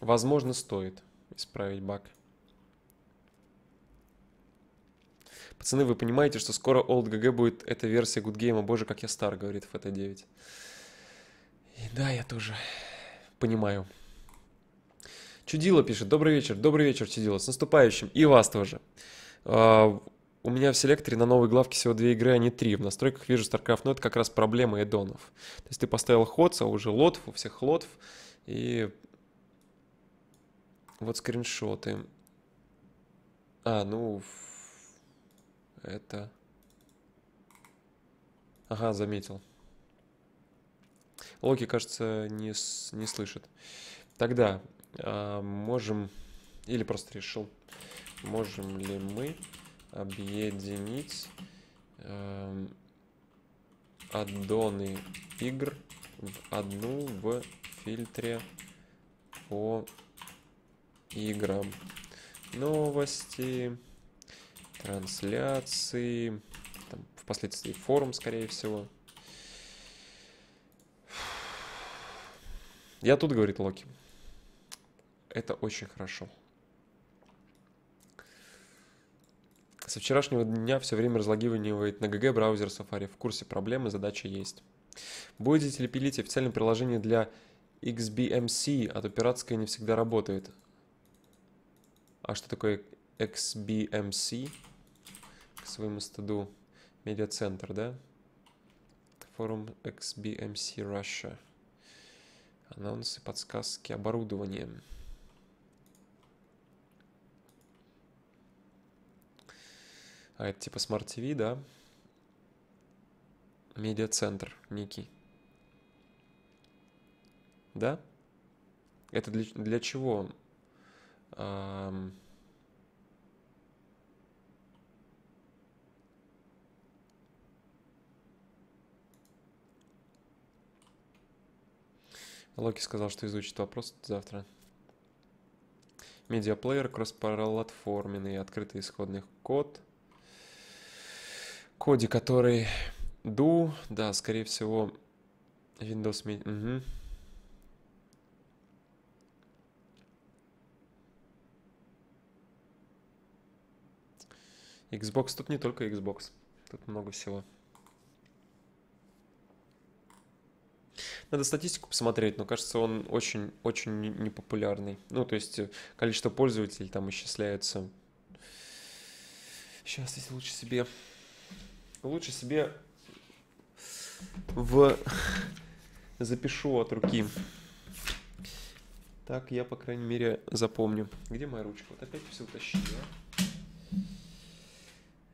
Возможно, стоит исправить баг. Пацаны, вы понимаете, что скоро Old GG будет эта версия Good Game, а боже, как я стар, говорит FT9. И да, я тоже понимаю. Чудило пишет. Добрый вечер, добрый вечер, Чудило. С наступающим. И вас тоже. А, у меня в селекторе на новой главке всего две игры, а не три. В настройках вижу StarCraft, но это как раз проблема эдонов. То есть ты поставил ходса, уже лотов, у всех лотов, и вот скриншоты. А, ну... Это... Ага, заметил. Локи, кажется, не, не слышит. Тогда э, можем... Или просто решил. Можем ли мы объединить э, аддоны игр в одну в фильтре по играм. Новости, трансляции, там, впоследствии форум, скорее всего. Я тут, говорит Локи. Это очень хорошо. Со вчерашнего дня все время разлагивает на ГГ браузер Safari. В курсе проблемы, задача есть. Будете ли пилить официальное приложение для XBMC, а то пиратское не всегда работает. А что такое XBMC? К своему стыду. Медиацентр, да? Форум XBMC Russia. Анонсы, подсказки, оборудование. А это типа Smart TV, да? Медиацентр Ники. Да? Это для, для чего Локи сказал, что изучит вопрос завтра. Медиаплеер, кроссплатформенный, открытый исходный код. Коде, который ду, да, скорее всего, Windows... Угу. Xbox тут не только Xbox, тут много всего. Надо статистику посмотреть, но кажется, он очень-очень непопулярный. Ну, то есть э, количество пользователей там исчисляется. Сейчас, если лучше себе... Лучше себе в... *laughs* Запишу от руки. Так я, по крайней мере, запомню. Где моя ручка? Вот опять все утащили, а?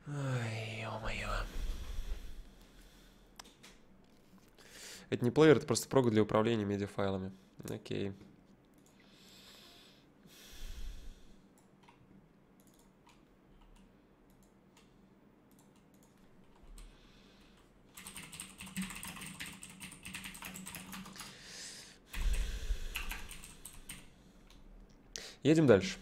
Ой, ё-моё. Это не плеер, это просто прога для управления медиафайлами. Окей. Едем дальше.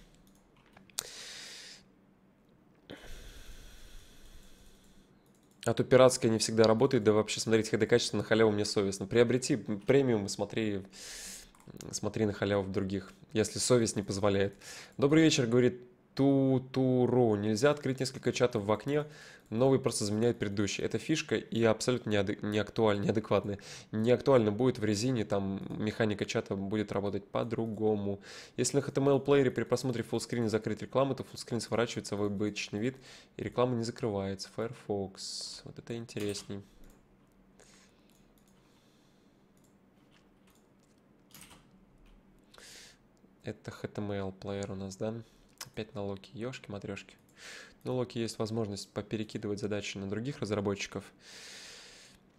А то пиратская не всегда работает, да вообще смотреть HD-качество на халяву мне совестно. Приобрети премиум и смотри, смотри на халяву в других, если совесть не позволяет. Добрый вечер, говорит тутуру. Нельзя открыть несколько чатов в окне, новый просто заменяет предыдущий. Это фишка и абсолютно неадек- не актуально, неадекватная. Не актуально будет в резине, там механика чата будет работать по-другому. Если на HTML-плеере при просмотре фуллскрина закрыть рекламу, то фуллскрин сворачивается в обычный вид, и реклама не закрывается. Firefox. Вот это интересней. Это HTML-плеер у нас, да? Опять на Локи. Ёшки-матрёшки. Но Локи есть возможность поперекидывать задачи на других разработчиков.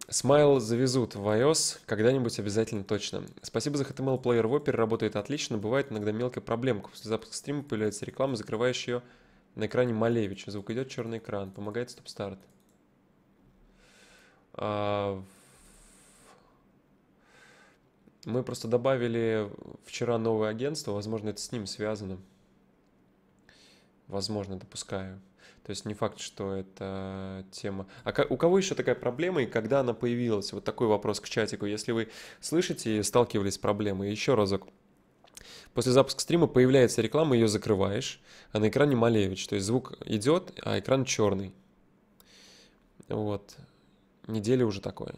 Смайл завезут в iOS когда-нибудь обязательно точно. Спасибо за HTML Player Whopper, работает отлично, бывает иногда мелкая проблемка. После запуска стрима появляется реклама, закрывающая ее на экране Малевич. Звук идет черный экран, помогает стоп-старт. А, мы просто добавили вчера новое агентство, возможно, это с ним связано возможно, допускаю. То есть не факт, что это тема. А у кого еще такая проблема и когда она появилась? Вот такой вопрос к чатику. Если вы слышите и сталкивались с проблемой, еще разок. После запуска стрима появляется реклама, ее закрываешь, а на экране Малевич. То есть звук идет, а экран черный. Вот. Неделя уже такое.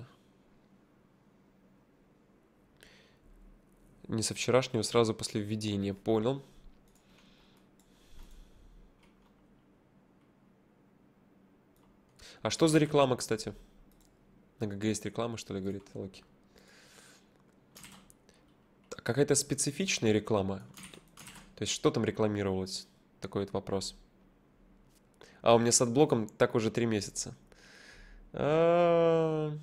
Не со вчерашнего, сразу после введения. Понял. А что за реклама, кстати? На ГГ есть реклама, что ли, говорит Локи? А какая-то специфичная реклама? То есть что там рекламировалось? Такой вот вопрос. А у меня с отблоком так уже три месяца. А -а -а.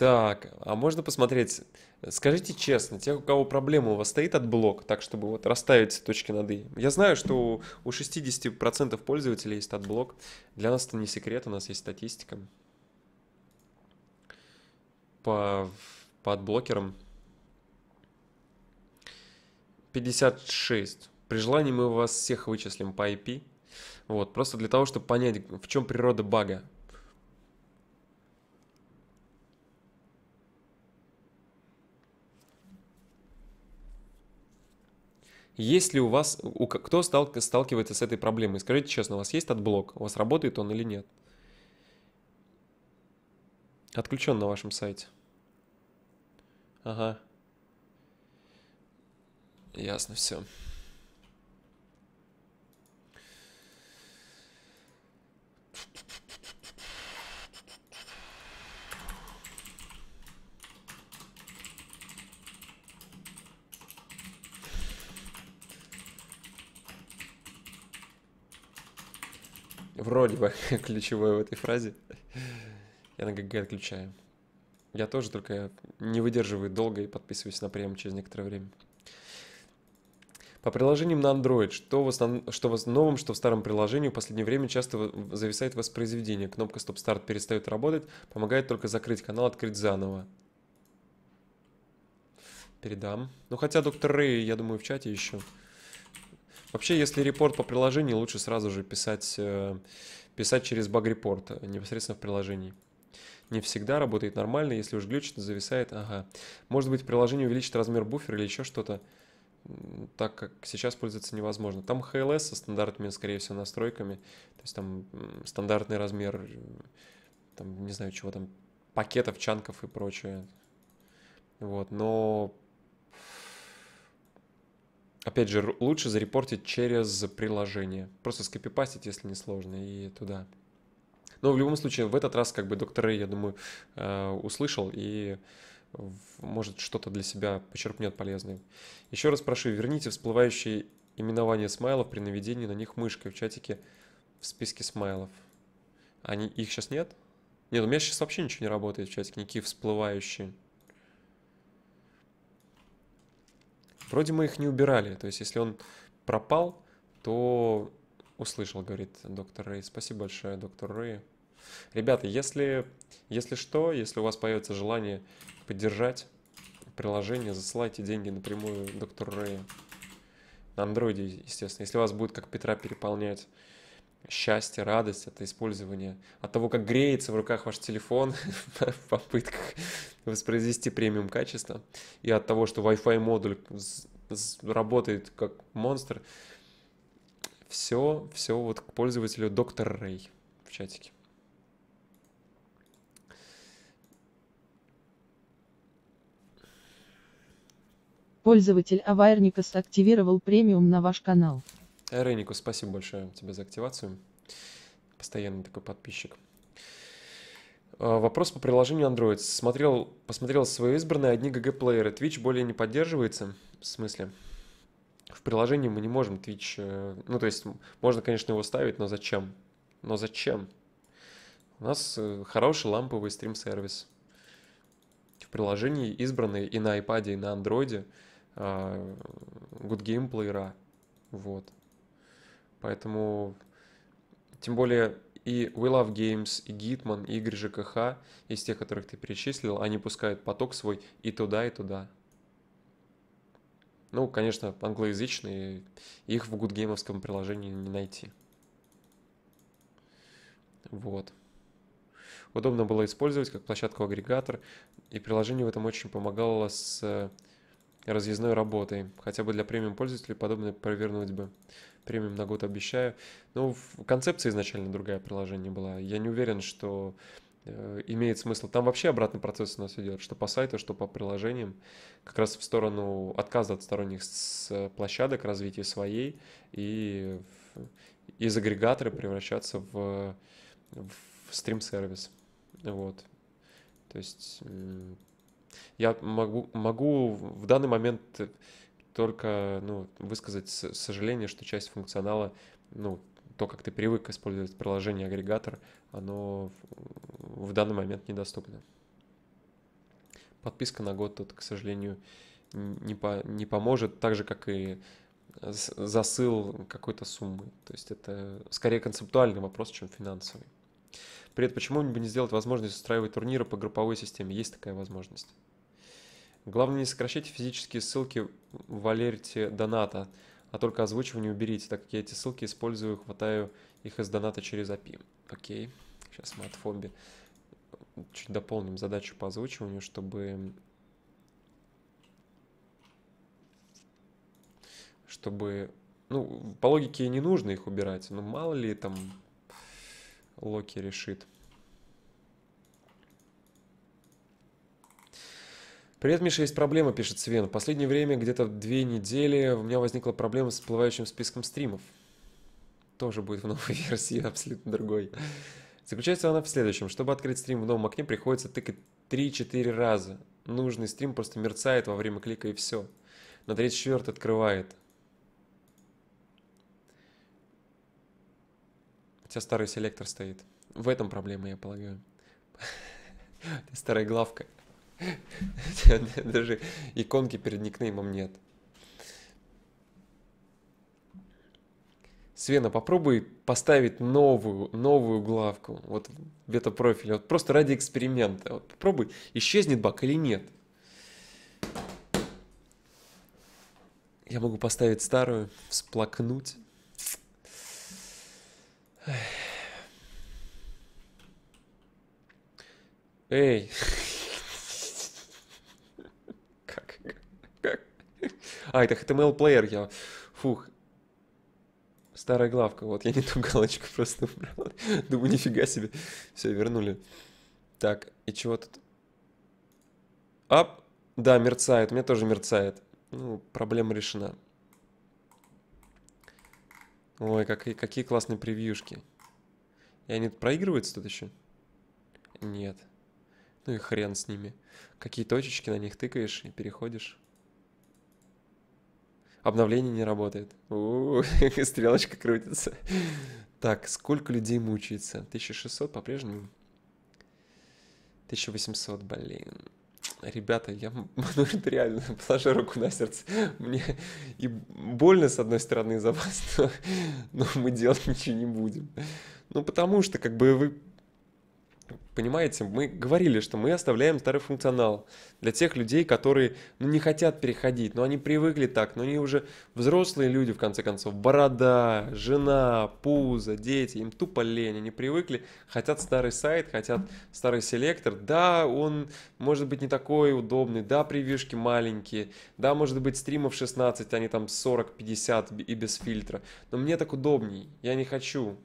Так, а можно посмотреть, скажите честно, тех, у кого проблема у вас стоит от блок, так чтобы вот расставить точки над «и». Я знаю, что у 60% пользователей есть от блок. Для нас это не секрет, у нас есть статистика по, по отблокерам. 56. При желании мы вас всех вычислим по IP. Вот, просто для того, чтобы понять, в чем природа бага. Есть ли у вас, у, кто стал, сталкивается с этой проблемой? Скажите честно, у вас есть отблок? У вас работает он или нет? Отключен на вашем сайте. Ага. Ясно все. Вроде бы *laughs* ключевое в этой фразе. Я на ГГ отключаю. Я тоже только не выдерживаю долго и подписываюсь на прем через некоторое время. По приложениям на Android, что в, основ... что в новом, что в старом приложении, в последнее время часто зависает воспроизведение. Кнопка стоп старт перестает работать, помогает только закрыть канал, открыть заново. Передам. Ну хотя доктор Рэй, я думаю, в чате еще. Вообще, если репорт по приложению, лучше сразу же писать, э, писать через баг репорт э, непосредственно в приложении. Не всегда работает нормально, если уж глючит, зависает, ага. Может быть, приложение увеличит размер буфера или еще что-то, так как сейчас пользоваться невозможно. Там HLS со стандартными, скорее всего, настройками, то есть там стандартный размер, э, там, не знаю, чего там, пакетов, чанков и прочее. Вот, но Опять же, лучше зарепортить через приложение. Просто скопипастить, если не сложно, и туда. Но в любом случае, в этот раз как бы доктор Рэй, я думаю, э, услышал и может что-то для себя почерпнет полезное. Еще раз прошу, верните всплывающие именования смайлов при наведении на них мышкой в чатике в списке смайлов. Они, их сейчас нет? Нет, у меня сейчас вообще ничего не работает в чатике, никакие всплывающие. Вроде мы их не убирали, то есть если он пропал, то услышал, говорит доктор Рэй. Спасибо большое, доктор Рэй. Ребята, если, если что, если у вас появится желание поддержать приложение, засылайте деньги напрямую доктору Рэй На андроиде, естественно. Если вас будет как Петра переполнять счастье, радость это использование от того, как греется в руках ваш телефон *laughs* в попытках воспроизвести премиум качество, и от того, что Wi-Fi модуль работает как монстр. Все, все вот к пользователю доктор Рэй в чатике.
Пользователь Авайрникас активировал премиум на ваш канал.
Ренику, спасибо большое тебе за активацию. Постоянный такой подписчик. А, вопрос по приложению Android. Смотрел, посмотрел свои избранные одни ГГ-плееры. Twitch более не поддерживается? В смысле? В приложении мы не можем Twitch... Э, ну, то есть, можно, конечно, его ставить, но зачем? Но зачем? У нас э, хороший ламповый стрим-сервис. В приложении избранные и на iPad, и на Android а, good Game геймплеера. Вот. Поэтому, тем более и We Love Games, и Гитман, и Игорь ЖКХ, из тех, которых ты перечислил, они пускают поток свой и туда, и туда. Ну, конечно, англоязычные, их в гудгеймовском приложении не найти. Вот. Удобно было использовать как площадку-агрегатор, и приложение в этом очень помогало с э, разъездной работой. Хотя бы для премиум пользователей подобное провернуть бы. Премиум на год обещаю. Но ну, концепция изначально другая приложение была. Я не уверен, что э, имеет смысл. Там вообще обратный процесс у нас идет, что по сайту, что по приложениям, как раз в сторону отказа от сторонних с площадок, развития своей и из агрегатора превращаться в, в стрим-сервис. Вот. То есть я могу, могу в данный момент только ну, высказать сожаление, что часть функционала, ну, то, как ты привык использовать приложение агрегатор, оно в данный момент недоступно. Подписка на год тут, к сожалению, не, по, не поможет, так же, как и засыл какой-то суммы. То есть это скорее концептуальный вопрос, чем финансовый. Привет, почему бы не сделать возможность устраивать турниры по групповой системе? Есть такая возможность. Главное, не сокращайте физические ссылки в алерте доната, а только озвучивание уберите, так как я эти ссылки использую, хватаю их из доната через API. Окей, сейчас мы от фомби чуть дополним задачу по озвучиванию, чтобы чтобы, ну, по логике не нужно их убирать, но мало ли там Локи решит. Привет, Миша, есть проблема, пишет Свен. В последнее время, где-то две недели, у меня возникла проблема с всплывающим списком стримов. Тоже будет в новой *laughs* версии, абсолютно другой. Заключается она в следующем. Чтобы открыть стрим в новом окне, приходится тыкать 3-4 раза. Нужный стрим просто мерцает во время клика и все. На 34 открывает. тебя старый селектор стоит. В этом проблема, я полагаю. *laughs* Старая главка. *laughs* Даже иконки перед никнеймом нет. Свена, попробуй поставить новую, новую главку вот в это профиле. Вот просто ради эксперимента. Вот попробуй, исчезнет бак или нет. Я могу поставить старую, всплакнуть. Эй. Как? Как? А, это HTML-плеер я. Фух. Старая главка. Вот, я не ту галочку просто убрал. Думаю, нифига себе. Все, вернули. Так, и чего тут? Ап! Да, мерцает. У меня тоже мерцает. Ну, проблема решена. Ой, как, какие классные превьюшки. И они проигрываются тут еще? Нет. Ну и хрен с ними. Какие точечки на них тыкаешь и переходишь. Обновление не работает. У -у -у, стрелочка крутится. Так, сколько людей мучается? 1600 по-прежнему? 1800, блин ребята, я *laughs* ну, это реально *laughs* положа руку на сердце. Мне и больно, с одной стороны, за вас, *laughs* но, но мы делать ничего не будем. Ну, потому что, как бы, вы понимаете, мы говорили, что мы оставляем старый функционал для тех людей, которые ну, не хотят переходить, но они привыкли так, но они уже взрослые люди, в конце концов, борода, жена, пузо, дети, им тупо лень, они привыкли, хотят старый сайт, хотят старый селектор, да, он может быть не такой удобный, да, превьюшки маленькие, да, может быть стримов 16, а не там 40-50 и без фильтра, но мне так удобней, я не хочу,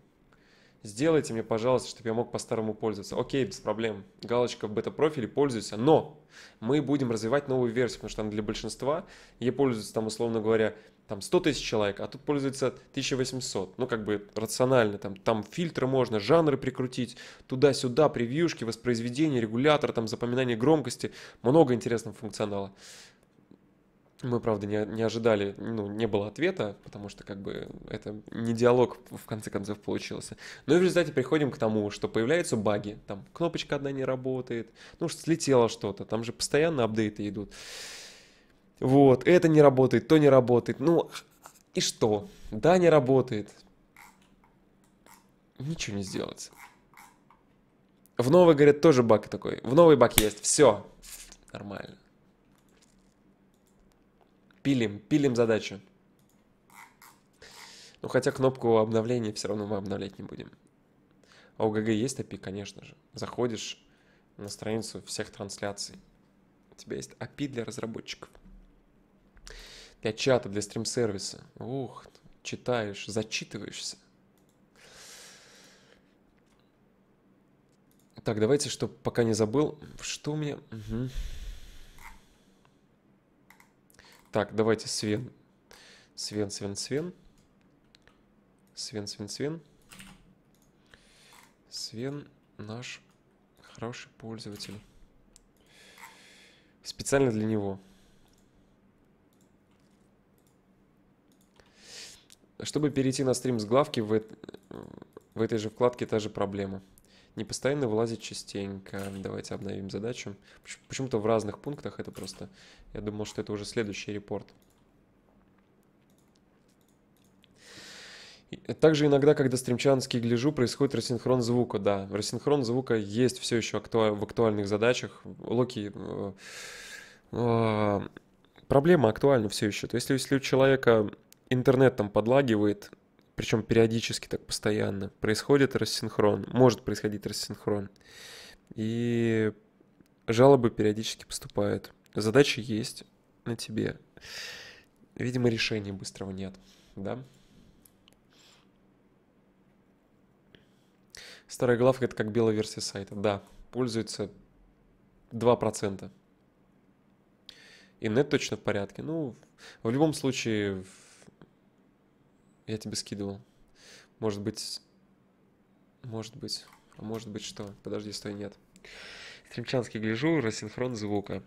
сделайте мне, пожалуйста, чтобы я мог по-старому пользоваться. Окей, без проблем. Галочка в бета-профиле, пользуйся. Но мы будем развивать новую версию, потому что она для большинства ей пользуются, там, условно говоря, там 100 тысяч человек, а тут пользуется 1800. Ну, как бы рационально, там, там фильтры можно, жанры прикрутить, туда-сюда, превьюшки, воспроизведение, регулятор, там запоминание громкости, много интересного функционала. Мы, правда, не, не ожидали, ну, не было ответа, потому что, как бы, это не диалог, в конце концов, получился. Но ну и в результате приходим к тому, что появляются баги, там кнопочка одна не работает, ну, что слетело что-то, там же постоянно апдейты идут. Вот, это не работает, то не работает, ну, и что? Да, не работает. Ничего не сделать. В новый, говорят, тоже баг такой. В новый баг есть. Все. Нормально. Пилим, пилим задачу. Ну, хотя кнопку обновления все равно мы обновлять не будем. А у ГГ есть API, конечно же. Заходишь на страницу всех трансляций. У тебя есть API для разработчиков. Для чата, для стрим-сервиса. Ух, читаешь, зачитываешься. Так, давайте, чтобы пока не забыл, что у меня... Угу. Так, давайте Свен. Свен, Свен, Свен. Свен, Свен, Свен. Свен наш хороший пользователь. Специально для него. Чтобы перейти на стрим с главки, в, в этой же вкладке та же проблема непостоянно вылазит частенько. Давайте обновим задачу. Почему-то в разных пунктах это просто... Я думал, что это уже следующий репорт. Также иногда, когда стримчанский гляжу, происходит рассинхрон звука, да. Рассинхрон звука есть все еще акту... в актуальных задачах. Локи... Э, э, проблема актуальна все еще. То есть, если у человека интернет там подлагивает, причем периодически так постоянно, происходит рассинхрон, может происходить рассинхрон. И жалобы периодически поступают. Задача есть на тебе. Видимо, решения быстрого нет, да? Старая главка — это как белая версия сайта. Да, пользуется 2%. И нет точно в порядке. Ну, в любом случае, я тебе скидывал. Может быть... Может быть... А может быть что? Подожди, стой, нет. Стримчанский гляжу, рассинхрон звука.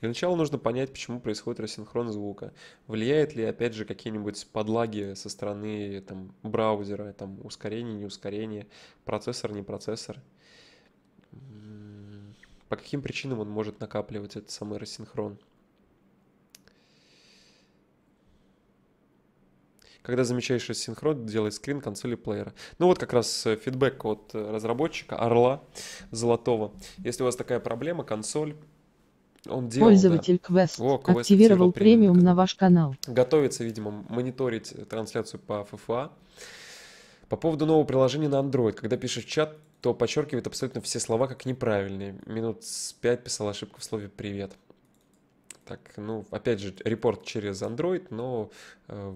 Для начала нужно понять, почему происходит рассинхрон звука. Влияет ли, опять же, какие-нибудь подлаги со стороны там, браузера, там, ускорение, не ускорение, процессор, не процессор. По каким причинам он может накапливать этот самый рассинхрон? Когда замечаешь синхрон, делай скрин консоли плеера. Ну вот как раз э, фидбэк от э, разработчика Орла Золотого. Если у вас такая проблема, консоль он делал, Пользователь да. квест, О, квест активировал, активировал премиум,
премиум на ваш канал.
Готовится, видимо, мониторить э, трансляцию по ФФА. По поводу нового приложения на Android. Когда пишешь чат, то подчеркивает абсолютно все слова как неправильные. Минут с пять писал ошибку в слове «привет». Так, ну, опять же, репорт через Android, но э,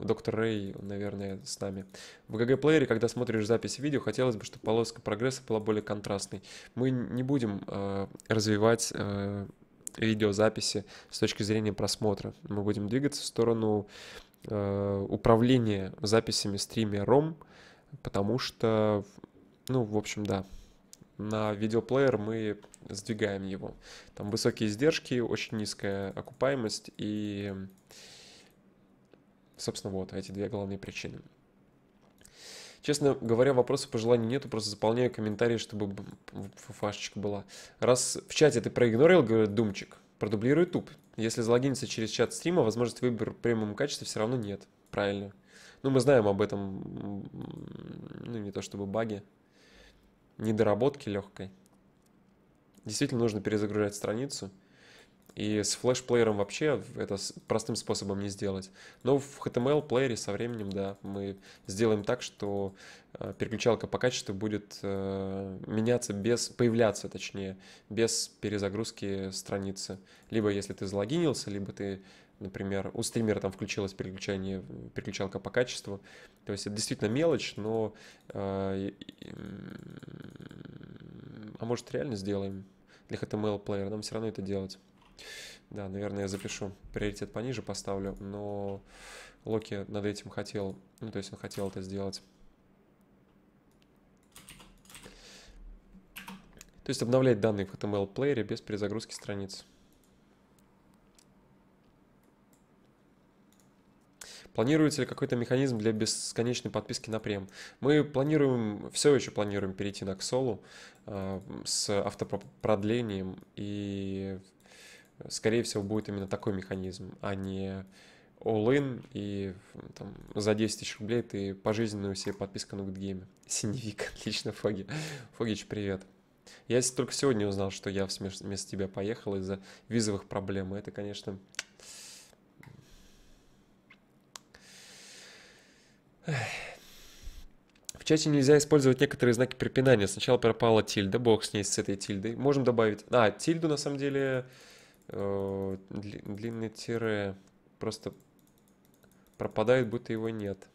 доктор Рэй, наверное, с нами. В GG-плеере, когда смотришь запись видео, хотелось бы, чтобы полоска прогресса была более контрастной. Мы не будем э, развивать э, видеозаписи с точки зрения просмотра. Мы будем двигаться в сторону э, управления записями стриме стримером, потому что, ну, в общем, да, на видеоплеер мы сдвигаем его. Там высокие издержки, очень низкая окупаемость и, собственно, вот эти две главные причины. Честно говоря, вопросов пожеланий нету, просто заполняю комментарии, чтобы фуфашечка была. Раз в чате ты проигнорил, говорит Думчик, продублируй туп. Если залогиниться через чат стрима, возможность выбора в премиум качестве все равно нет. Правильно. Ну, мы знаем об этом, ну, не то чтобы баги, недоработки легкой. Действительно нужно перезагружать страницу. И с флеш-плеером вообще это простым способом не сделать. Но в HTML-плеере со временем, да, мы сделаем так, что э, переключалка по качеству будет э, меняться без, появляться точнее, без перезагрузки страницы. Либо если ты залогинился, либо ты например, у стримера там включилось переключение, переключалка по качеству. То есть это действительно мелочь, но... Э, а может, реально сделаем для HTML-плеера? Нам все равно это делать. Да, наверное, я запишу. Приоритет пониже поставлю, но Локи над этим хотел... Ну, то есть он хотел это сделать. То есть обновлять данные в HTML-плеере без перезагрузки страниц. Планируется ли какой-то механизм для бесконечной подписки на прем? Мы планируем, все еще планируем перейти на Ксолу э, с автопродлением, и, скорее всего, будет именно такой механизм, а не all-in и там, за 10 тысяч рублей ты пожизненную себе подписка на Гудгейме. Синевик, *laughs* отлично, Фоги. Фогич, привет. Я только сегодня узнал, что я вместо тебя поехал из-за визовых проблем. Это, конечно, В чате нельзя использовать некоторые знаки препинания. Сначала пропала тильда, бог с ней, с этой тильдой. Можем добавить... А, тильду на самом деле... Э, длинное тире просто пропадает, будто его нет.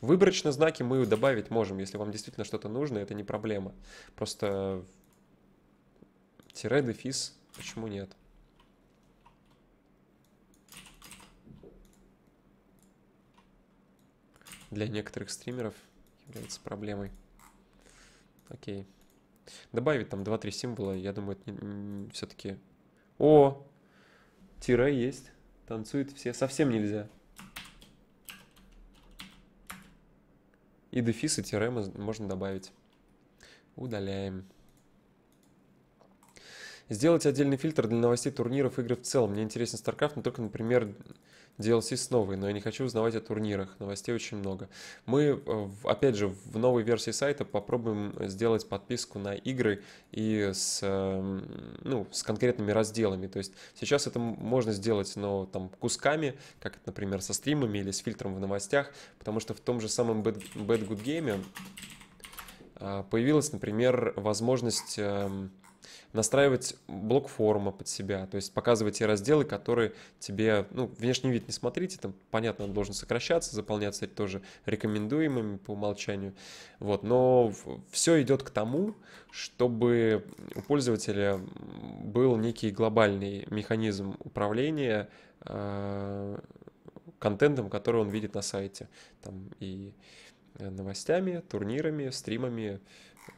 Выборочно знаки мы добавить можем, если вам действительно что-то нужно, это не проблема. Просто тире, дефис, почему нет? для некоторых стримеров является проблемой. Окей. Добавить там 2-3 символа, я думаю, это все-таки... О! Тире есть. Танцует все. Совсем нельзя. И дефис, и тире можно добавить. Удаляем. Сделать отдельный фильтр для новостей турниров игры в целом. Мне интересен StarCraft, но только, например, DLC с новой, но я не хочу узнавать о турнирах, новостей очень много. Мы, э, опять же, в новой версии сайта попробуем сделать подписку на игры и с, эм, ну, с конкретными разделами. То есть сейчас это можно сделать, но там кусками, как, например, со стримами или с фильтром в новостях, потому что в том же самом Bad, Bad Good Game э, появилась, например, возможность эм, настраивать блок форума под себя, то есть показывать те разделы, которые тебе, ну, внешний вид не смотрите, там, понятно, он должен сокращаться, заполняться тоже рекомендуемыми по умолчанию, вот, но все идет к тому, чтобы у пользователя был некий глобальный механизм управления э, контентом, который он видит на сайте, там, и э, новостями, турнирами, стримами,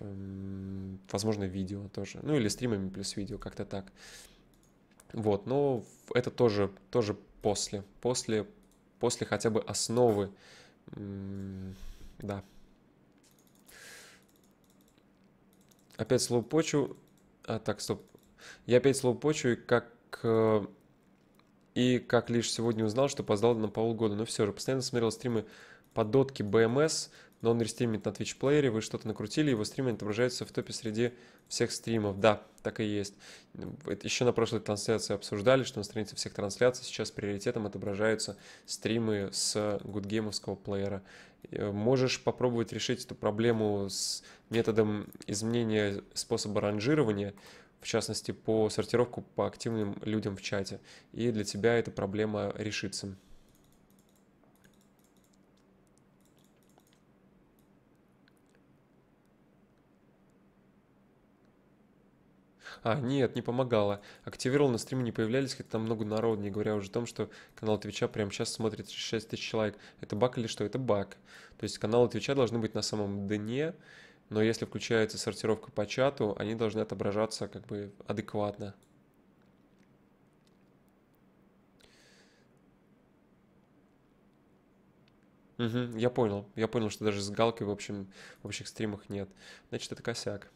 возможно, видео тоже, ну или стримами плюс видео, как-то так. Вот, но это тоже, тоже после, после, после хотя бы основы, да. Опять слово слоупочу, а так, стоп, я опять слово слоупочу и как э, и как лишь сегодня узнал, что опоздал на полгода, но все же постоянно смотрел стримы по дотке БМС, но он рестримит на Twitch плеере, вы что-то накрутили, его стримы отображается в топе среди всех стримов. Да, так и есть. Еще на прошлой трансляции обсуждали, что на странице всех трансляций сейчас приоритетом отображаются стримы с гудгеймовского плеера. Э, можешь попробовать решить эту проблему с методом изменения способа ранжирования, в частности, по сортировку по активным людям в чате. И для тебя эта проблема решится. А, нет, не помогало. Активировал, на стриме не появлялись, хотя там много народ, не говоря уже о том, что канал Твича прямо сейчас смотрит 6 тысяч человек. Это баг или что? Это баг. То есть каналы Твича должны быть на самом дне, но если включается сортировка по чату, они должны отображаться как бы адекватно. Угу, я понял. Я понял, что даже с галкой в общем в общих стримах нет. Значит, это косяк.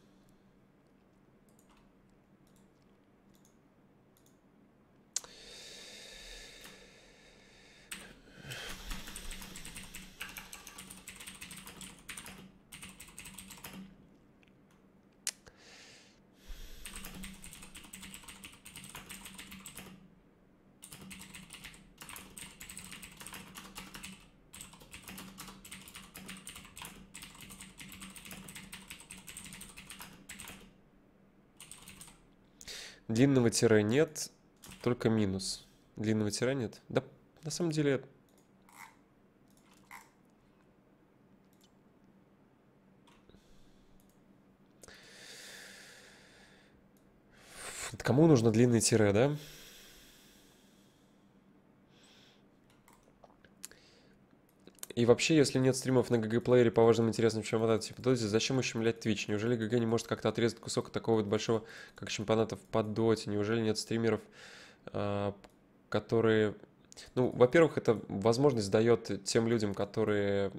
Длинного тире нет, только минус. Длинного тире нет. Да, на самом деле... Кому нужно длинное тире, да? И вообще, если нет стримов на ГГ-плеере по важным интересным чемпионатам типа Доте, зачем ущемлять Twitch? Неужели ГГ не может как-то отрезать кусок такого вот большого, как чемпионатов по Доте? Неужели нет стримеров, а, которые... Ну, во-первых, это возможность дает тем людям, которые...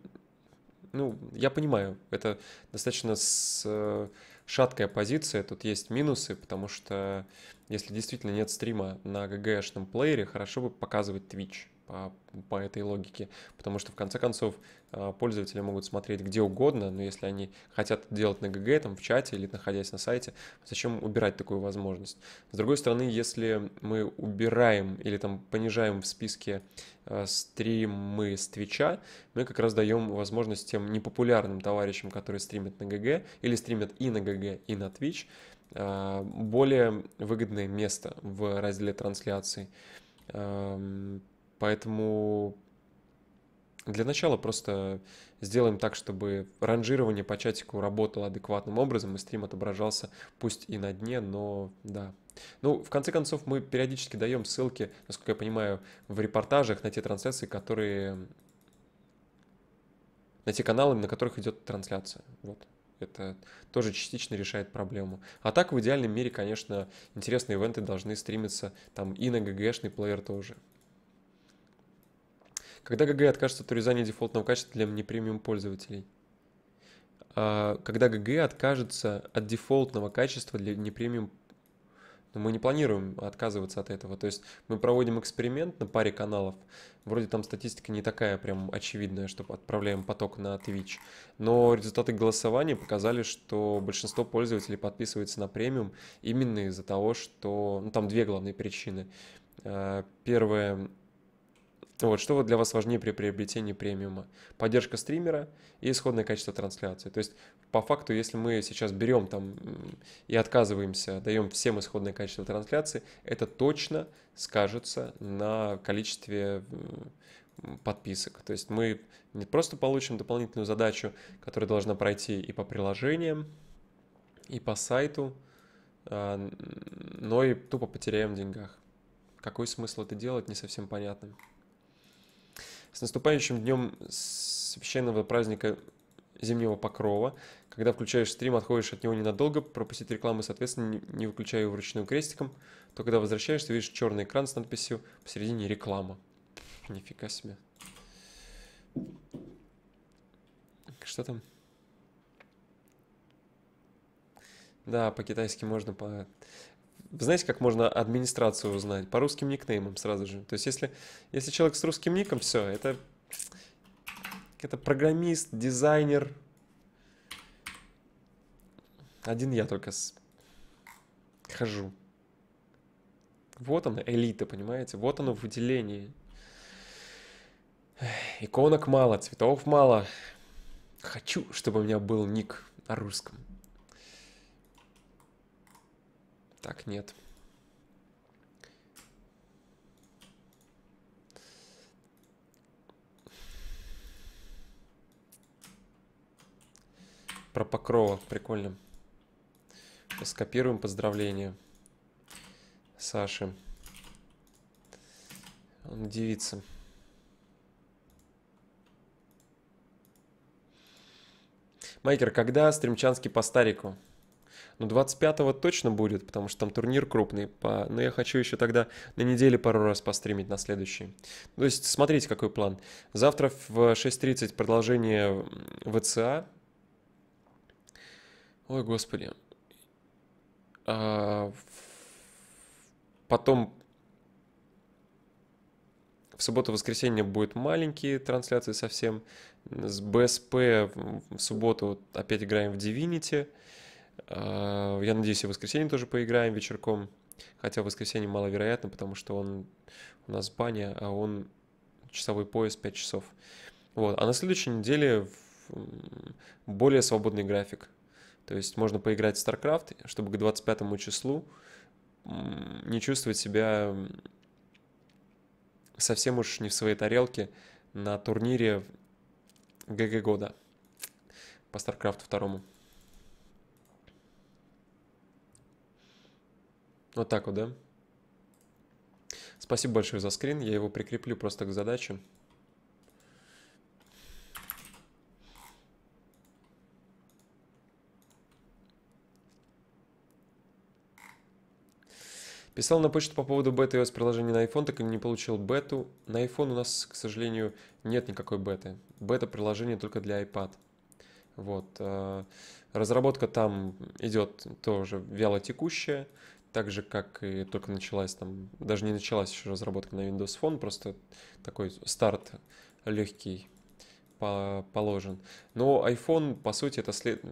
Ну, я понимаю, это достаточно с э, шаткая позиция, тут есть минусы, потому что если действительно нет стрима на GG-шном плеере, хорошо бы показывать Twitch по, по этой логике, потому что в конце концов э, пользователи могут смотреть где угодно, но если они хотят делать на ГГ, там в чате или находясь на сайте, зачем убирать такую возможность? С другой стороны, если мы убираем или там понижаем в списке э, стримы с Твича, мы как раз даем возможность тем непопулярным товарищам, которые стримят на ГГ или стримят и на ГГ, и на Twitch, э, более выгодное место в разделе трансляции. Эм, Поэтому для начала просто сделаем так, чтобы ранжирование по чатику работало адекватным образом, и стрим отображался пусть и на дне, но да. Ну, в конце концов, мы периодически даем ссылки, насколько я понимаю, в репортажах на те трансляции, которые... на те каналы, на которых идет трансляция. Вот. Это тоже частично решает проблему. А так, в идеальном мире, конечно, интересные ивенты должны стримиться там и на ГГшный плеер тоже. Когда ГГ откажется от урезания дефолтного качества для непремиум пользователей? А, когда ГГ откажется от дефолтного качества для непремиум но ну, мы не планируем отказываться от этого. То есть мы проводим эксперимент на паре каналов. Вроде там статистика не такая прям очевидная, что отправляем поток на Twitch. Но результаты голосования показали, что большинство пользователей подписывается на премиум именно из-за того, что... Ну, там две главные причины. А, первое вот, что вот для вас важнее при приобретении премиума? Поддержка стримера и исходное качество трансляции. То есть, по факту, если мы сейчас берем там и отказываемся, даем всем исходное качество трансляции, это точно скажется на количестве подписок. То есть мы не просто получим дополнительную задачу, которая должна пройти и по приложениям, и по сайту, а, но и тупо потеряем в деньгах. Какой смысл это делать, не совсем понятно. С наступающим днем священного праздника зимнего покрова. Когда включаешь стрим, отходишь от него ненадолго, пропустить рекламу, соответственно, не выключая его вручную крестиком, то когда возвращаешься, видишь черный экран с надписью посередине реклама. Нифига себе. Что там? Да, по-китайски можно по... Вы знаете, как можно администрацию узнать? По русским никнеймам сразу же. То есть, если, если человек с русским ником, все, это, это программист, дизайнер. Один я только с... хожу. Вот она, элита, понимаете? Вот она в выделении. Иконок мало, цветов мало. Хочу, чтобы у меня был ник на русском. Так, нет. Про Покрова, прикольно. Скопируем поздравление Саши. Он удивится. Майкер, когда стримчанский по старику? Но ну, 25-го точно будет, потому что там турнир крупный. По... Но я хочу еще тогда на неделе пару раз постримить на следующий. То есть смотрите, какой план. Завтра в 6.30 продолжение ВЦА. Ой, господи. А... Потом в субботу-воскресенье будет маленькие трансляции совсем. С БСП в субботу опять играем в Divinity. Э, я надеюсь, и в воскресенье тоже поиграем вечерком. Хотя в воскресенье маловероятно, потому что он у нас баня, а он часовой пояс 5 часов. Вот. А на следующей неделе более свободный график. То есть можно поиграть в StarCraft, чтобы к 25 числу не чувствовать себя совсем уж не в своей тарелке на турнире ГГ года по StarCraft второму. Вот так вот, да? Спасибо большое за скрин, я его прикреплю просто к задаче. Писал на почту по поводу бета iOS приложения на iPhone, так и не получил бету. На iPhone у нас, к сожалению, нет никакой беты. Бета приложение только для iPad. Вот. Э, разработка там идет тоже вяло текущая так же, как и только началась там, даже не началась еще разработка на Windows Phone, просто такой старт легкий положен. Но iPhone, по сути, это, след...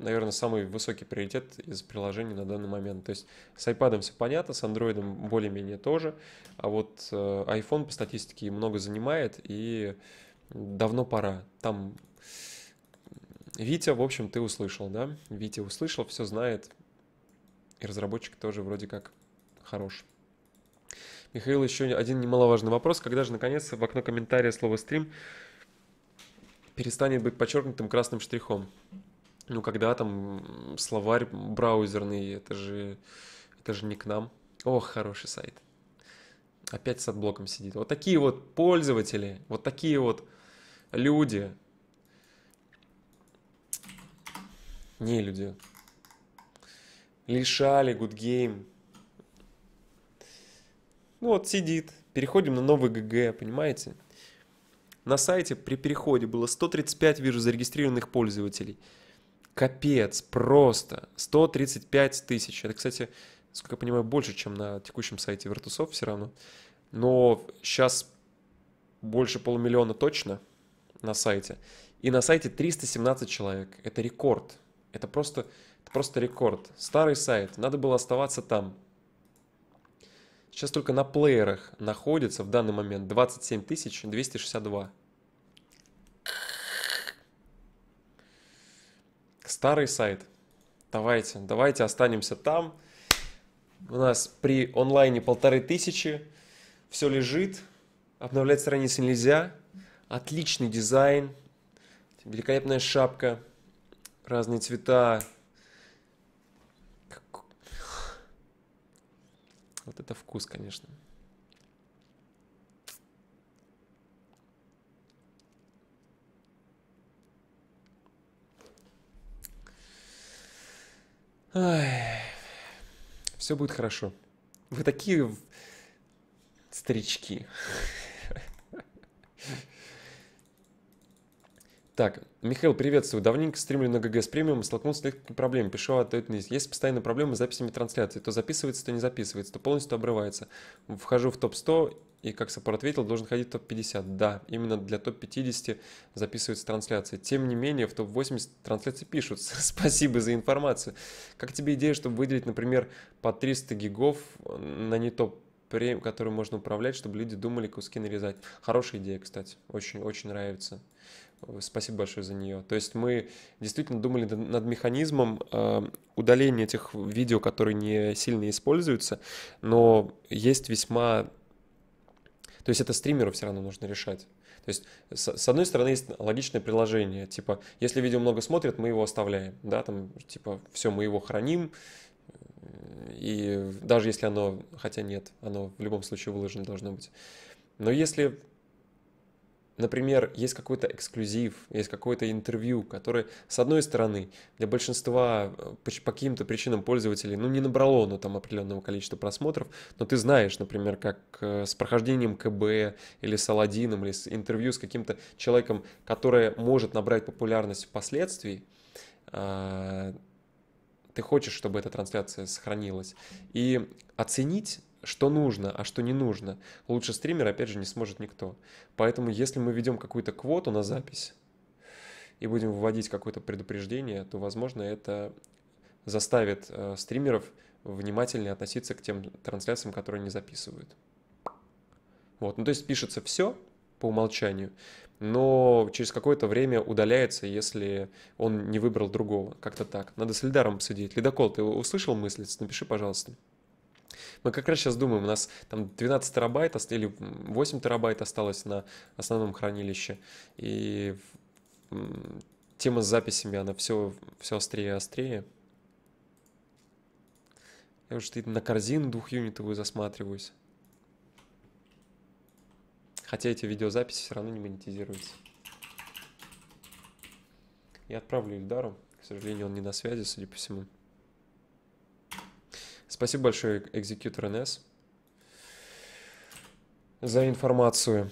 наверное, самый высокий приоритет из приложений на данный момент. То есть с iPad все понятно, с Android более-менее тоже, а вот э, iPhone по статистике много занимает и давно пора. Там Витя, в общем, ты услышал, да? Витя услышал, все знает, и разработчик тоже вроде как хорош. Михаил, еще один немаловажный вопрос. Когда же, наконец, в окно комментария слово «стрим» перестанет быть подчеркнутым красным штрихом? Ну, когда там словарь браузерный, это же, это же не к нам. Ох, хороший сайт. Опять с отблоком сидит. Вот такие вот пользователи, вот такие вот люди. Не люди лишали good game. Ну вот сидит. Переходим на новый ГГ, понимаете? На сайте при переходе было 135, вижу, зарегистрированных пользователей. Капец, просто. 135 тысяч. Это, кстати, сколько я понимаю, больше, чем на текущем сайте Вертусов все равно. Но сейчас больше полумиллиона точно на сайте. И на сайте 317 человек. Это рекорд. Это просто просто рекорд. Старый сайт, надо было оставаться там. Сейчас только на плеерах находится в данный момент 27 262. Старый сайт. Давайте, давайте останемся там. У нас при онлайне полторы тысячи. Все лежит. Обновлять страницы нельзя. Отличный дизайн. Великолепная шапка. Разные цвета. Вот это вкус, конечно.
Ай,
все будет хорошо. Вы такие старички. *laughs* Так, Михаил, приветствую. Давненько стримлю на ГГС премиум и столкнулся с некоторыми проблемами. Пишу ответ низ. Есть постоянные проблемы с записями трансляции. То записывается, то не записывается, то полностью обрывается. Вхожу в топ-100 и, как саппорт ответил, должен ходить в топ-50. Да, именно для топ-50 записываются трансляции. Тем не менее, в топ-80 трансляции пишут. *laughs* Спасибо за информацию. Как тебе идея, чтобы выделить, например, по 300 гигов на не топ который можно управлять, чтобы люди думали куски нарезать. Хорошая идея, кстати. Очень-очень нравится. Э, спасибо большое за нее. То есть мы действительно думали над механизмом э, удаления этих видео, которые не сильно используются, но есть весьма... То есть это стримеру все равно нужно решать. То есть, с, одной стороны, есть логичное приложение, типа, если видео много смотрят, мы его оставляем, да, там, типа, все, мы его храним, и даже если оно, хотя нет, оно в любом случае выложено должно быть. Но если например, есть какой-то эксклюзив, есть какое-то интервью, которое, с одной стороны, для большинства э, по каким-то причинам пользователей, ну, не набрало оно там определенного количества просмотров, но ты знаешь, например, как э, с прохождением КБ или с Аладдином, или с интервью с каким-то человеком, которое может набрать популярность впоследствии, а, ты хочешь, чтобы эта трансляция сохранилась. И оценить что нужно, а что не нужно. Лучше стример опять же, не сможет никто. Поэтому, если мы ведем какую-то квоту на запись и будем вводить какое-то предупреждение, то, возможно, это заставит э, стримеров внимательнее относиться к тем трансляциям, которые не записывают. Вот, ну то есть пишется все по умолчанию, но через какое-то время удаляется, если он не выбрал другого. Как-то так. Надо с Лидаром обсудить. Ледокол, ты услышал мысль? Напиши, пожалуйста. Мы как раз сейчас думаем, у нас там 12 терабайт или 8 терабайт осталось на основном хранилище, и тема с записями, она все, все острее и острее. Я уже на корзину юнитовую засматриваюсь. Хотя эти видеозаписи все равно не монетизируются. Я отправлю Ильдару. К сожалению, он не на связи, судя по всему. Спасибо большое, Executor э, NS, за информацию.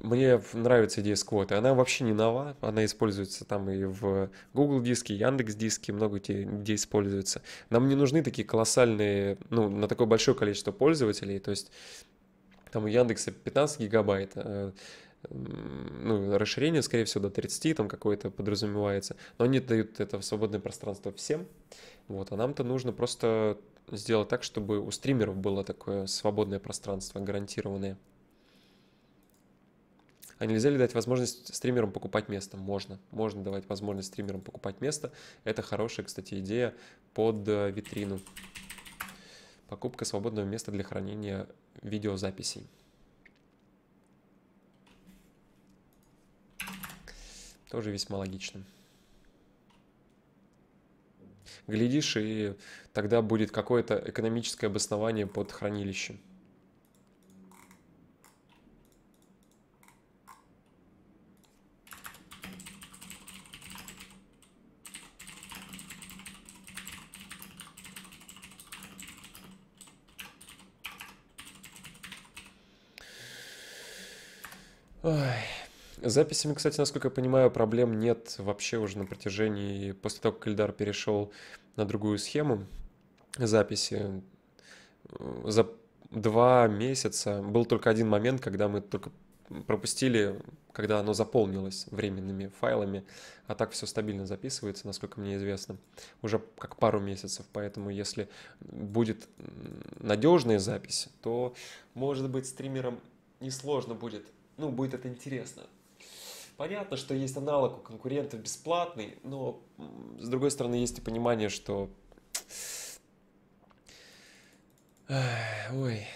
Мне нравится идея сквоты. Она вообще не нова, она используется там и в Google диске, Яндекс диске, много где, где используется. Нам не нужны такие колоссальные, ну, на такое большое количество пользователей, то есть там у Яндекса 15 гигабайт, э, ну, расширение, скорее всего, до 30 там какое-то подразумевается, но они дают это в свободное пространство всем, вот, а нам-то нужно просто сделать так, чтобы у стримеров было такое свободное пространство, гарантированное. А нельзя ли дать возможность стримерам покупать место? Можно. Можно давать возможность стримерам покупать место. Это хорошая, кстати, идея под э, витрину. Покупка свободного места для хранения видеозаписей. Тоже весьма логично глядишь, и тогда будет какое-то экономическое обоснование под хранилище. записями, кстати, насколько я понимаю, проблем нет вообще уже на протяжении, после того, как Эльдар перешел на другую схему записи, э, за два месяца был только один момент, когда мы только пропустили, когда оно заполнилось временными файлами, а так все стабильно записывается, насколько мне известно, уже как пару месяцев, поэтому если будет надежная запись, то, может быть, стримерам несложно будет, ну, будет это интересно Понятно, что есть аналог у конкурентов бесплатный, но с другой стороны есть и понимание, что ой,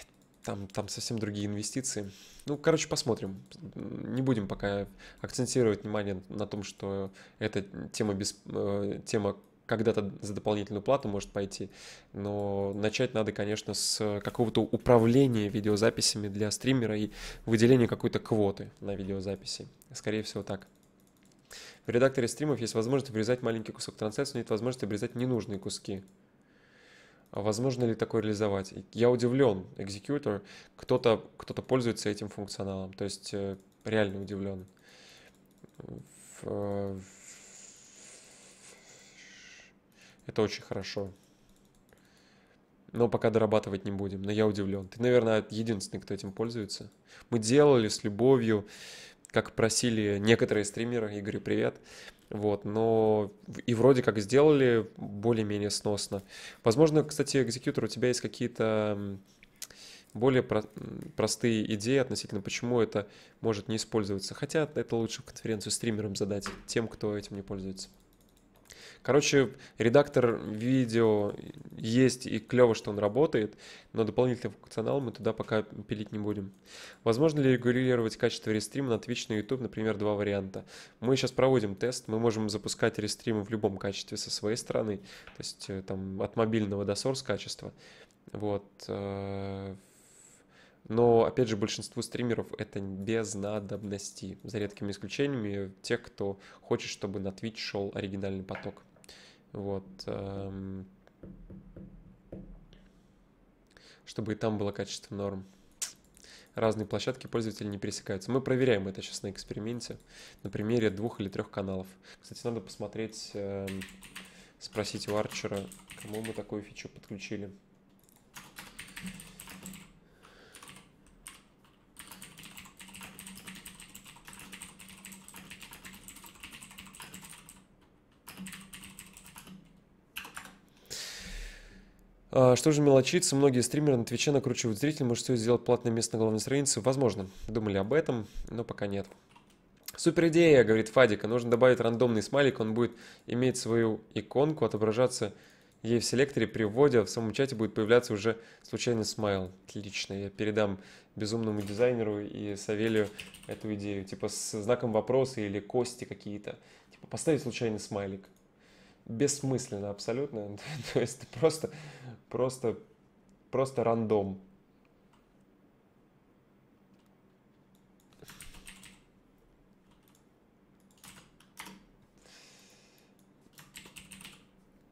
там, там совсем другие инвестиции. Ну, короче, посмотрим. Не будем пока акцентировать внимание на том, что эта тема, без, э, тема когда-то за дополнительную плату может пойти, но начать надо, конечно, с какого-то управления видеозаписями для стримера и выделения какой-то квоты на видеозаписи. Скорее всего, так. В редакторе стримов есть возможность обрезать маленький кусок трансляции, но нет возможности обрезать ненужные куски. А возможно ли такое реализовать? Я удивлен, экзекьютор, кто-то кто пользуется этим функционалом, то есть э, реально удивлен. В, э, в Это очень хорошо. Но пока дорабатывать не будем. Но я удивлен. Ты, наверное, единственный, кто этим пользуется. Мы делали с любовью, как просили некоторые стримеры. Игорь, привет. Вот, но и вроде как сделали более-менее сносно. Возможно, кстати, экзекьютор, у тебя есть какие-то более про- простые идеи относительно, почему это может не использоваться. Хотя это лучше в конференцию стримерам задать, тем, кто этим не пользуется. Короче, редактор видео есть, и клево, что он работает, но дополнительный функционал мы туда пока пилить не будем. Возможно ли регулировать качество рестрима на Twitch, на YouTube, например, два варианта? Мы сейчас проводим тест, мы можем запускать рестримы в любом качестве со своей стороны, то есть э, там от мобильного до source качества. Вот. Э, но, опять же, большинству стримеров это без надобности, за редкими исключениями тех, кто хочет, чтобы на Twitch шел оригинальный поток. Вот. Эм, чтобы и там было качество норм. Разные площадки пользователи не пересекаются. Мы проверяем это сейчас на эксперименте на примере двух или трех каналов. Кстати, надо посмотреть, эм, спросить у Арчера, кому мы такую фичу подключили. А, что же мелочиться? Многие стримеры на Твиче накручивают зрителей. Может, все сделать платное место на главной странице? Возможно. Думали об этом, но пока нет. Супер идея, говорит Фадика. Нужно добавить рандомный смайлик. Он будет иметь свою иконку, отображаться ей в селекторе при вводе, а в самом чате будет появляться уже случайный смайл. Отлично, я передам безумному дизайнеру и Савелию эту идею. Типа с знаком вопроса или кости какие-то. Типа поставить случайный смайлик. Бессмысленно абсолютно. *laughs* То есть ты просто Просто, просто рандом.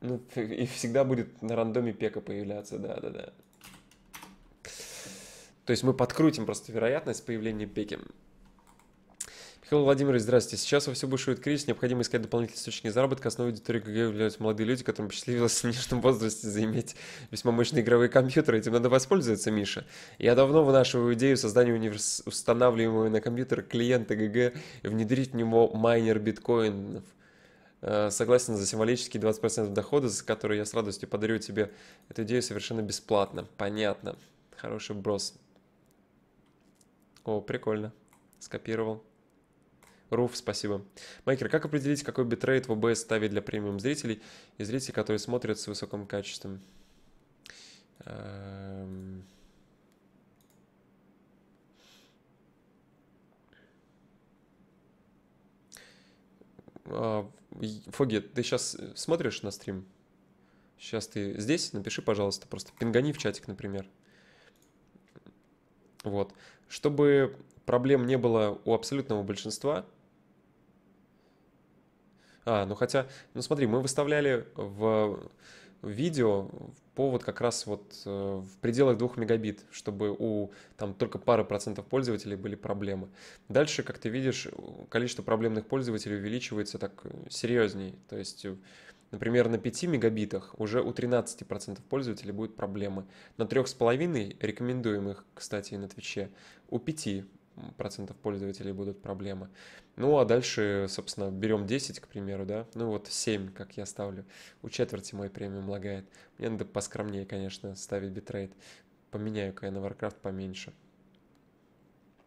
Ну, и всегда будет на рандоме пека появляться, да-да-да. То есть мы подкрутим просто вероятность появления пеки. Михаил Владимирович, здравствуйте. Сейчас во все бушует кризис, необходимо искать дополнительные источники заработка. Основой аудитории КГ являются молодые люди, которым посчастливилось в нежном возрасте заиметь весьма мощные игровые компьютеры. Этим надо воспользоваться, Миша. Я давно вынашиваю идею создания универс... устанавливаемого на компьютер клиента ГГ и внедрить в него майнер биткоинов. Э, согласен за символические 20% дохода, за которые я с радостью подарю тебе эту идею совершенно бесплатно. Понятно. Хороший брос. О, прикольно. Скопировал. Руф, спасибо. Майкер, как определить, какой битрейт в OBS ставить для премиум зрителей и зрителей, которые смотрят с высоким качеством? Эм, а, Фоги, ты сейчас смотришь на стрим? Сейчас ты здесь, напиши, пожалуйста, просто пингани в чатик, например. Вот. Чтобы проблем не было у абсолютного большинства, а, ну хотя, ну смотри, мы выставляли в видео повод как раз вот э, в пределах 2 мегабит, чтобы у там только пары процентов пользователей были проблемы. Дальше, как ты видишь, количество проблемных пользователей увеличивается так э, серьезней. То есть, э, например, на 5 мегабитах уже у 13% пользователей будут проблемы. На 3,5 рекомендуемых, кстати, на Твиче, у 5 процентов пользователей будут проблемы. Ну, а дальше, собственно, берем 10, к примеру, да, ну вот 7, как я ставлю, у четверти мой премиум лагает. Мне надо поскромнее, конечно, ставить битрейт. Поменяю-ка я на Warcraft поменьше.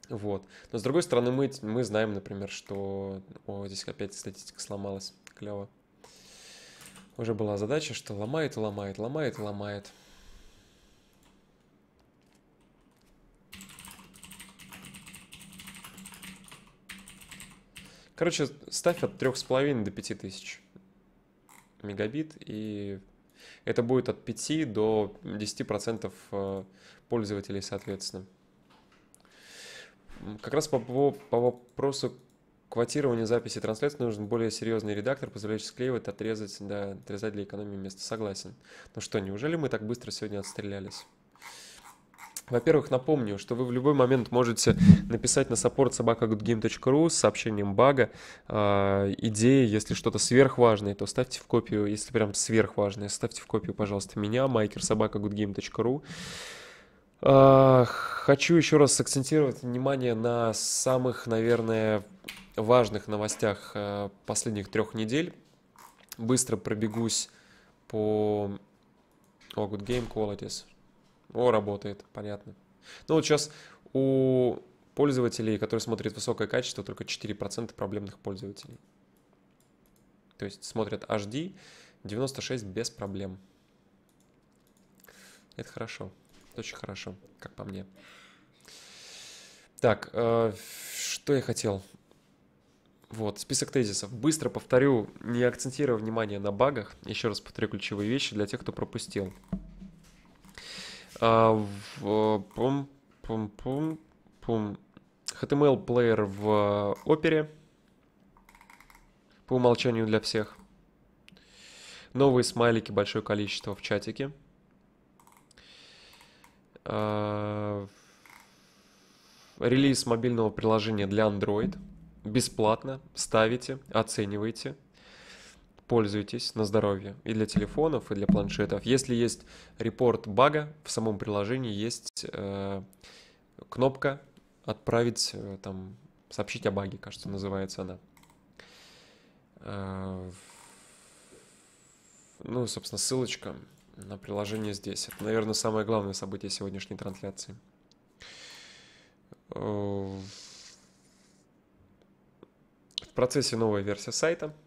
Вот. Но с другой стороны, мы, мы знаем, например, что... О, здесь опять статистика сломалась. Клево. Уже была задача, что ломает ломает, ломает ломает. Короче, ставь от 3,5 до 5000 мегабит, и это будет от 5 до 10% э, пользователей, соответственно. Как раз по, по, по вопросу квотирования записи трансляции нужен более серьезный редактор, позволяющий склеивать, отрезать, да, отрезать для экономии места. Согласен. Ну что, неужели мы так быстро сегодня отстрелялись? Во-первых, напомню, что вы в любой момент можете написать на support собакагудгейм.ру с сообщением бага, э, а, идеи, если что-то сверхважное, то ставьте в копию, если прям сверхважное, ставьте в копию, пожалуйста, меня, maker.sobaka.goodgame.ru. Э, а, хочу еще раз акцентировать внимание на самых, наверное, важных новостях а, последних трех недель. Быстро пробегусь по... О, oh, good game qualities. О, работает, понятно. Ну вот сейчас у пользователей, которые смотрят высокое качество, только 4% проблемных пользователей. То есть смотрят HD 96 без проблем. Это хорошо. Это очень хорошо, как по мне. Так, э, что я хотел? Вот, список тезисов. Быстро повторю, не акцентируя внимание на багах. Еще раз повторю ключевые вещи для тех, кто пропустил а, в пум, пум, пум, пум. HTML плеер в опере по умолчанию для всех. Новые смайлики большое количество в чатике. А, релиз мобильного приложения для Android. Бесплатно. Ставите, оценивайте пользуйтесь на здоровье и для телефонов, и для планшетов. Если есть репорт бага, в самом приложении есть э, кнопка «Отправить», э, там, «Сообщить о баге», кажется, называется она. Э, ну, собственно, ссылочка на приложение здесь. Это, наверное, самое главное событие сегодняшней трансляции. Э, в процессе новая версия сайта –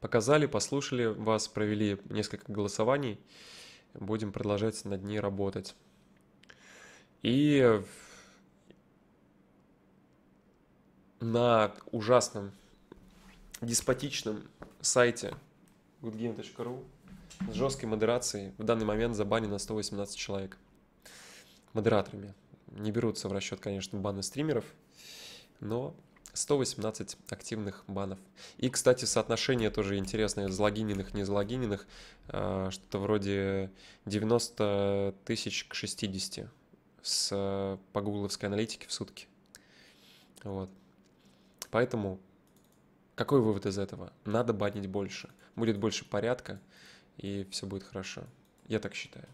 показали, послушали вас, провели несколько голосований. Будем продолжать над ней работать. И на ужасном деспотичном сайте goodgame.ru с жесткой модерацией в данный момент забанено 118 человек модераторами. Не берутся в расчет, конечно, баны стримеров, но 118 активных банов. И, кстати, соотношение тоже интересное, залогиненных, не залогиненных, э, что-то вроде 90 тысяч к 60 с, э, по гугловской аналитике в сутки. Вот. Поэтому какой вывод из этого? Надо банить больше. Будет больше порядка, и все будет хорошо. Я так считаю.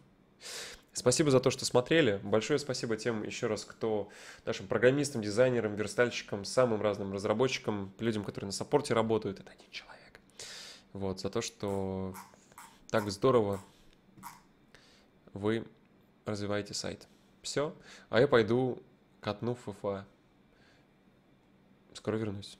Спасибо за то, что смотрели. Большое спасибо тем еще раз, кто нашим программистам, дизайнерам, верстальщикам, самым разным разработчикам, людям, которые на саппорте работают. Это один человек. Вот, за то, что так здорово вы развиваете сайт. Все. А я пойду катну в ФФА. Скоро вернусь.